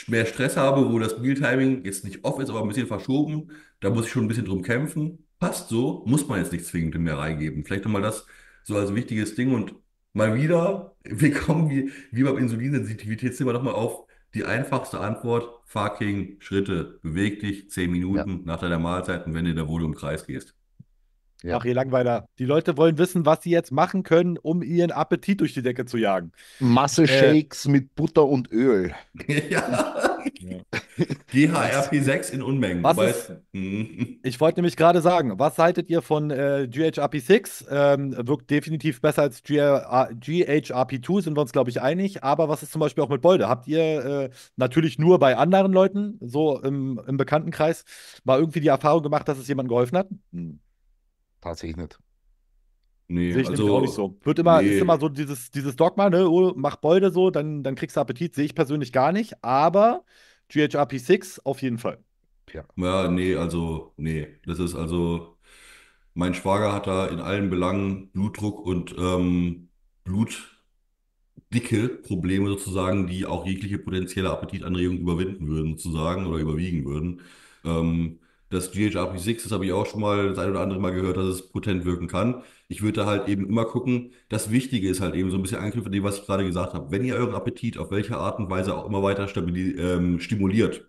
mehr Stress habe, wo das Mealtiming jetzt nicht off ist, aber ein bisschen verschoben, da muss ich schon ein bisschen drum kämpfen. Passt so, muss man jetzt nicht zwingend mehr reingeben. Vielleicht nochmal das so als wichtiges Ding und mal wieder wir kommen wie, wie beim Insulinsensitivitätsthema nochmal auf die einfachste Antwort, fucking Schritte. Beweg dich zehn Minuten ja. nach deiner Mahlzeit und wenn du in der Wohnung im Kreis gehst.
Ja. Ach, ihr Langweiler. Die Leute wollen wissen, was sie jetzt machen können, um ihren Appetit durch die Decke zu jagen. Masse äh, Shakes
äh, mit Butter und Öl. ja. ja. GHRP6 in Unmengen. Was ist, mhm.
ich wollte nämlich gerade sagen, was haltet ihr von äh, GHRP6? Ähm, wirkt definitiv besser als GHRP2, sind wir uns, glaube ich, einig. Aber was ist zum Beispiel auch mit Bolde? Habt ihr äh, natürlich nur bei anderen Leuten, so im, im Bekanntenkreis, mal irgendwie die Erfahrung gemacht, dass es jemandem geholfen hat? Hm. Tatsächlich nicht.
Nee, sehe ich also, auch nicht so. Wird immer, nee. Ist immer
so dieses, dieses Dogma, ne, oh, mach Beute so, dann, dann kriegst du Appetit, sehe ich persönlich gar nicht, aber GHRP6 auf jeden Fall. Ja.
ja, nee, also, nee, das ist also, mein Schwager hat da in allen Belangen Blutdruck und ähm, Blutdicke Probleme sozusagen, die auch jegliche potenzielle Appetitanregung überwinden würden sozusagen oder überwiegen würden. Ähm, das GHRP6, das habe ich auch schon mal das ein oder andere Mal gehört, dass es potent wirken kann. Ich würde da halt eben immer gucken. Das Wichtige ist halt eben so ein bisschen Angriff an dem, was ich gerade gesagt habe. Wenn ihr euren Appetit auf welche Art und Weise auch immer weiter ähm, stimuliert,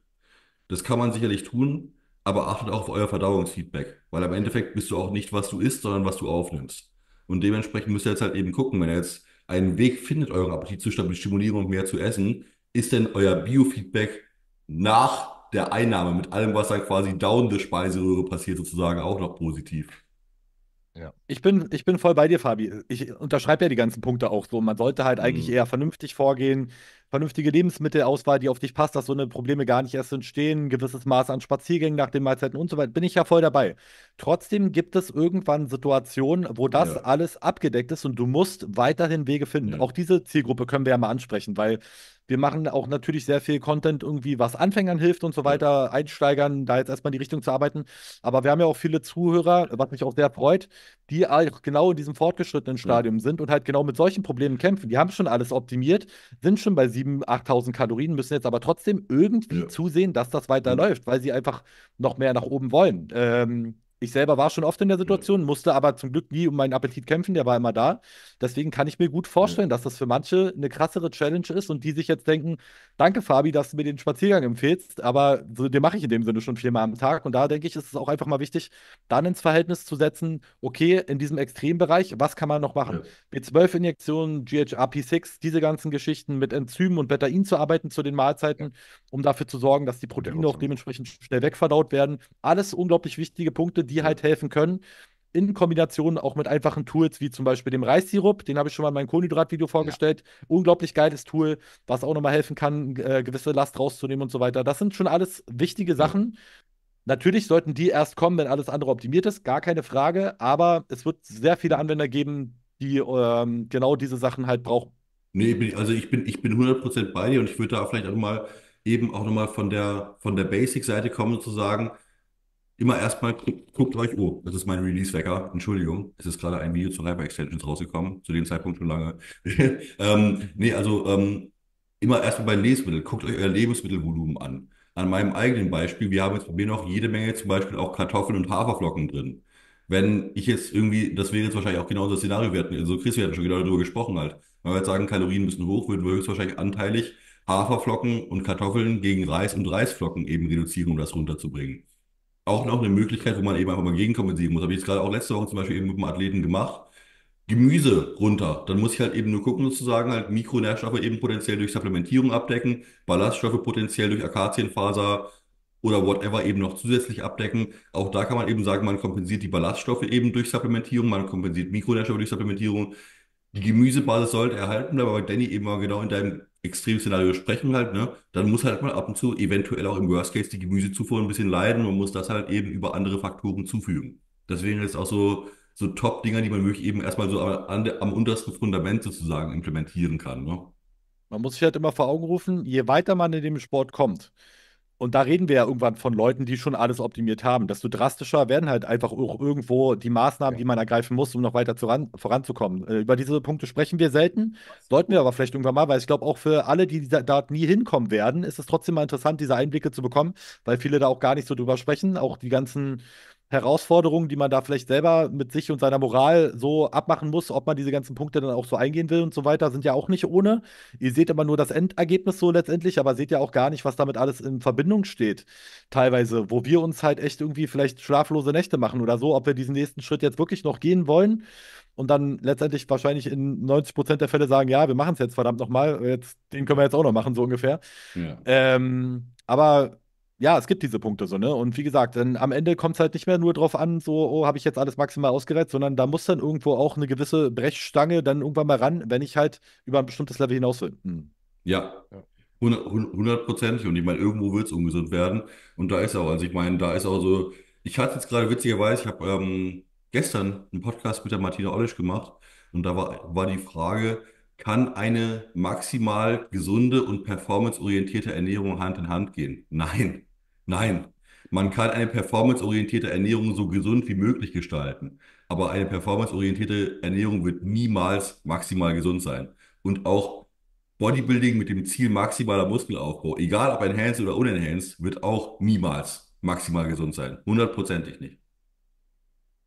das kann man sicherlich tun, aber achtet auch auf euer Verdauungsfeedback, weil im Endeffekt bist du auch nicht, was du isst, sondern was du aufnimmst. Und dementsprechend müsst ihr jetzt halt eben gucken, wenn ihr jetzt einen Weg findet, euren Appetit zu stimulieren und mehr zu essen, ist denn euer Biofeedback nach der Einnahme, mit allem, was da quasi down der Speiseröhre passiert, sozusagen auch noch positiv.
Ja. Ich, bin, ich bin voll bei dir, Fabi. Ich unterschreibe ja die ganzen Punkte auch so. Man sollte halt mhm. eigentlich eher vernünftig vorgehen, vernünftige Lebensmittelauswahl, die auf dich passt, dass so eine Probleme gar nicht erst entstehen, ein gewisses Maß an Spaziergängen nach den Mahlzeiten und so weiter. Bin ich ja voll dabei. Trotzdem gibt es irgendwann Situationen, wo das ja. alles abgedeckt ist und du musst weiterhin Wege finden. Ja. Auch diese Zielgruppe können wir ja mal ansprechen, weil wir machen auch natürlich sehr viel Content irgendwie, was Anfängern hilft und so weiter, Einsteigern, da jetzt erstmal in die Richtung zu arbeiten. Aber wir haben ja auch viele Zuhörer, was mich auch sehr freut, die auch genau in diesem fortgeschrittenen Stadium mhm. sind und halt genau mit solchen Problemen kämpfen. Die haben schon alles optimiert, sind schon bei 7.000, 8.000 Kalorien, müssen jetzt aber trotzdem irgendwie ja. zusehen, dass das weiterläuft, weil sie einfach noch mehr nach oben wollen. Ähm, ich selber war schon oft in der mhm. Situation, musste aber zum Glück nie um meinen Appetit kämpfen, der war immer da. Deswegen kann ich mir gut vorstellen, dass das für manche eine krassere Challenge ist und die sich jetzt denken, danke Fabi, dass du mir den Spaziergang empfehlst, aber so, den mache ich in dem Sinne schon viermal am Tag. Und da denke ich, ist es auch einfach mal wichtig, dann ins Verhältnis zu setzen, okay, in diesem Extrembereich, was kann man noch machen? Ja. B12-Injektionen, GHRP6, diese ganzen Geschichten mit Enzymen und Betain zu arbeiten zu den Mahlzeiten, um dafür zu sorgen, dass die Proteine auch dementsprechend schnell wegverdaut werden. Alles unglaublich wichtige Punkte, die mhm. halt helfen können. In Kombination auch mit einfachen Tools wie zum Beispiel dem Reissirup, den habe ich schon mal in meinem Kohlenhydrat-Video vorgestellt. Ja. Unglaublich geiles Tool, was auch nochmal helfen kann, äh, gewisse Last rauszunehmen und so weiter. Das sind schon alles wichtige Sachen. Natürlich sollten die erst kommen, wenn alles andere optimiert ist, gar keine Frage. Aber es wird sehr viele Anwender geben, die ähm, genau diese Sachen halt brauchen. Nee, also ich bin, ich bin 100% bei dir
und ich würde da vielleicht auch mal eben auch nochmal von der, von der Basic-Seite kommen, zu sagen, immer erstmal guckt, guckt euch, oh, das ist mein Release-Wecker, Entschuldigung, es ist gerade ein Video zu Hyper-Extensions rausgekommen, zu dem Zeitpunkt schon lange. ähm, nee, also ähm, immer erstmal bei Lebensmitteln, guckt euch euer Lebensmittelvolumen an. An meinem eigenen Beispiel, wir haben jetzt bei mir noch jede Menge zum Beispiel auch Kartoffeln und Haferflocken drin. Wenn ich jetzt irgendwie, das wäre jetzt wahrscheinlich auch genau das Szenario, wir hatten, also Chris, wir hatten schon genau darüber gesprochen halt. Wenn wir jetzt sagen, Kalorien müssen hoch, würden wir höchstwahrscheinlich anteilig Haferflocken und Kartoffeln gegen Reis und Reisflocken eben reduzieren, um das runterzubringen auch noch eine Möglichkeit, wo man eben einfach mal gegenkompensieren muss. Habe ich jetzt gerade auch letzte Woche zum Beispiel eben mit einem Athleten gemacht. Gemüse runter. Dann muss ich halt eben nur gucken, sozusagen halt Mikronährstoffe eben potenziell durch Supplementierung abdecken, Ballaststoffe potenziell durch Akazienfaser oder whatever eben noch zusätzlich abdecken. Auch da kann man eben sagen, man kompensiert die Ballaststoffe eben durch Supplementierung, man kompensiert Mikronährstoffe durch Supplementierung die Gemüsebasis sollte erhalten bleiben, aber Danny eben mal genau in deinem Extremszenario sprechen halt, ne? Dann muss halt mal ab und zu eventuell auch im Worst Case die Gemüsezufuhr ein bisschen leiden und muss das halt eben über andere Faktoren zufügen. Deswegen ist auch so, so Top-Dinger, die man wirklich eben erstmal so am, am untersten Fundament sozusagen implementieren kann. Ne?
Man muss sich halt immer vor Augen rufen, je weiter man in dem Sport kommt, und da reden wir ja irgendwann von Leuten, die schon alles optimiert haben. Desto drastischer werden halt einfach auch irgendwo die Maßnahmen, die man ergreifen muss, um noch weiter ran, voranzukommen. Äh, über diese Punkte sprechen wir selten, sollten wir aber vielleicht irgendwann mal, weil ich glaube, auch für alle, die da nie hinkommen werden, ist es trotzdem mal interessant, diese Einblicke zu bekommen, weil viele da auch gar nicht so drüber sprechen. Auch die ganzen Herausforderungen, die man da vielleicht selber mit sich und seiner Moral so abmachen muss, ob man diese ganzen Punkte dann auch so eingehen will und so weiter, sind ja auch nicht ohne. Ihr seht immer nur das Endergebnis so letztendlich, aber seht ja auch gar nicht, was damit alles in Verbindung steht. Teilweise, wo wir uns halt echt irgendwie vielleicht schlaflose Nächte machen oder so, ob wir diesen nächsten Schritt jetzt wirklich noch gehen wollen und dann letztendlich wahrscheinlich in 90 Prozent der Fälle sagen, ja, wir machen es jetzt verdammt nochmal, den können wir jetzt auch noch machen, so ungefähr. Ja. Ähm, aber ja, es gibt diese Punkte so, ne? Und wie gesagt, dann am Ende kommt es halt nicht mehr nur drauf an, so, oh, habe ich jetzt alles maximal ausgereizt, sondern da muss dann irgendwo auch eine gewisse Brechstange dann irgendwann mal ran, wenn ich halt über ein bestimmtes Level hinaus will. Hm.
Ja. Hundertprozentig. Und ich meine, irgendwo wird es ungesund werden. Und da ist auch, also ich meine, da ist auch so, ich hatte jetzt gerade witzigerweise, ich habe ähm, gestern einen Podcast mit der Martina Ollisch gemacht und da war, war die Frage, kann eine maximal gesunde und performanceorientierte Ernährung Hand in Hand gehen? Nein. Nein, man kann eine performanceorientierte Ernährung so gesund wie möglich gestalten, aber eine performanceorientierte Ernährung wird niemals maximal gesund sein. Und auch Bodybuilding mit dem Ziel maximaler Muskelaufbau, egal ob enhanced oder unenhanced, wird auch niemals maximal gesund sein.
Hundertprozentig nicht.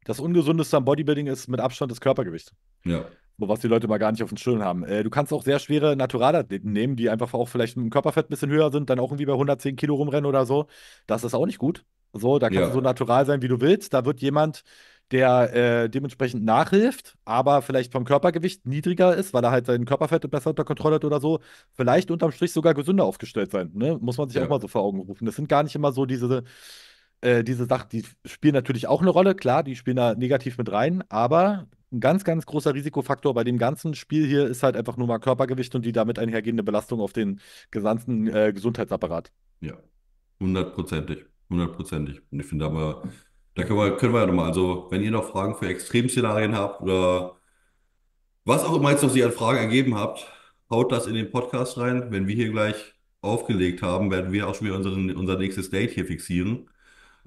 Das Ungesundeste am Bodybuilding ist mit Abstand das Körpergewicht. Ja. So, was die Leute mal gar nicht auf dem Schirm haben. Äh, du kannst auch sehr schwere Naturalathleten nehmen, die einfach auch vielleicht mit dem Körperfett ein bisschen höher sind, dann auch irgendwie bei 110 Kilo rumrennen oder so. Das ist auch nicht gut. So, da kannst ja. du so natural sein, wie du willst. Da wird jemand, der äh, dementsprechend nachhilft, aber vielleicht vom Körpergewicht niedriger ist, weil er halt seinen Körperfett besser unter Kontrolle hat oder so, vielleicht unterm Strich sogar gesünder aufgestellt sein. Ne? Muss man sich ja. auch mal so vor Augen rufen. Das sind gar nicht immer so diese, äh, diese Sachen, die spielen natürlich auch eine Rolle, klar, die spielen da negativ mit rein, aber ein ganz, ganz großer Risikofaktor bei dem ganzen Spiel hier ist halt einfach nur mal Körpergewicht und die damit einhergehende Belastung auf den gesamten äh, Gesundheitsapparat.
Ja, hundertprozentig. Hundertprozentig. Und ich finde aber, da können wir, können wir ja nochmal, also wenn ihr noch Fragen für Extremszenarien habt oder was auch immer jetzt noch Sie an Fragen ergeben habt, haut das in den Podcast rein. Wenn wir hier gleich aufgelegt haben, werden wir auch schon wieder unseren, unser nächstes Date hier fixieren.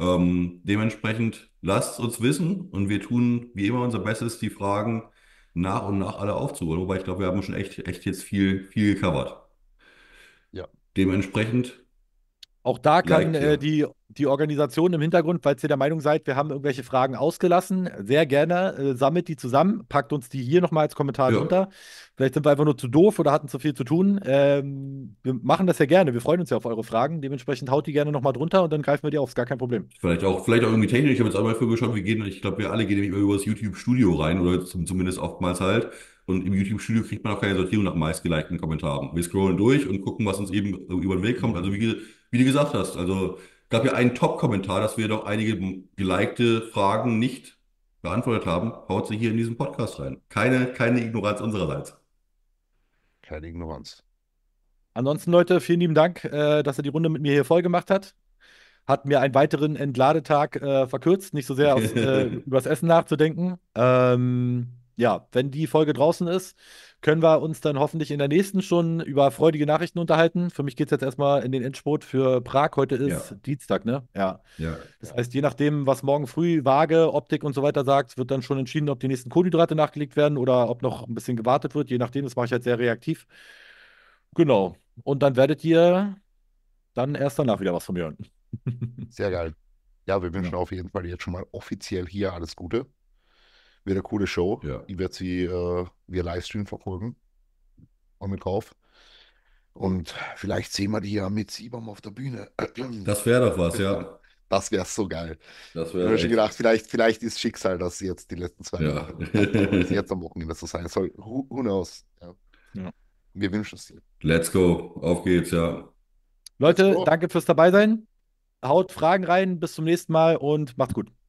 Ähm, dementsprechend lasst uns wissen und wir tun wie immer unser Bestes, die Fragen nach und nach alle aufzuholen. Wobei ich glaube, wir haben schon echt, echt jetzt viel, viel gecovert. Ja. Dementsprechend
auch da kann like, äh, ja. die, die Organisation im Hintergrund, falls ihr der Meinung seid, wir haben irgendwelche Fragen ausgelassen, sehr gerne äh, sammelt die zusammen, packt uns die hier nochmal als Kommentar ja. runter. Vielleicht sind wir einfach nur zu doof oder hatten zu viel zu tun. Ähm, wir machen das ja gerne, wir freuen uns ja auf eure Fragen. Dementsprechend haut die gerne nochmal drunter und dann greifen wir die auf, ist gar kein Problem. Vielleicht auch,
vielleicht auch irgendwie technisch, ich habe jetzt einmal für geschaut, wir gehen, ich glaube, wir alle gehen nämlich über das YouTube-Studio rein oder zum, zumindest oftmals halt. Und im YouTube-Studio kriegt man auch keine Sortierung nach meistgelikten Kommentaren. Wir scrollen durch und gucken, was uns eben über den Weg kommt. Also wie gesagt, wie du gesagt hast, also gab ja einen Top-Kommentar, dass wir doch einige gelikte Fragen nicht beantwortet haben. Haut sie hier in diesem Podcast rein. Keine,
keine Ignoranz unsererseits. Keine Ignoranz. Ansonsten, Leute, vielen lieben Dank, äh, dass er die Runde mit mir hier voll gemacht habt hat mir einen weiteren Entladetag äh, verkürzt, nicht so sehr aus, äh, übers Essen nachzudenken. Ähm, ja, wenn die Folge draußen ist, können wir uns dann hoffentlich in der nächsten schon über freudige Nachrichten unterhalten. Für mich geht es jetzt erstmal in den Endspurt für Prag. Heute ist ja. Dienstag, ne? Ja. ja. Das heißt, je nachdem, was morgen früh Waage, Optik und so weiter sagt, wird dann schon entschieden, ob die nächsten Kohlenhydrate nachgelegt werden oder ob noch ein bisschen gewartet wird. Je nachdem, das mache ich halt sehr reaktiv. Genau. Und dann werdet
ihr dann erst danach wieder was von mir hören. Sehr geil. Ja, wir wünschen ja. auf jeden Fall jetzt schon mal offiziell hier alles Gute. Wird eine coole Show. Ja. Ich werde sie äh, via Livestream verfolgen. Und mit drauf. Und vielleicht sehen wir die ja mit Siebam auf der Bühne. Das wäre doch was, ja. Das wäre so geil. Das wär ich habe schon gedacht, vielleicht, vielleicht ist Schicksal, dass jetzt die letzten zwei ja. Jahre jetzt am Wochenende so sein soll. Who, who knows? Ja. Ja. Wir wünschen es dir. Let's go. Auf
geht's,
ja. Leute, danke fürs dabei sein. Haut Fragen rein. Bis zum nächsten Mal und macht's gut.